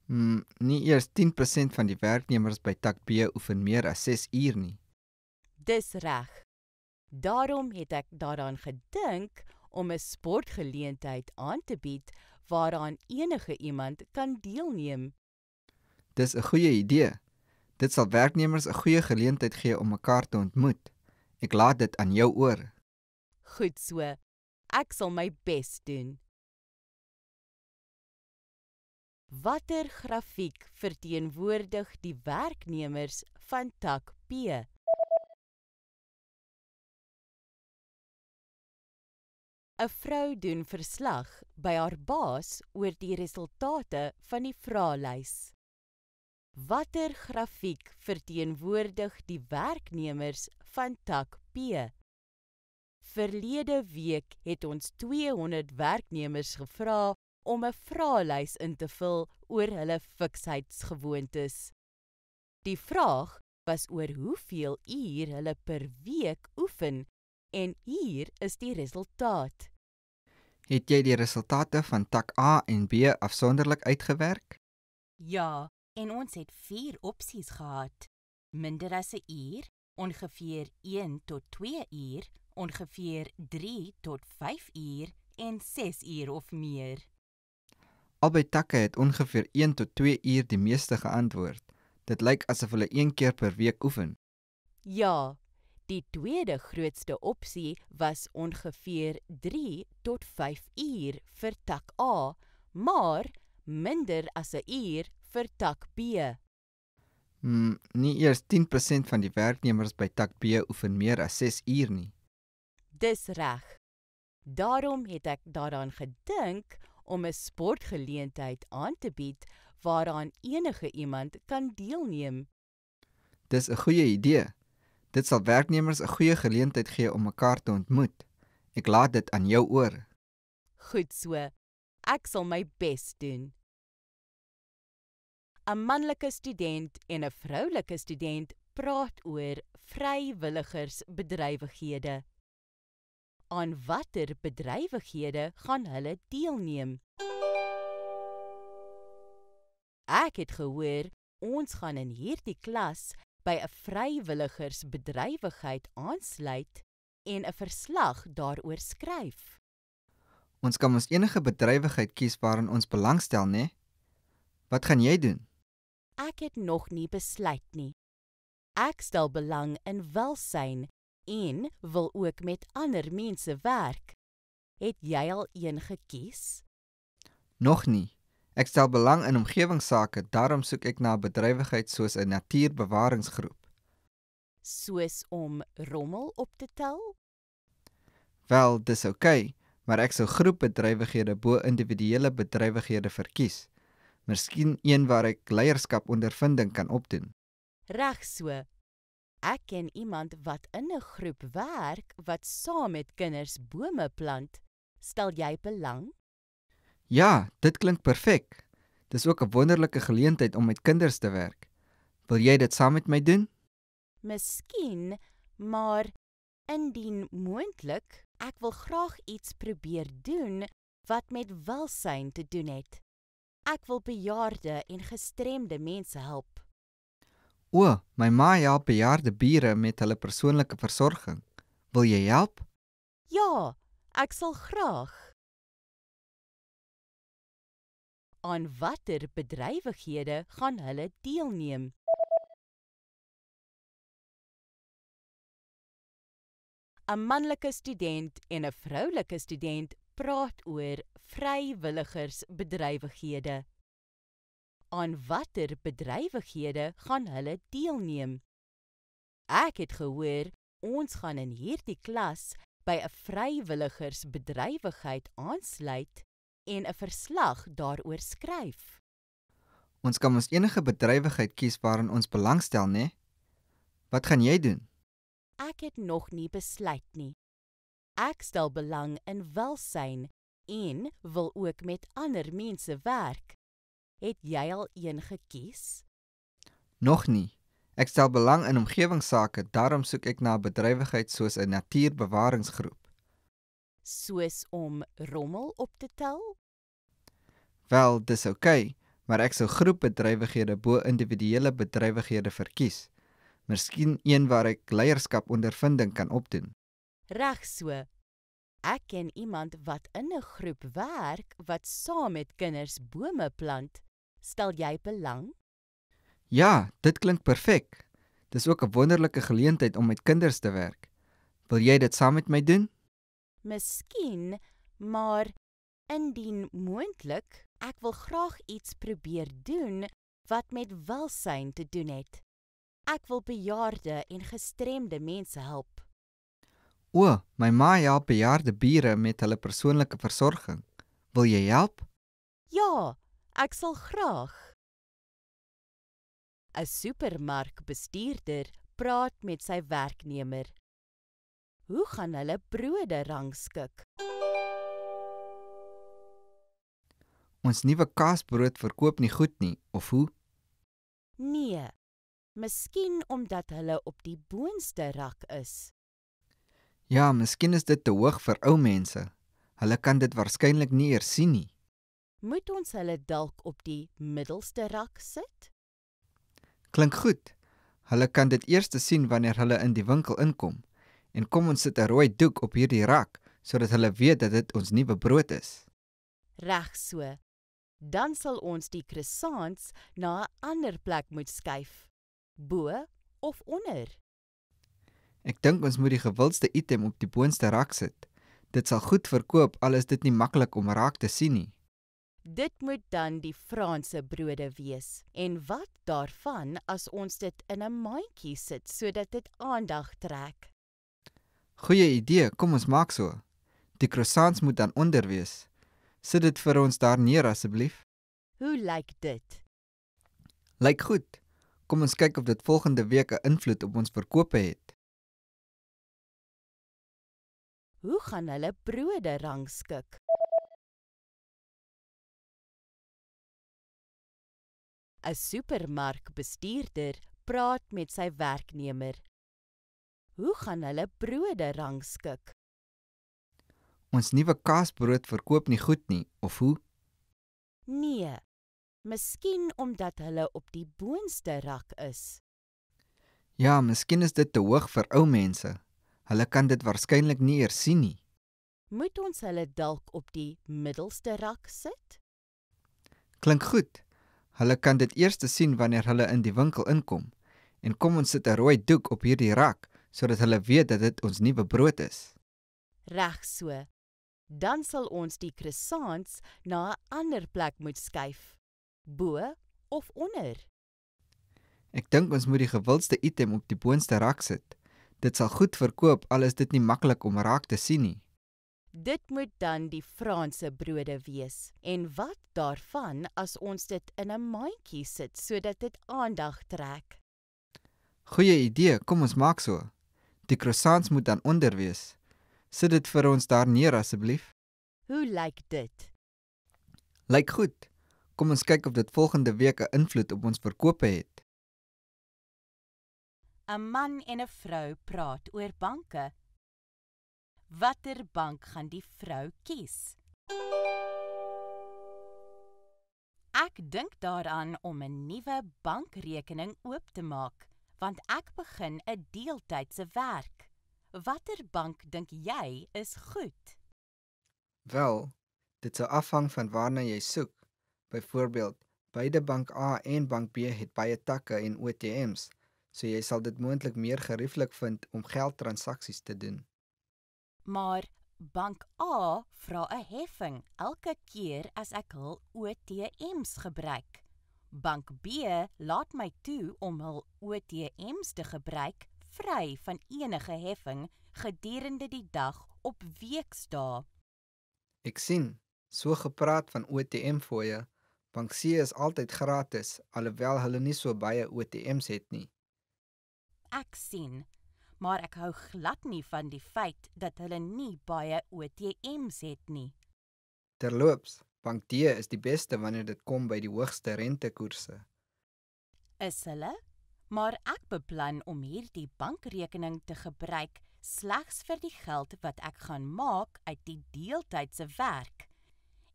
Mm, nie eers 10% van die werknemers by tak B oefen meer as 6 uur nie. Dis reg. Daarom het ek daaraan gedink om 'n sportgeleentheid aan te bied waaraan enige iemand kan deelneem. Dis 'n goeie idee. Dit sal werknemers 'n goeie geleentheid gee om mekaar te ontmoet. Ek laat dit aan jou oor. Goed so. Ek sal my bes doen. Watter grafiek verteenwoordig die werknemers van tak P? A vrou doen verslag by haar baas oor die resultate van die vraelys. Watter grafiek verteenwoordig die werknemers van tak P? Verlede week het ons 200 werknemers gevra om 'n vraelys in te vul oor hulle fiksheidsgewoontes. Die vraag was oor hoeveel uur hulle per week oefen en hier is die resultaat. Het jy die resultate van tak A en B afsonderlik uitgewerk? Ja, en ons het 4 opsies gehad: minder as 'n uur, ongeveer 1 tot 2 uur, ongeveer 3 tot 5 uur en 6 uur of meer. Albei takke het ongeveer 1 tot 2 uur die meeste geantwoord. Dit lyk asof hulle een keer per week oefen. Ja, die tweede grootste opsie was ongeveer 3 tot 5 uur vir tak A, maar minder as 'n uur vir tak B. Mm, nie eers 10% van die werknemers by tak B oefen meer as 6 uur nie. Dis reg. Daarom het ek daaraan gedink om 'n sportgeleentheid aan te bied waaraan enige iemand kan deelneem. Dis 'n goeie idee. Dit sal werknemers 'n goeie geleentheid gee om mekaar te ontmoet. Ek laat dit aan jou oor. Goed so. Ek sal my bes doen. 'n manlike student en 'n vroulike student praat oor vrywilligersbedrywighede. Aan watter bedrywighede gaan hulle deelneem? Ek het gehoor ons gaan in hierdie klas by 'n vrywilligersbedrywigheid aansluit en 'n verslag daaroor skryf. Ons kan mos enige bedrywigheid kies waarin ons belangstel, né? Nee? Wat gaan jy doen? ek het nog nie besluit nie. Ek stel belang in welsyn en wil ook met ander mense werk. Het jy al een gekies? Nog nie. Ek stel belang in omgewingsake, daarom soek ek na 'n bedrywigheid soos 'n natuurbewaringsgroep. Soos om rommel op te tel? Wel, dis oukei, okay, maar ek sou groepbedrywighede bo individuele bedrywighede verkies. Miskien een waar ek leierskap ondervinding kan opdoen. Reg so. Ek ken iemand wat in 'n groep werk wat saam met kinders bome plant. Stel jy belang? Ja, dit klink perfek. Dis ook 'n wonderlike geleentheid om met kinders te werk. Wil jy dit saam met my doen? Miskien, maar indien moontlik, ek wil graag iets probeer doen wat met welsyn te doen het. Ek wil bejaarde en gestremde mense help. O, my ma ja, bejaarde bure met hulle persoonlike versorging. Wil jy help? Ja, ek sal graag. Aan watter bedrywighede gaan hulle deelneem? A manlike student en 'n vroulike student praat oor vrywilligersbedrywighede. Aan watter bedrywighede gaan hulle deelneem? Ek het gehoor ons gaan in hierdie klas by 'n vrywilligersbedrywigheid aansluit en 'n verslag daaroor skryf. Ons kan mos enige bedrywigheid kies waarin ons belangstel, né? Wat gaan jy doen? Ek het nog nie besluit nie. Ek stel belang in welsyn en wil ook met ander mense werk. Het jy al een gekies? Nog nie. Ek stel belang in omgewingsake, daarom soek ek na 'n bedrywigheid soos 'n natuurbewaringsgroep. Soos om rommel op te tel? Wel, dis oukei, okay, maar ek sou groepbedrywighede bo individuele bedrywighede verkies. Miskien een waar ek leierskapondervinding kan opdoen. Reg so, Ek ken iemand wat in 'n groep werk wat saam met kinders bome plant. Stel jy belang? Ja, dit klink perfek. Dis ook 'n wonderlike geleentheid om met kinders te werk. Wil jy dit saam met my doen? Miskien, maar indien moontlik, ek wil graag iets probeer doen wat met welsyn te doen het. Ek wil bejaarde en gestremde mense help. O, my ma help bejaarde bure met hulle persoonlike versorging. Wil jy help? Ja, ek sal graag. 'n Supermarkbestuurder praat met sy werknemer. Hoe gaan hulle brode rangskik? Ons nuwe kaasbrood verkoop nie goed nie, of hoe? Nee. Miskien omdat hulle op die boonste rak is. Ja, miskien is dit te hoog vir ou mense. Hulle kan dit waarskynlik nie eers sien nie. Moet ons hulle dalk op die middelste rak sit? Klink goed. Hulle kan dit eers sien wanneer hulle in die winkel inkom. En kom ons sit 'n rooi doek op hierdie rak sodat hulle weet dat dit ons nuwe brood is. Reg so. Dan sal ons die croissants na 'n ander plek moet skuif. Bo of onder? Ek dink ons moet die gewildste item op die boonste rak sit. Dit sal goed verkoop al is dit nie maklik om raak te sien nie. Dit moet dan die Franse brode wees. En wat daarvan as ons dit in 'n mandjie sit sodat dit aandag trek? Goeie idee, kom ons maak so. Die croissants moet dan onder wees. Sit dit vir ons daar neer asseblief. Hoe lyk dit? Lyk goed. Kom ons kyk of dit volgende week 'n invloed op ons verkope het. Hoe gaan hulle brode rangskik? As supermarkbestuurder praat met sy werknemer. Hoe gaan hulle brode rangskik? Ons nuwe kaasbrood verkoop nie goed nie, of hoe? Nee. Miskien omdat hulle op die boonste rak is. Ja, miskien is dit te hoog vir ou mense. Hulle kan dit waarskynlik nie eers sien nie. Moet ons hulle dalk op die middelste rak sit? Klink goed. Hulle kan dit eers sien wanneer hulle in die winkel inkom. En kom ons sit 'n rooi doek op hierdie rak sodat hulle weet dat dit ons nuwe brood is. Reg so. Dan sal ons die croissants na 'n ander plek moet skuif. Bo of onder? Ek dink ons moet die gewildste item op die boonste rak sit. Dit sal goed verkoop al is dit nie maklik om raak te sien nie. Dit moet dan die Franse brode wees. En wat daarvan as ons dit in 'n mandjie sit sodat dit aandag trek? Goeie idee, kom ons maak so. Die croissants moet dan onder wees. Sit dit vir ons daar neer asseblief. Hoe lyk dit? Lyk goed. Kom ons kyk of dit volgende week 'n invloed op ons verkope het. 'n man en 'n vrou praat oor banke. Watter bank gaan die vrou kies? Ek dink daaraan om 'n nuwe bankrekening oop te maak, want ek begin 'n deeltydse werk. Watter bank dink jy is goed? Wel, dit sal afhang van waarna jy soek. Byvoorbeeld, beide bank A en bank B het baie takke en ATMs so jy sal dit moontlik meer gerieflik vind om geldtransaksies te doen. Maar bank A vra 'n heffing elke keer as ek hul ATMs gebruik. Bank B laat my toe om hul ATMs te gebruik vry van enige heffing gedurende die dag op weksdae. Ek sien, so gepraat van ATM fooie, bank C is altyd gratis alhoewel hulle nie so baie ATMs het nie ek sien, maar ek hou glad nie van die feit dat hulle nie baie ATMs het nie. Terloops, Bank D is die beste wanneer dit kom by die hoogste rentekoerse. Is hulle? Maar ek beplan om hierdie bankrekening te gebruik slegs vir die geld wat ek gaan maak uit die deeltydse werk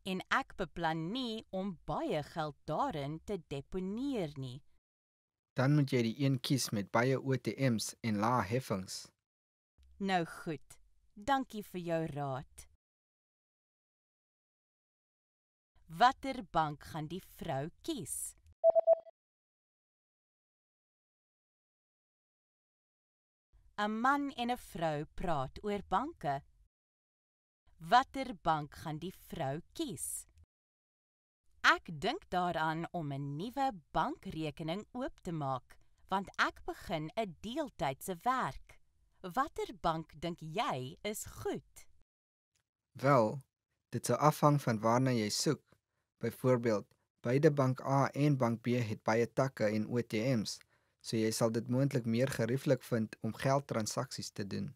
en ek beplan nie om baie geld daarin te deponeer nie. Dan moet jy die een kies met baie OTMs en lae heffings. Nou goed. Dankie vir jou raad. Watter bank gaan die vrou kies? A man en 'n vrou praat oor banke. Watter bank gaan die vrou kies? Ek dink daaraan om 'n nuwe bankrekening oop te maak, want ek begin 'n deeltydse werk. Watter bank dink jy is goed? Wel, dit sal afhang van waarna jy soek. Byvoorbeeld, beide bank A en bank B het baie takke en ATMs, so jy sal dit moontlik meer gerieflik vind om geldtransaksies te doen.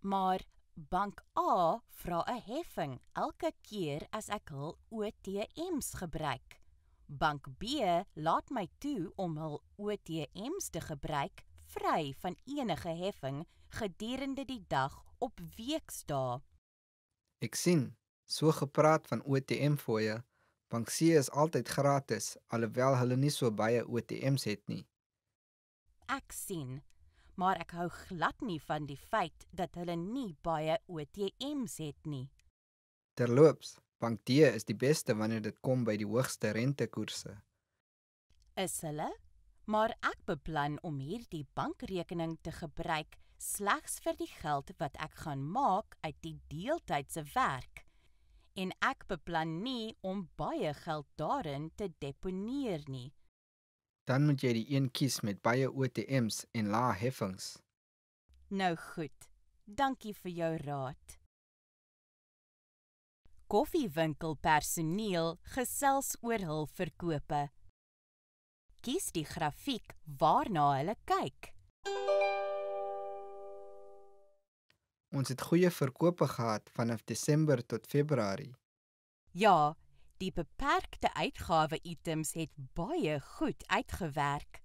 Maar Bank A vra 'n heffing elke keer as ek hul ATMs gebruik. Bank B laat my toe om hul ATMs te gebruik vry van enige heffing gedurende die dag op weksdae. Ek sien, so gepraat van ATM fooie, Bank C is altyd gratis alhoewel hulle nie so baie ATMs het nie. Ek sien, maar ek hou glad nie van die feit dat hulle nie baie ATMs het nie. Terloops, Bank D is die beste wanneer dit kom by die hoogste rentekoerse. Is hulle? Maar ek beplan om hierdie bankrekening te gebruik slegs vir die geld wat ek gaan maak uit die deeltydse werk en ek beplan nie om baie geld daarin te deponeer nie dan moet jy die een kies met baie ATMs en lae heffings. Nou goed. Dankie vir jou raad. Koffiewinkelpersoneel gesels oor hul verkope. Kies die grafiek waarna hulle kyk. Ons het goeie verkope gehad vanaf Desember tot Februarie. Ja, Die beperkte uitgawe items het baie goed uitgewerk,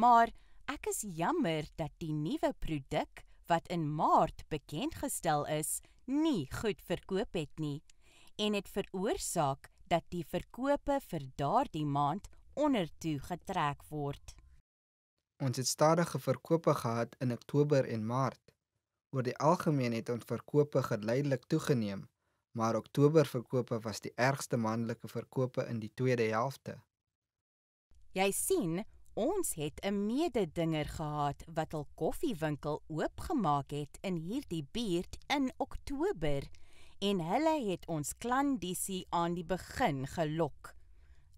maar ek is jammer dat die nuwe produk wat in Maart bekendgestel is, nie goed verkoop het nie en het veroorsaak dat die verkope vir daardie maand ondertoe getrek word. Ons het stadige verkope gehad in Oktober en Maart. Oor die algemeen het ons verkope geleidelik toegeneem maar Oktober verkope was die ergste maandelike verkope in die tweede helfte. Jy sien, ons het 'n mededinger gehad wat al koffiewinkel oopgemaak het in hierdie buurt in Oktober en hulle het ons klandisie aan die begin gelok.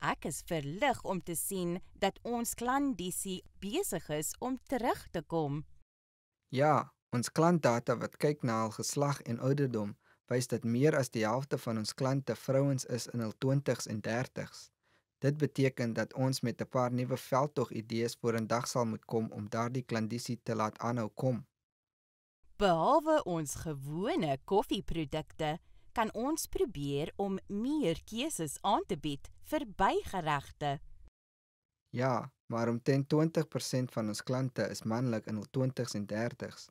Ek is verlig om te sien dat ons klandisie besig is om terug te kom. Ja, ons klantdata wat kyk na al geslag en ouderdom wys dat meer as die helfte van ons klante vrouens is in hul 20s en 30s. Dit beteken dat ons met 'n paar nuwe veldtog idees voor in dag sal moet kom om daardie klandisie te laat aanhou kom. Behalwe ons gewone koffieprodukte, kan ons probeer om meer keuses aan te bied vir bygeregte. Ja, maar omtrent 20% van ons klante is manlik in hul 20s en 30s.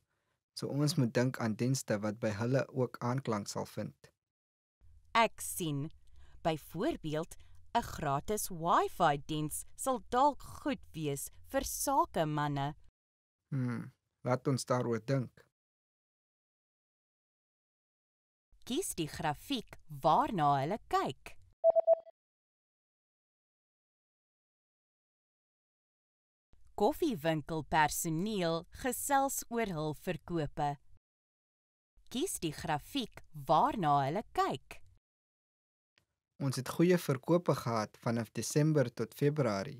So ons moet dink aan dienste wat by hulle ook aanklank sal vind. Ek sien. Byvoorbeeld, 'n gratis Wi-Fi diens sal dalk goed wees vir sakemanne. Hm, laat ons daaroor dink. Kies die grafiek waarna hulle kyk. koffiewinkelpersoneel gesels oor hul verkope. Kies die grafiek waarna hulle kyk. Ons het goeie verkope gehad vanaf Desember tot Februarie.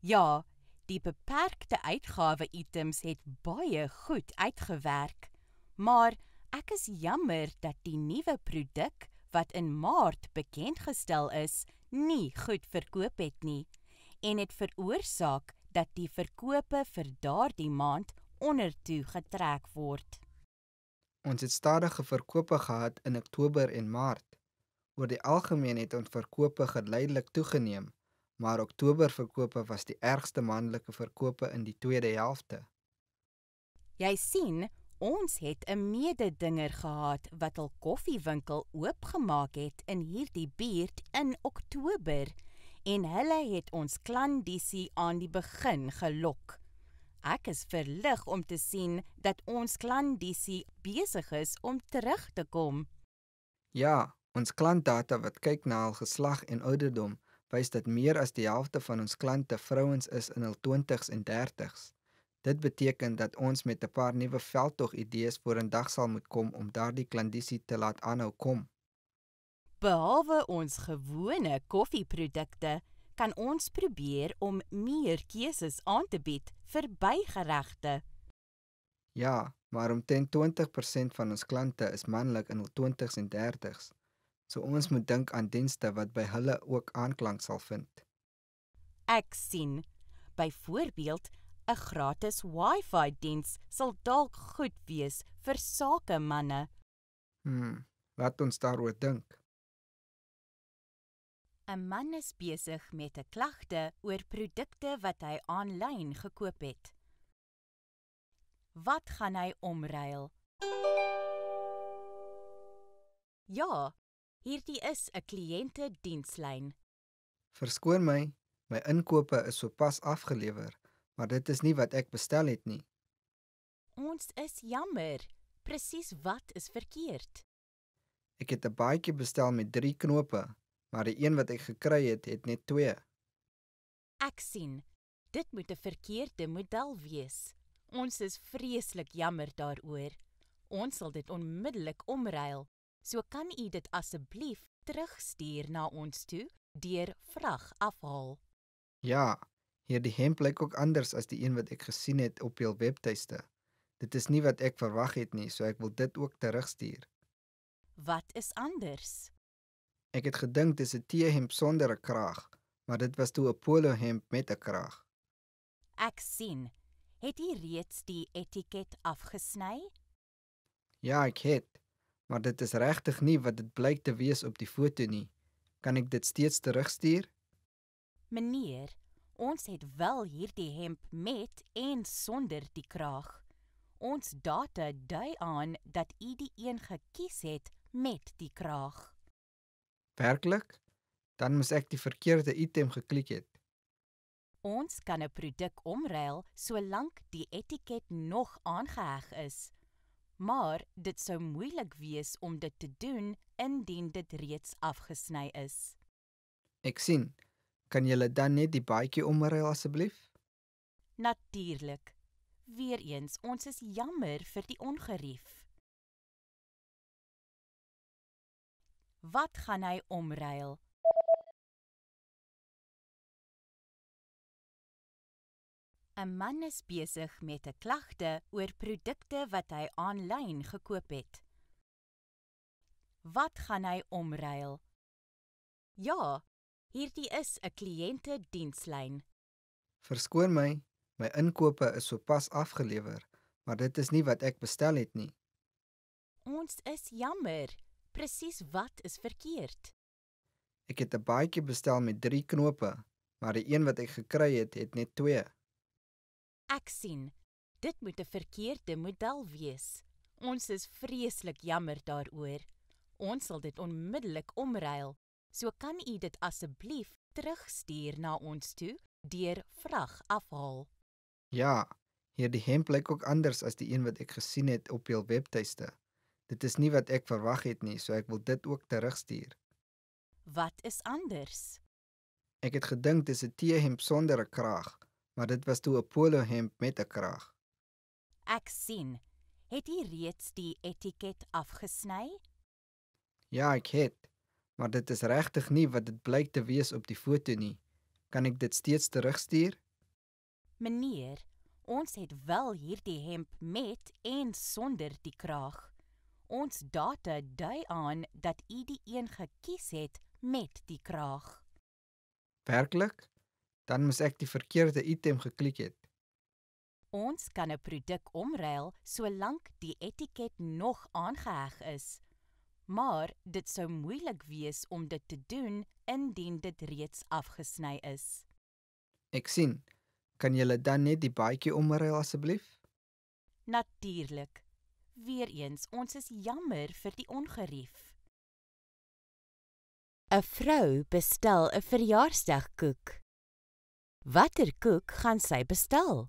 Ja, die beperkte uitgawe items het baie goed uitgewerk, maar ek is jammer dat die nuwe produk wat in Maart bekend gestel is, nie goed verkoop het nie en dit veroorsaak dat die verkope vir daardie maand ondertoe getrek word. Ons het stadige verkope gehad in Oktober en Maart. Oor die algemeen het ons verkope geleidelik toegeneem, maar Oktober verkope was die ergste maandelike verkope in die tweede helfte. Jy sien, ons het 'n mededinger gehad wat 'n koffiewinkel oopgemaak het in hierdie buurt in Oktober en hulle het ons klandisie aan die begin gelok. Ek is verlig om te sien dat ons klandisie besig is om terug te kom. Ja, ons klantdata wat kyk na hul geslag en ouderdom wys dat meer as die helfte van ons klante vrouens is in hul 20s en 30s. Dit beteken dat ons met 'n paar nuwe veldtog idees vorendag sal moet kom om daardie klandisie te laat aanhou kom. Behalwe ons gewone koffieprodukte, kan ons probeer om meer keuses aan te bied vir bygeregte. Ja, maar omtrent 20% van ons klante is manlik in hul 20s en 30s. So ons moet dink aan dienste wat by hulle ook aanklank sal vind. Ek sien. Byvoorbeeld, 'n gratis Wi-Fi diens sal dalk goed wees vir sakemanne. Hm, laat ons daaroor dink. 'n Man is besig met 'n klagte oor produkte wat hy aanlyn gekoop het. Wat gaan hy omruil? Ja, hierdie is 'n kliëntedienslyn. Verskoon my, my inkope is sopas afgelewer, maar dit is nie wat ek bestel het nie. Ons is jammer. Presies wat is verkeerd? Ek het 'n baadjie bestel met 3 knope, maar die een wat ek gekry het, het net 2. Ek sien. Dit moet 'n verkeerde model wees. Ons is vreeslik jammer daaroor. Ons sal dit onmiddellik omruil. So kan u dit asseblief terugstuur na ons toe deur vrag afhaal. Ja, hierdie hemp lyk ook anders as die een wat ek gesien het op jul webtuiste. Dit is nie wat ek verwag het nie, so ek wil dit ook terugstuur. Wat is anders? Ek het gedink dis 'n T-hemp sonder 'n kraag, maar dit was toe 'n polo hemp met 'n kraag. Ek sien. Het jy reeds die etiket afgesny? Ja, ek het. Maar dit is regtig nie wat dit blyk te wees op die foto nie. Kan ek dit steeds terugstuur? Meneer, ons het wel hierdie hemp met en sonder die kraag. Ons data dui aan dat u die een gekies het met die kraag werklik, dan moes ek die verkeerde item geklik het. Ons kan 'n produk omruil solank die etiket nog aangeheg is. Maar dit sou moeilik wees om dit te doen indien dit reeds afgesny is. Ek sien. Kan jy dan net die baadjie omruil asseblief? Natuurlik. Weereens, ons is jammer vir die ongerief. Wat gaan hy omruil? A man is besig met 'n klagte oor produkte wat hy aanlyn gekoop het. Wat gaan hy omruil? Ja, hierdie is 'n kliëntedienslyn. Verskoon my, my inkope is sopas afgelewer, maar dit is nie wat ek bestel het nie. Ons is jammer. Presies wat is verkeerd? Ek het 'n baadjie bestel met 3 knope, maar die een wat ek gekry het, het net 2. Ek sien. Dit moet 'n verkeerde model wees. Ons is vreeslik jammer daaroor. Ons sal dit onmiddellik omruil. So kan u dit asseblief terugstuur na ons toe deur vrag afhaal. Ja, hierdie hemp lyk ook anders as die een wat ek gesien het op jul webtuiste. Dit is nie wat ek verwag het nie, so ek wil dit ook terugstuur. Wat is anders? Ek het gedink dis 'n T-hemp sonder 'n kraag, maar dit was toe 'n polo hemp met 'n kraag. Ek sien. Het jy reeds die etiket afgesny? Ja, ek het. Maar dit is regtig nie wat dit blyk te wees op die foto nie. Kan ek dit steeds terugstuur? Meneer, ons het wel hierdie hemp met en sonder die kraag. Ons data dui aan dat u die een gekies het met die kraag. Werklik? Dan moes ek die verkeerde item geklik het. Ons kan 'n produk omruil solank die etiket nog aangeheg is. Maar dit sou moeilik wees om dit te doen indien dit reeds afgesny is. Ek sien. Kan jy dan net die baadjie omruil asseblief? Natuurlik. Weereens, ons is jammer vir die ongerief. 'n Vrou bestel 'n verjaarsdagkoek. Watter koek gaan sy bestel?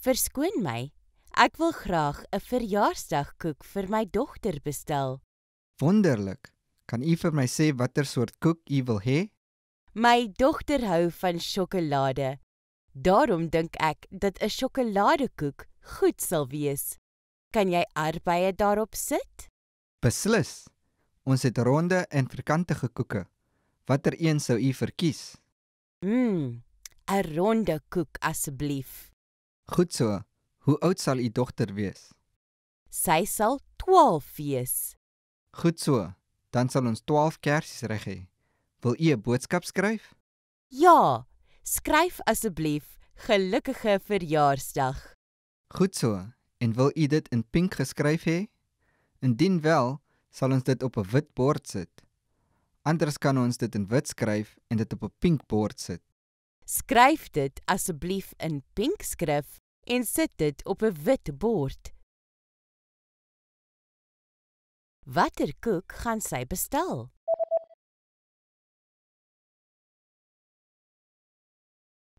Verskoon my. Ek wil graag 'n verjaarsdagkoek vir my dogter bestel. Wonderlik. Kan u vir my sê watter soort koek u wil hê? My dogter hou van sjokolade. Daarom dink ek dat 'n sjokoladekoek goed sal wees. Kan jy arbeye daarop sit? Beslis. Ons het ronde en vierkante gekoeke. Watter een sou u verkies? Mmm, 'n ronde koek asseblief. Goed so. Hoe oud sal u dogter wees? Sy sal 12 wees. Goed so. Dan sal ons 12 kersies reg hê. Wil u 'n boodskap skryf? Ja skryf asseblief gelukkige verjaarsdag. Goed so. En wil u dit in pink geskryf hê? Indien wel, sal ons dit op 'n wit bord sit. Anders kan ons dit in wit skryf en dit op 'n pink bord sit. Skryf dit asseblief in pink skrif en sit dit op 'n wit bord. Watter koek gaan sy bestel?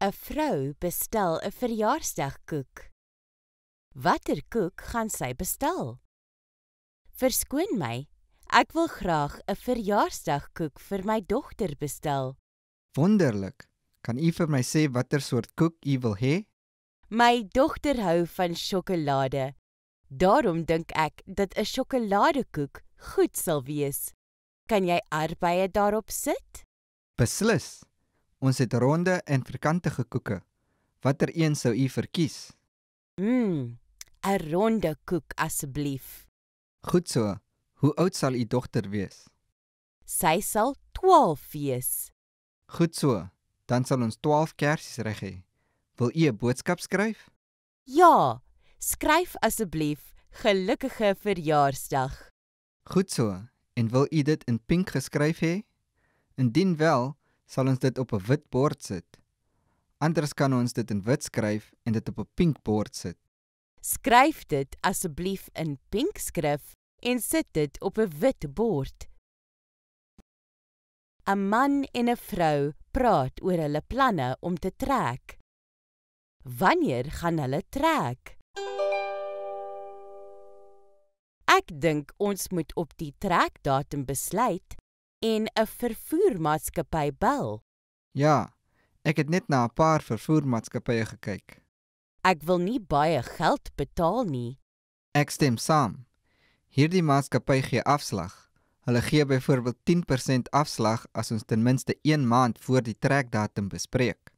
'n Vrou bestel 'n verjaarsdagkoek. Watter koek gaan sy bestel? Verskoon my, ek wil graag 'n verjaarsdagkoek vir my dogter bestel. Wonderlik. Kan u vir my sê watter soort koek u wil hê? My dogter hou van sjokolade. Daarom dink ek dat 'n sjokoladekoek goed sal wees. Kan jy arbeye daarop sit? Beslis. Ons het ronde en vierkante gekoeke. Watter een sou u verkies? Mm, 'n ronde koek asseblief. Goed so. Hoe oud sal u dogter wees? Sy sal 12 wees. Goed so. Dan sal ons 12 kersies reg hê. Wil u 'n boodskap skryf? Ja, skryf asseblief gelukkige verjaarsdag. Goed so. En wil u dit in pink geskryf hê? Indien wel, sal ons dit op 'n wit bord sit. Anders kan ons dit in wit skryf en dit op 'n pink bord sit. Skryf dit asseblief in pink skrif en sit dit op 'n wit bord. 'n Man en 'n vrou praat oor hulle planne om te trek. Wanneer gaan hulle trek? Ek dink ons moet op die trekdatum besluit en 'n vervoermaatskappy bel. Ja, ek het net na 'n paar vervoermaatskappye gekyk. Ek wil nie baie geld betaal nie. Ek stem saam. Hierdie maatskappy gee afslag. Hulle gee byvoorbeeld 10% afslag as ons ten minste 1 maand voor die trekdatum bespreek.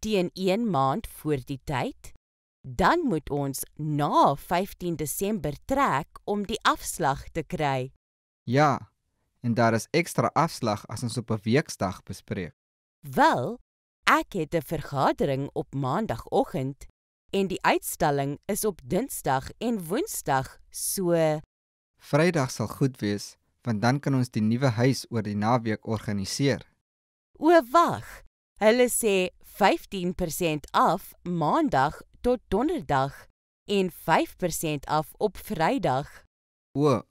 Teen 1 maand voor die tyd, dan moet ons na 15 Desember trek om die afslag te kry. Ja, en daar is ekstra afslag as ons op 'n weksdag bespreek. Wel, ek het 'n vergadering op maandagooggend en die uitstalling is op dinsdag en woensdag, so Vrydag sal goed wees want dan kan ons die nuwe huis oor die naweek organiseer. O wag. Hulle sê 15% af maandag tot donderdag en 5% af op Vrydag. O,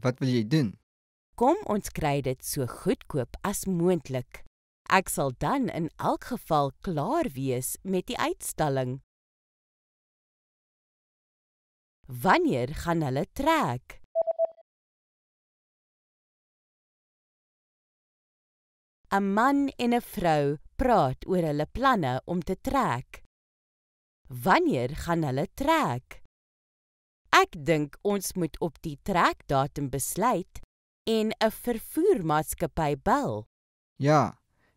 wat wil jy doen? hoekom ons kry dit so goedkoop as moontlik. Ek sal dan in elk geval klaar wees met die uitstalling. Wanneer gaan hulle trek? A man en 'n vrou praat oor hulle planne om te trek. Wanneer gaan hulle trek? Ek dink ons moet op die trekdatum besluit en 'n vervoermaatskappy bel. Ja,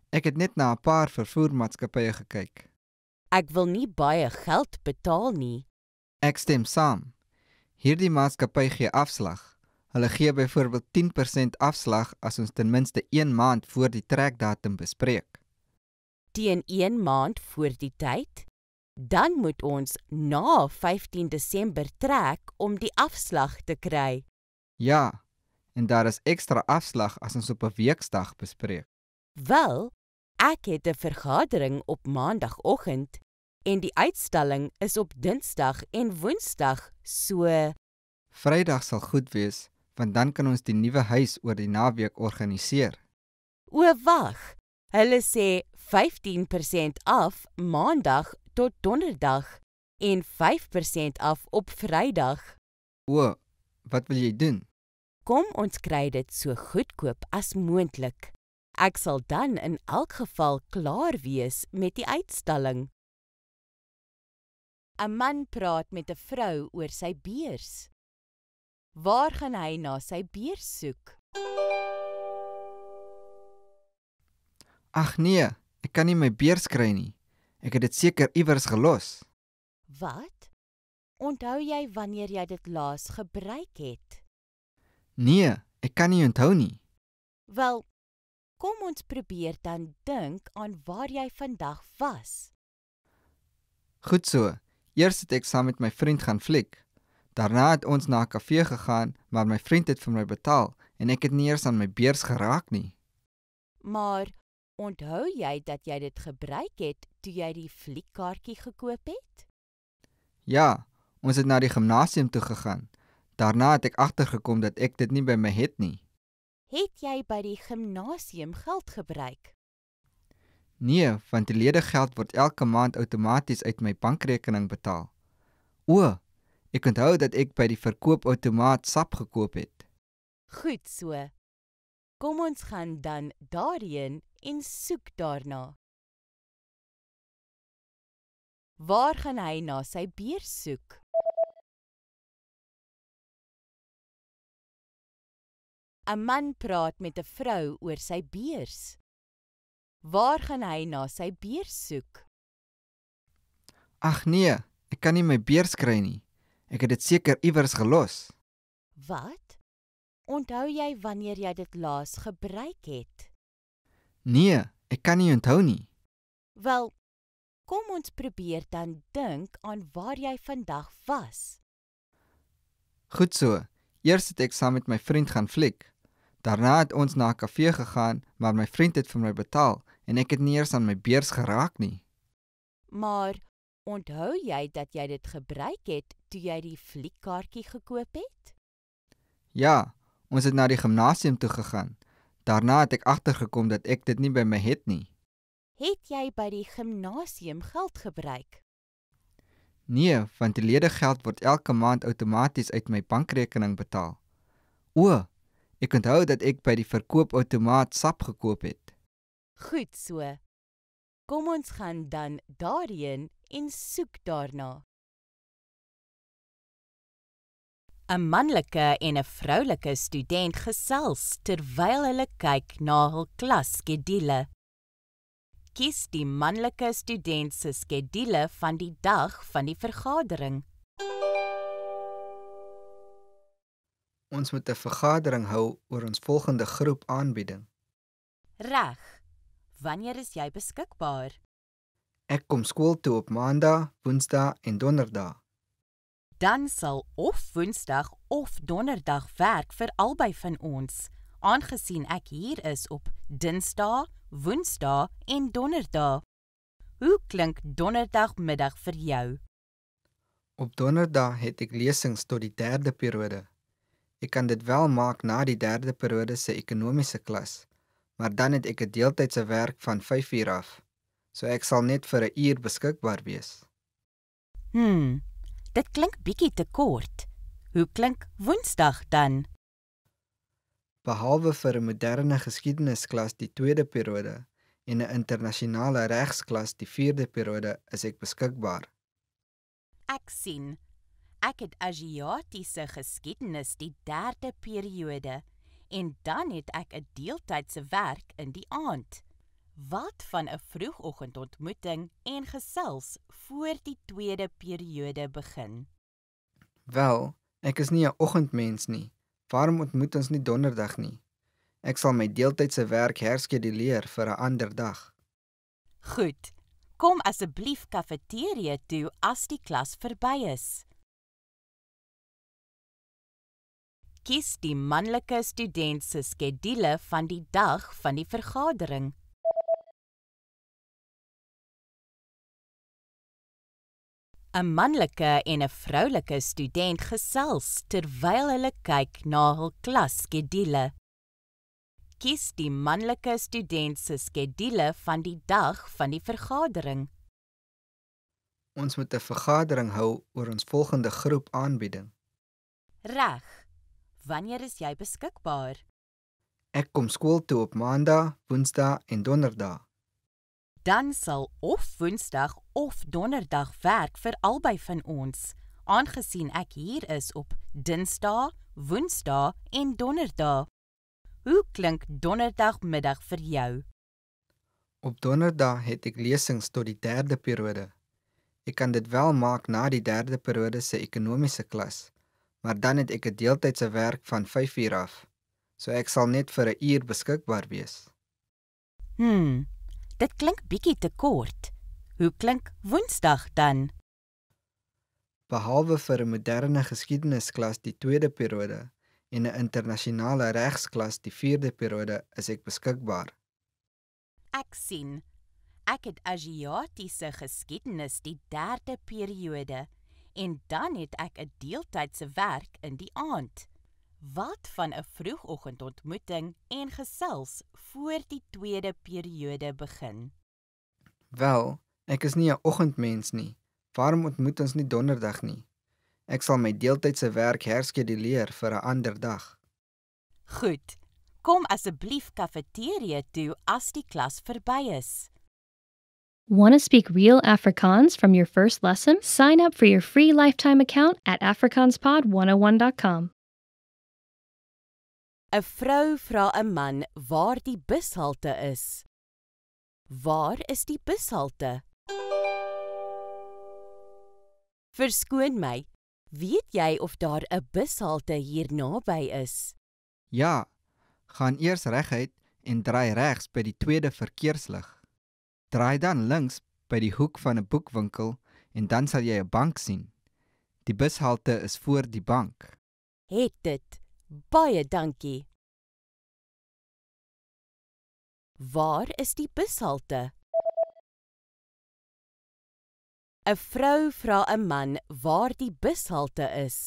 ek het net na 'n paar vervoermaatskappye gekyk. Ek wil nie baie geld betaal nie. Ek stem saam. Hierdie maatskappy gee afslag. Hulle gee byvoorbeeld 10% afslag as ons ten minste 1 maand voor die trekdatum bespreek. Teen 1 maand voor die tyd, dan moet ons na 15 Desember trek om die afslag te kry. Ja, en daar is ekstra afslag as ons op 'n weekdag bespreek. Wel, ek het 'n vergadering op maandagooggend en die uitstalling is op dinsdag en woensdag, so Vrydag sal goed wees want dan kan ons die nuwe huis oor die naweek organiseer. O wag. Hulle sê 15% af maandag tot donderdag en 5% af op Vrydag. O, wat wil jy doen? Kom ons kry dit so goedkoop as moontlik. Ek sal dan in elk geval klaar wees met die uitstalling. 'n Man praat met 'n vrou oor sy beers. Waar gaan hy na sy beers soek? Ag nee, ek kan nie my beers kry nie. Ek het dit seker iewers gelos. Wat? Onthou jy wanneer jy dit laas gebruik het? Nee, ek kan nie onthou nie. Wel, kom ons probeer dan dink aan waar jy vandag was. Goed so. Eers het ek saam met my vriend gaan fliek. Daarna het ons na 'n kafee gegaan, maar my vriend het vir my betaal en ek het nie eers aan my beurs geraak nie. Maar onthou jy dat jy dit gebruik het toe jy die fliekkaartjie gekoop het? Ja, ons het na die gimnasium toe gegaan. Daarna het ek agtergekom dat ek dit nie by my het nie. Het jy by die gimnasium geld gebruik? Nee, want die ledegeld word elke maand outomaties uit my bankrekening betaal. O, ek onthou dat ek by die verkoopautomaat sap gekoop het. Goed so. Kom ons gaan dan daarheen en soek daarna. Waar gaan hy na sy beer soek? 'n man praat met 'n vrou oor sy beers. Waar gaan hy na sy beers soek? Ag nee, ek kan nie my beers kry nie. Ek het dit seker iewers gelos. Wat? Onthou jy wanneer jy dit laas gebruik het? Nee, ek kan nie onthou nie. Wel, kom ons probeer dan dink aan waar jy vandag was. Goed so. Eers het ek saam met my vriend gaan fliek. Daarna het ons na 'n kafee gegaan, maar my vriend het vir my betaal en ek het nie eens aan my beurs geraak nie. Maar onthou jy dat jy dit gebruik het toe jy die fliekkaartjie gekoop het? Ja, ons het na die gimnasium toe gegaan. Daarna het ek agtergekom dat ek dit nie by my het nie. Het jy by die gimnasium geld gebruik? Nee, want die ledegeld word elke maand outomaties uit my bankrekening betaal. O, Ek onthou dat ek by die verkoopautomaat sap gekoop het. Goed so. Kom ons gaan dan daarheen en soek daarna. 'n Manlike en 'n vroulike student gesels terwyl hulle kyk na hul klasgedeele. Kies die manlike student se skedule van die dag van die vergadering. Ons moet 'n vergadering hou oor ons volgende groep aanbieding. Reg. Wanneer is jy beskikbaar? Ek kom skool toe op Maandag, Woensdag en Donderdag. Dan sal of Woensdag of Donderdag werk vir albei van ons, aangesien ek hier is op Dinsdag, Woensdag en Donderdag. Hoe klink Donderdagmiddag vir jou? Op Donderdag het ek lesings tot die 3de periode. Ek kan dit wel maak na die derde periode se ekonomiese klas, maar dan het ek 'n deeltydse werk van 5 uur af. So ek sal net vir 'n uur beskikbaar wees. Hmm. Dit klink bietjie te kort. Hoe klink Woensdag dan? Behalwe vir 'n moderne geskiedenisklas die tweede periode en 'n internasionale regsklas die vierde periode, is ek beskikbaar. Ek sien. Ek het Asiatiese geskiedenis die 3de periode en dan het ek 'n deeltydse werk in die aand. Wat van 'n vroegoggendontmoeting en gesels voor die 2de periode begin? Wel, ek is nie 'n oggendmens nie. Waarom ontmoet ons nie donderdag nie? Ek sal my deeltydse werk herskeduleer vir 'n ander dag. Goed. Kom asseblief kafeterye toe as die klas verby is. kies die manlike student se skedule van die dag van die vergadering. A manlike en 'n vroulike student gesels terwyl hulle kyk na hul klasskedule. Kies die manlike student se skedule van die dag van die vergadering. Ons moet 'n vergadering hou oor ons volgende groep aanbieding. Reg. Wanneer is jy beskikbaar? Ek kom skool toe op Maandag, Woensdag en Donderdag. Dan sal of Woensdag of Donderdag werk vir albei van ons, aangesien ek hier is op Dinsdag, Woensdag en Donderdag. Hoe klink Donderdagmiddag vir jou? Op Donderdag het ek lesings tot die 3de periode. Ek kan dit wel maak na die 3de periode se ekonomiese klas maar dan het ek 'n deeltydse werk van 5 uur af. So ek sal net vir 'n uur beskikbaar wees. Hm. Dit klink bietjie te kort. Hoe klink Woensdag dan? Behalwe vir 'n moderne geskiedenisklas die 2de periode en 'n internasionale regsklas die 4de periode is ek beskikbaar. Ek sien. Ek het Asiatiese geskiedenis die 3de periode en dan het ek 'n deeltydse werk in die aand. Wat van 'n vroegoggendontmoeting en gesels voor die tweede periode begin. Wel, ek is nie 'n oggendmens nie. Waarom ontmoet ons nie donderdag nie? Ek sal my deeltydse werk herskeduleer vir 'n ander dag. Goed. Kom asseblief kafeterye toe as die klas verby is. Want to speak real Afrikaans from your first lesson? Sign up for your free lifetime account at AfrikaansPod101.com. A vrou vra 'n man waar die bushalte is. Waar is die bushalte? Verskoon my. Weet jy of daar 'n bushalte hier naby is? Ja. Gaan eers reguit en draai regs by die tweede verkeerslig. Draai dan links by die hoek van 'n boekwinkel en dan sal jy 'n bank sien. Die bushalte is voor die bank. Het dit. Baie dankie. Waar is die bushalte? 'n Vrou vra 'n man waar die bushalte is.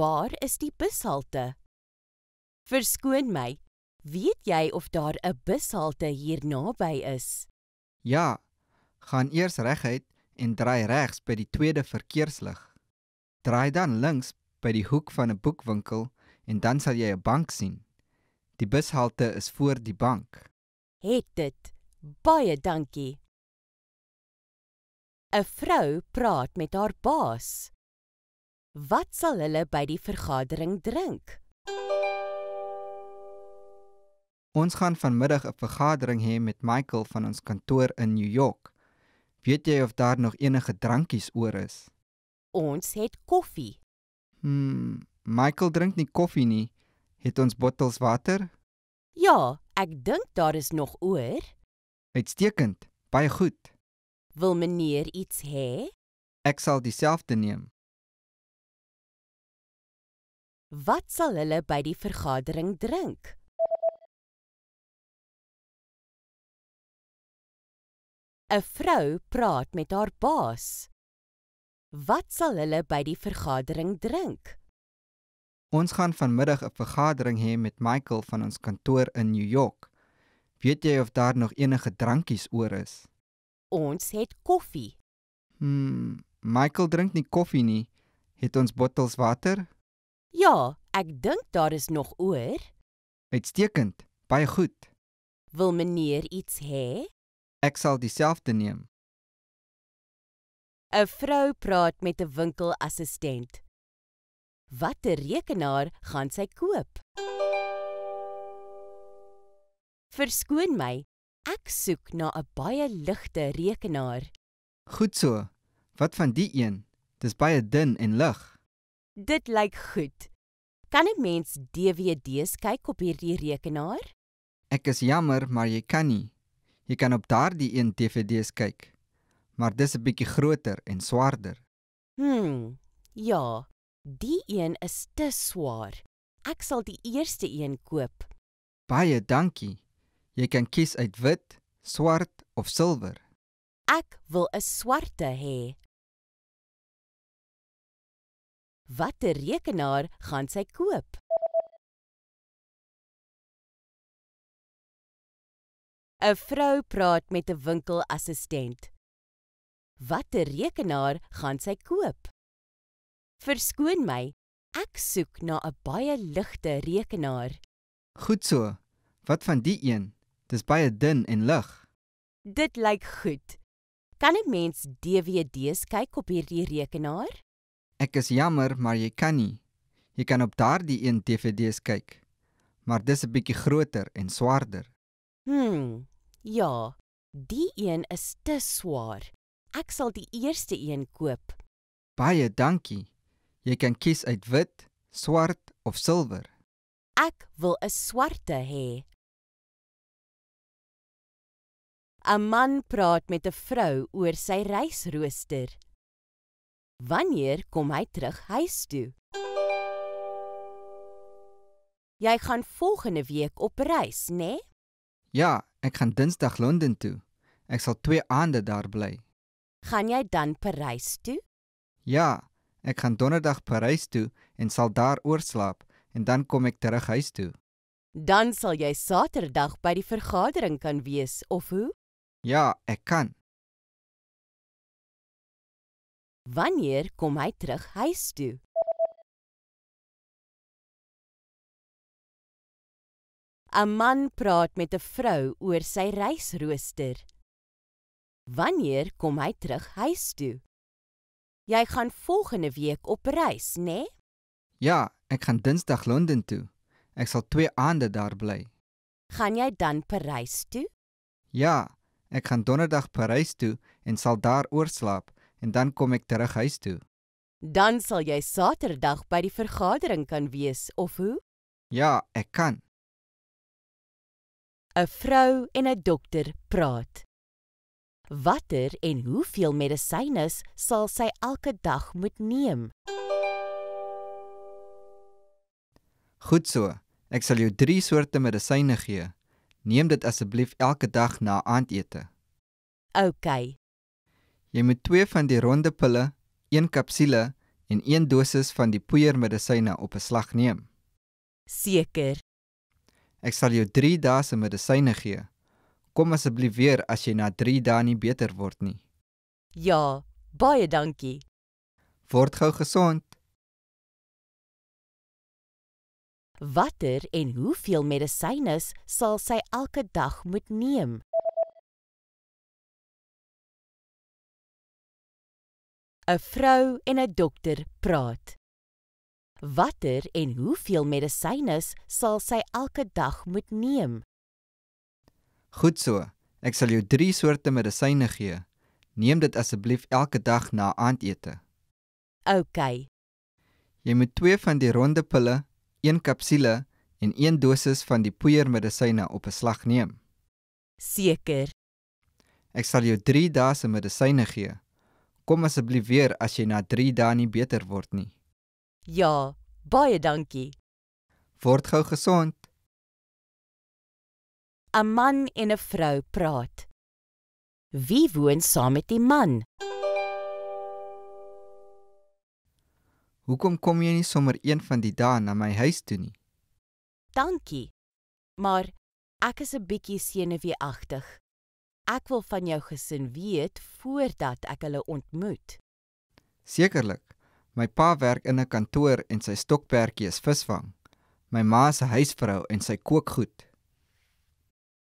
Waar is die bushalte? Verskoon my, Weet jy of daar 'n bushalte hier naby is? Ja. Gaan eers reguit en draai regs by die tweede verkeerslig. Draai dan links by die hoek van 'n boekwinkel en dan sal jy 'n bank sien. Die bushalte is voor die bank. Het dit. Baie dankie. 'n Vrou praat met haar baas. Wat sal hulle by die vergadering drink? Ons gaan vanmiddag 'n vergadering hê met Michael van ons kantoor in New York. Weet jy of daar nog enige drankies oor is? Ons het koffie. Hmm, Michael drink nie koffie nie. Het ons bottels water? Ja, ek dink daar is nog oor. Uitstekend, baie goed. Wil meneer iets hê? Ek sal dieselfde neem. Wat sal hulle by die vergadering drink? 'n vrou praat met haar baas. Wat sal hulle by die vergadering drink? Ons gaan vanmiddag 'n vergadering hê met Michael van ons kantoor in New York. Weet jy of daar nog enige drankies oor is? Ons het koffie. Hmm, Michael drink nie koffie nie. Het ons bottels water? Ja, ek dink daar is nog oor. Uitstekend, baie goed. Wil meneer iets hê? Ek sal dieselfde neem. 'n Vrou praat met 'n winkelassistent. Watter rekenaar gaan sy koop? Verskoon my, ek soek na 'n baie ligte rekenaar. Goed so. Wat van die een? Dis baie dun en lig. Dit lyk goed. Kan 'n mens DVD's kyk op hierdie rekenaar? Ek is jammer, maar jy kan nie. Jy kan op daardie een DVD's kyk. Maar dis 'n bietjie groter en swaarder. Hm. Ja, die een is te swaar. Ek sal die eerste een koop. Baie dankie. Jy kan kies uit wit, swart of silwer. Ek wil 'n swarte hê. Watter rekenaar gaan sy koop? 'n vrou praat met 'n winkelassistent. Watter rekenaar gaan sy koop? Verskoon my, ek soek na 'n baie ligte rekenaar. Goed so. Wat van die een? Dis baie dun en lig. Dit lyk goed. Kan 'n mens DVD's kyk op hierdie rekenaar? Ek is jammer, maar jy kan nie. Jy kan op daardie een DVD's kyk, maar dis 'n bietjie groter en swaarder. Hmm, Ja, die een is te swaar. Ek sal die eerste een koop. Baie dankie. Jy kan kies uit wit, swart of silwer. Ek wil 'n swarte hê. 'n Man praat met 'n vrou oor sy reisrooster. Wanneer kom hy terug huis toe? Jy gaan volgende week op reis, né? Nee? Ja, Ek gaan Dinsdag Londen toe. Ek sal 2 aande daar bly. Gaan jy dan Parys toe? Ja, ek gaan Donderdag Parys toe en sal daar oorslaap en dan kom ek terug huis toe. Dan sal jy Saterdag by die vergadering kan wees of hoe? Ja, ek kan. Wanneer kom hy terug huis toe? 'n man praat met 'n vrou oor sy reisrooster. Wanneer kom hy terug huis toe? Jy gaan volgende week op reis, né? Nee? Ja, ek gaan Dinsdag Londen toe. Ek sal 2 aande daar bly. Gaan jy dan Parys toe? Ja, ek gaan Donderdag Parys toe en sal daar oorslaap en dan kom ek terug huis toe. Dan sal jy Saterdag by die vergadering kan wees of hoe? Ja, ek kan. 'n vrou en 'n dokter praat. Watter en hoeveel medisyne sal sy elke dag moet neem? Goed so. Ek sal jou 3 soorte medisyne gee. Neem dit asseblief elke dag na aandete. OK. Jy moet 2 van die ronde pille, 1 kapsule en 1 dosis van die poeiermedisyne op 'n slag neem. Seker, Ek sal jou 3 dae se medisyne gee. Kom asseblief weer as jy na 3 dae nie beter word nie. Ja, baie dankie. Word gou gesond. Watter en hoeveel medisyne sal sy elke dag moet neem? A vrou en 'n dokter praat. Watter en hoeveel medisyne sal sy elke dag moet neem? Goed so. Ek sal jou 3 soorte medisyne gee. Neem dit asseblief elke dag na aandete. OK. Jy moet 2 van die ronde pille, 1 kapsule en 1 dosis van die poeiermedisyne op 'n slag neem. Seker. Ek sal jou 3 dae se medisyne gee. Kom asseblief weer as jy na 3 dae nie beter word nie. Ja, baie dankie. Word gou gesond. 'n Man en 'n vrou praat. Wie woon saam met die man? Hoekom kom jy nie sommer een van die dae na my huis toe nie? Dankie. Maar ek is 'n bietjie senuweeagtig. Ek wil van jou gesin weet voordat ek hulle ontmoet. Sekerlik. My pa werk in 'n kantoor en sy stokperdjie is visvang. My ma is 'n huisvrou en sy kook goed.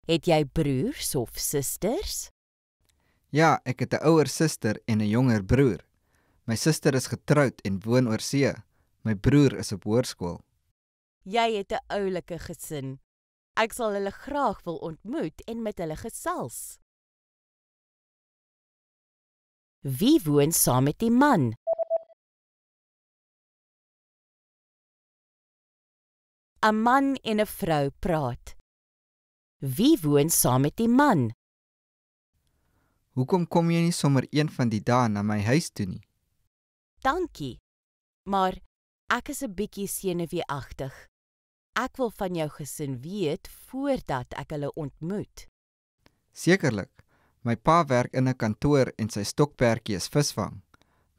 Het jy broers of susters? Ja, ek het 'n ouer suster en 'n jonger broer. My suster is getroud en woon oorsee. My broer is op hoërskool. Jy het 'n oulike gesin. Ek sal hulle graag wil ontmoet en met hulle gesels. Wie woon saam met die man? 'n man en 'n vrou praat. Wie woon saam met die man? Hoekom kom jy nie sommer een van die dae na my huis toe nie? Dankie. Maar ek is 'n bietjie senuweeagtig. Ek wil van jou gesin weet voordat ek hulle ontmoet. Sekerlik. My pa werk in 'n kantoor en sy stokperdjie is visvang.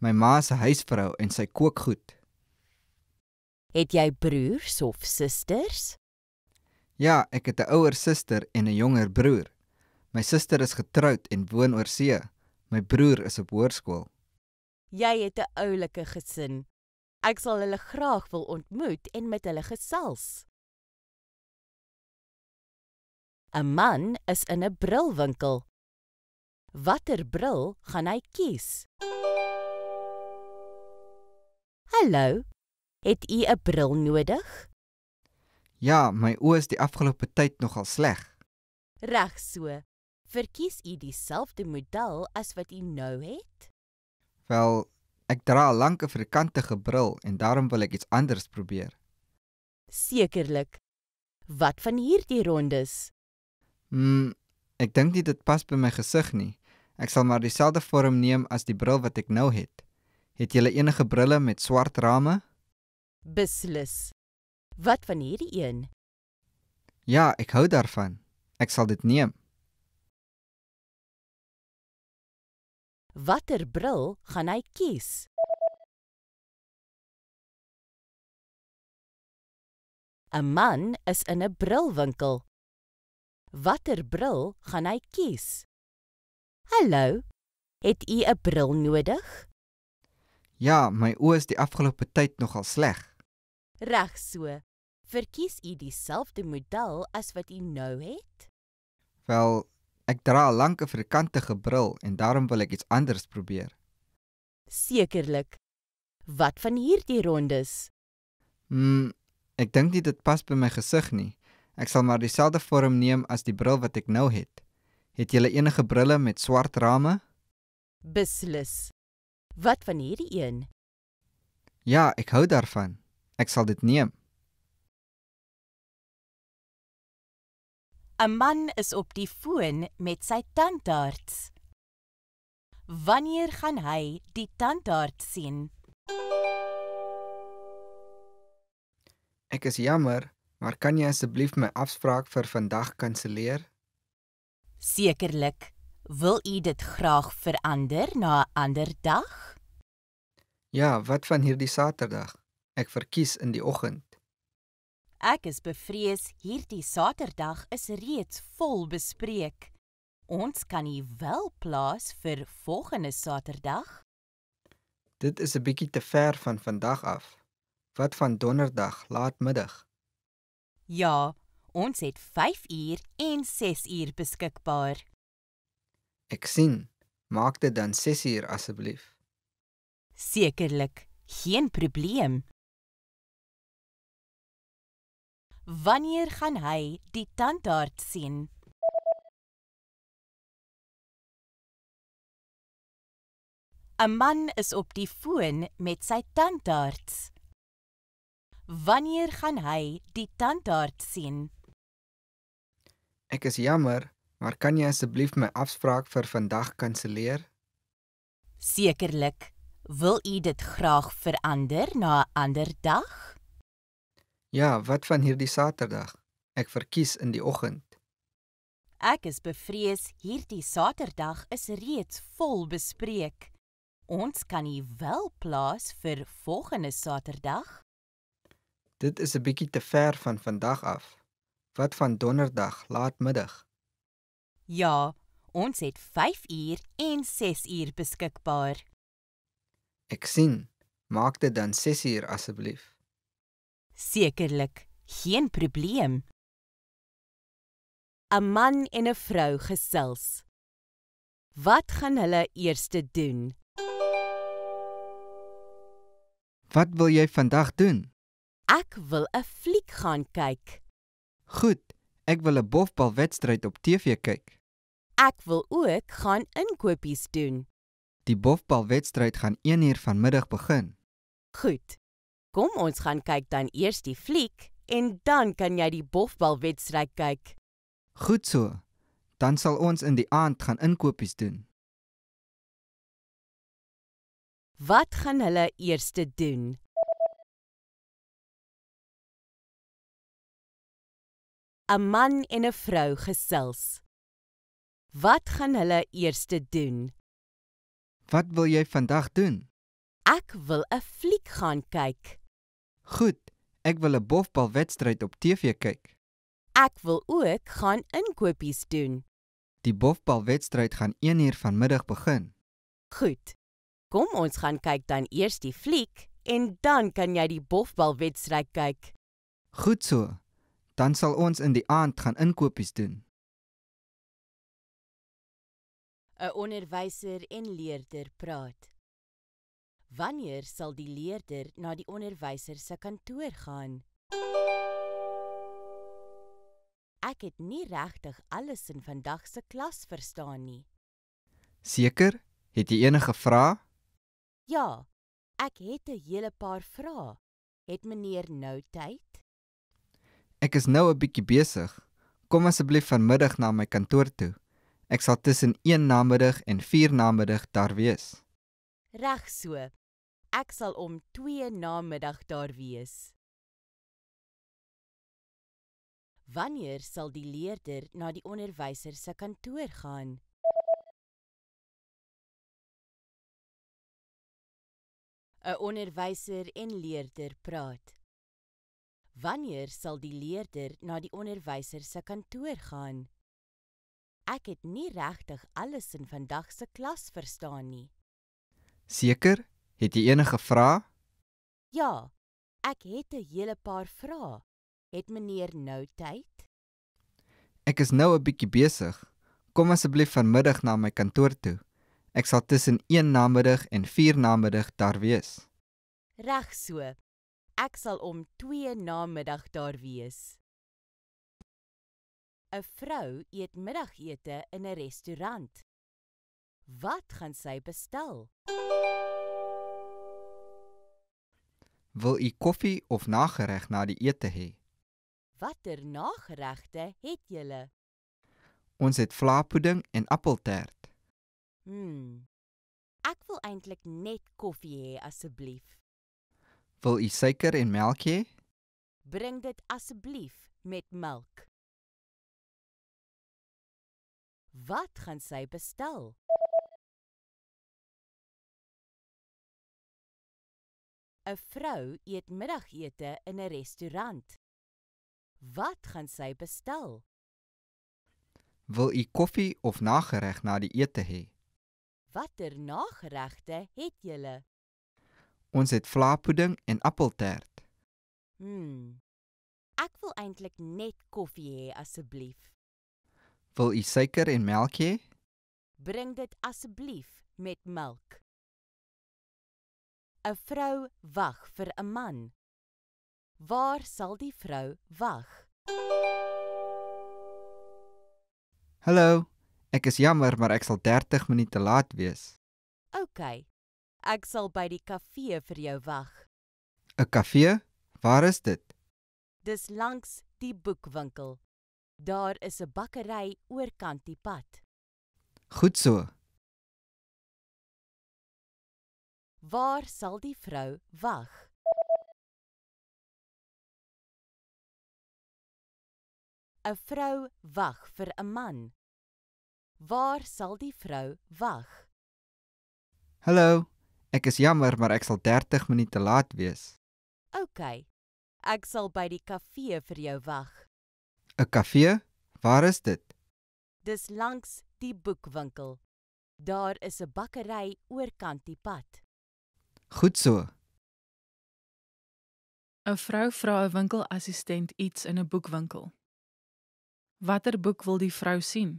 My ma is 'n huisvrou en sy kook goed. Het jy broers of susters? Ja, ek het 'n ouer suster en 'n jonger broer. My suster is getroud en woon oor see. My broer is op hoërskool. Jy het 'n oulike gesin. Ek sal hulle graag wil ontmoet en met hulle gesels. 'n Man is in 'n brilwinkel. Watter bril gaan hy kies? Hallo. Het u 'n bril nodig? Ja, my oë is die afgelope tyd nogal sleg. Reg so. Verkies u dieselfde model as wat u nou het? Wel, ek dra 'n lank Afrikaanse gebril en daarom wil ek iets anders probeer. Sekerlik. Wat van hierdie rondes? Mm, ek dink nie dit pas by my gesig nie. Ek sal maar dieselfde vorm neem as die bril wat ek nou het. Het jy enige brille met swart rame? beslis. Wat van hierdie een? Ja, ek hou daarvan. Ek sal dit neem. Watter bril gaan hy kies? A man is in 'n brilwinkel. Watter bril gaan hy kies? Hallo. Het u 'n bril nodig? Ja, my oë is die afgelope tyd nogal sleg. Reg so. Verkies u dieselfde model as wat u nou het? Wel, ek dra lank 'n frikante gebril en daarom wil ek iets anders probeer. Sekerlik. Wat van hierdie rondes? Mm, ek dink nie dit pas by my gesig nie. Ek sal maar dieselfde vorm neem as die bril wat ek nou het. Het jy enige brille met swart rame? Beslis. Wat van hierdie een? Ja, ek hou daarvan. Ek sal dit neem. 'n Man is op die foon met sy tandarts. Wanneer gaan hy die tandarts sien? Ek is jammer, maar kan jy asseblief my afspraak vir vandag kanselleer? Sekerlik. Wil u dit graag verander na 'n ander dag? Ja, wat van hierdie Saterdag? Ek verkies in die oggend. Ek is bevrees hierdie Saterdag is reeds vol bespreek. Ons kan nie wel plaas vir volgende Saterdag. Dit is 'n bietjie te ver van vandag af. Wat van Donderdag laatmiddag? Ja, ons het 5 uur en 6 uur beskikbaar. Ek sien. Maak dit dan 6 uur asseblief. Sekerlik, geen probleem. Wanneer gaan hy die tandarts sien? A man is op die foon met sy tandarts. Wanneer gaan hy die tandarts sien? Ek is jammer, maar kan jy asseblief my afspraak vir vandag kanselleer? Sekerlik. Wil u dit graag verander na 'n ander dag? Ja, wat van hierdie Saterdag? Ek verkies in die oggend. Ek is bevrees hierdie Saterdag is reeds vol bespreek. Ons kan nie wel plaas vir volgende Saterdag. Dit is 'n bietjie te ver van vandag af. Wat van Donderdag laatmiddag? Ja, ons het 5 uur en 6 uur beskikbaar. Ek sien. Maak dit dan 6 uur asseblief. Sekerlik, geen probleem. 'n Man en 'n vrou gesels. Wat gaan hulle eers doen? Wat wil jy vandag doen? Ek wil 'n fliek gaan kyk. Goed, ek wil 'n bofbalwedstryd op TV kyk. Ek wil ook gaan inkopies doen. Die bofbalwedstryd gaan 1 uur vanmiddag begin. Goed. Kom ons gaan kyk dan eers die fliek en dan kan jy die bofbalwedstryd kyk. Goed so. Dan sal ons in die aand gaan inkopies doen. Wat gaan hulle eers doen? A man en 'n vrou gesels. Wat gaan hulle eers doen? Wat wil jy vandag doen? Ek wil 'n fliek gaan kyk. Goed, ek wil 'n bofbalwedstryd op TV kyk. Ek wil ook gaan inkopies doen. Die bofbalwedstryd gaan 1 uur vanmiddag begin. Goed. Kom ons gaan kyk dan eers die fliek en dan kan jy die bofbalwedstryd kyk. Goed so. Dan sal ons in die aand gaan inkopies doen. 'n Onderwyser en leerder praat. Wanneer sal die leerder na die onderwyser se kantoor gaan? Ek het nie regtig alles in vandag se klas verstaan nie. Seker? Het jy enige vrae? Ja, ek het 'n hele paar vrae. Het meneer nou tyd? Ek is nou 'n bietjie besig. Kom asseblief vanmiddag na my kantoor toe. Ek sal tussen 1 namiddag en 4 namiddag daar wees. Reg so. Ek sal om 2 na middag daar wees. Wanneer sal die leerder na die onderwyser se kantoor gaan? Een onderwyser en leerder praat. Wanneer sal die leerder na die onderwyser se kantoor gaan? Ek het nie regtig alles in vandag se klas verstaan nie. Seker, Het jy enige vrae? Ja, ek het 'n hele paar vrae. Het meneer nou tyd? Ek is nou 'n bietjie besig. Kom asseblief vanmiddag na my kantoor toe. Ek sal tussen 1 namiddag en 4 namiddag daar wees. Reg so. Ek sal om 2 namiddag daar wees. 'n Vrou eet middagete in 'n restaurant. Wat gaan sy bestel? Wil u koffie of nagereg na die ete hê? Watter nageregte het julle? Ons het vlaapudding en appeltert. Hmm. Ek wil eintlik net koffie hê asseblief. Wil u suiker en melk hê? Bring dit asseblief met melk. Wat gaan sy bestel? 'n vrou eet middagete in 'n restaurant. Wat gaan sy bestel? Wil u koffie of nagereg na die ete hê? Watter nageregte het julle? Ons het vlaapudding en appeltert. Hmm. Ek wil eintlik net koffie hê asseblief. Wil u suiker en melk hê? Bring dit asseblief met melk. 'n vrou wag vir 'n man. Waar sal die vrou wag? Hallo, ek is jammer, maar ek sal 30 minute laat wees. OK. Ek sal by die kafee vir jou wag. 'n Kafee? Waar is dit? Dis langs die boekwinkel. Daar is 'n bakkery oor kant die pad. Goed so. Waar sal die vrou wag? A vrou wag vir 'n man. Waar sal die vrou wag? Hallo, ek is jammer, maar ek sal 30 minute laat wees. OK. Ek sal by die kafee vir jou wag. 'n Kafee? Waar is dit? Dis langs die boekwinkel. Daar is 'n bakkery oor kant die pad. Goed so. 'n Vrou vra 'n winkelassistent iets in 'n boekwinkel. Watter boek wil die vrou sien?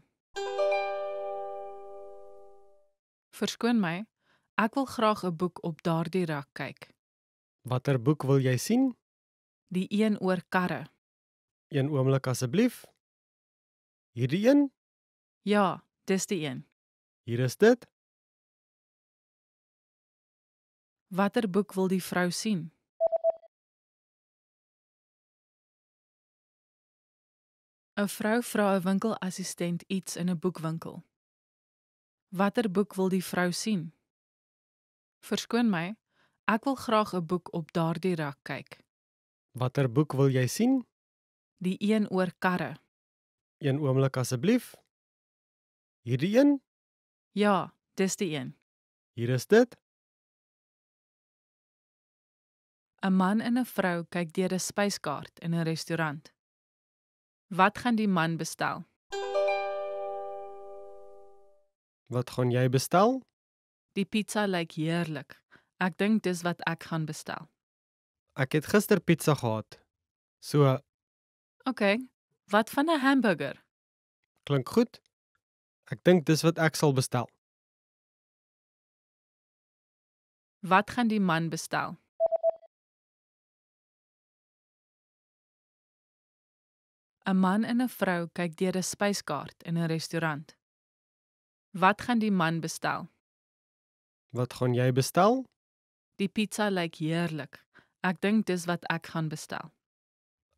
Verskoon my, ek wil graag 'n boek op daardie rak kyk. Watter boek wil jy sien? Die een oor karre. Een oomblik asseblief. Hierdie een? Ja, dis die een. Hier is dit. Watter boek wil die vrou sien? Een vrou vra 'n winkelassistent iets in 'n boekwinkel. Watter boek wil die vrou sien? Verskoon my, ek wil graag 'n boek op daardie rak kyk. Watter boek wil jy sien? Die een oor karre. Een oomblik asseblief. Hierdie een? Ja, dis die een. Hier is dit. 'n man en 'n vrou kyk deur 'n spyskaart in 'n restaurant. Wat gaan die man bestel? Wat gaan jy bestel? Die pizza lyk heerlik. Ek dink dis wat ek gaan bestel. Ek het gister pizza gehad. So OK. Wat van 'n hamburger? Klink goed. Ek dink dis wat ek sal bestel. Wat gaan die man bestel? 'n man en 'n vrou kyk deur 'n spyskaart in 'n restaurant. Wat gaan die man bestel? Wat gaan jy bestel? Die pizza lyk heerlik. Ek dink dis wat ek gaan bestel.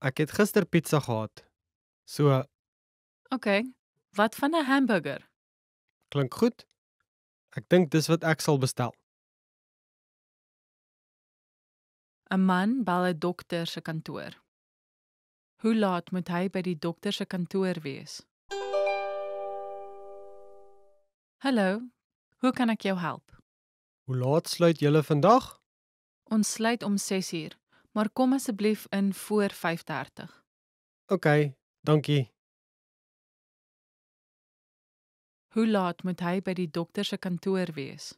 Ek het gister pizza gehad. So OK. Wat van 'n hamburger? Klink goed. Ek dink dis wat ek sal bestel. 'n Man bel 'n dokter se kantoor. Hoe laat moet hy by die dokter se kantoor wees? Hallo. Hoe kan ek jou help? Hoe laat sluit julle vandag? Ons sluit om 6uur, maar kom asseblief in voor 5:30. OK, dankie. Hoe laat moet hy by die dokter se kantoor wees?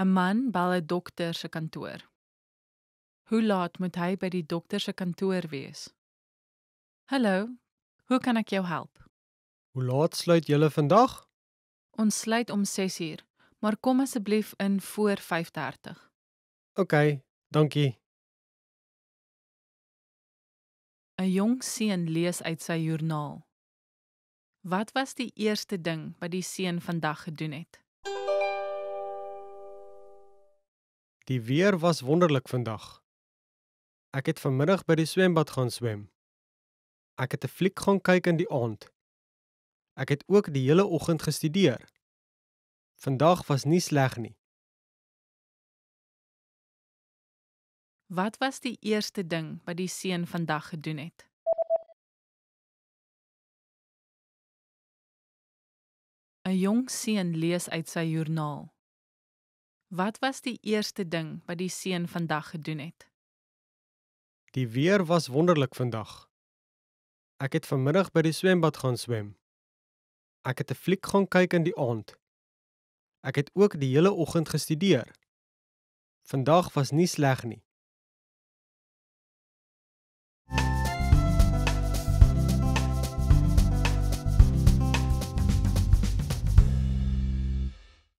'n man bel 'n dokter se kantoor. Hoe laat moet hy by die dokter se kantoor wees? Hallo, hoe kan ek jou help? Hoe laat sluit julle vandag? Ons sluit om 6uur, maar kom asseblief in voor 5:30. OK, dankie. 'n Jong seun lees uit sy joernaal. Wat was die eerste ding wat die seun vandag gedoen het? Die weer was wonderlik vandag. Ek het vanmiddag by die swembad gaan swem. Ek het 'n fliek gaan kyk in die aand. Ek het ook die hele oggend gestudeer. Vandag was nie sleg nie. Wat was die eerste ding wat die seun vandag gedoen het? A jong seun lees uit sy joernaal. Wat was die eerste ding wat die seun vandag gedoen het? Die weer was wonderlik vandag. Ek het vanmiddag by die swembad gaan swem. Ek het 'n fliek gaan kyk in die aand. Ek het ook die hele oggend gestudeer. Vandag was nie sleg nie.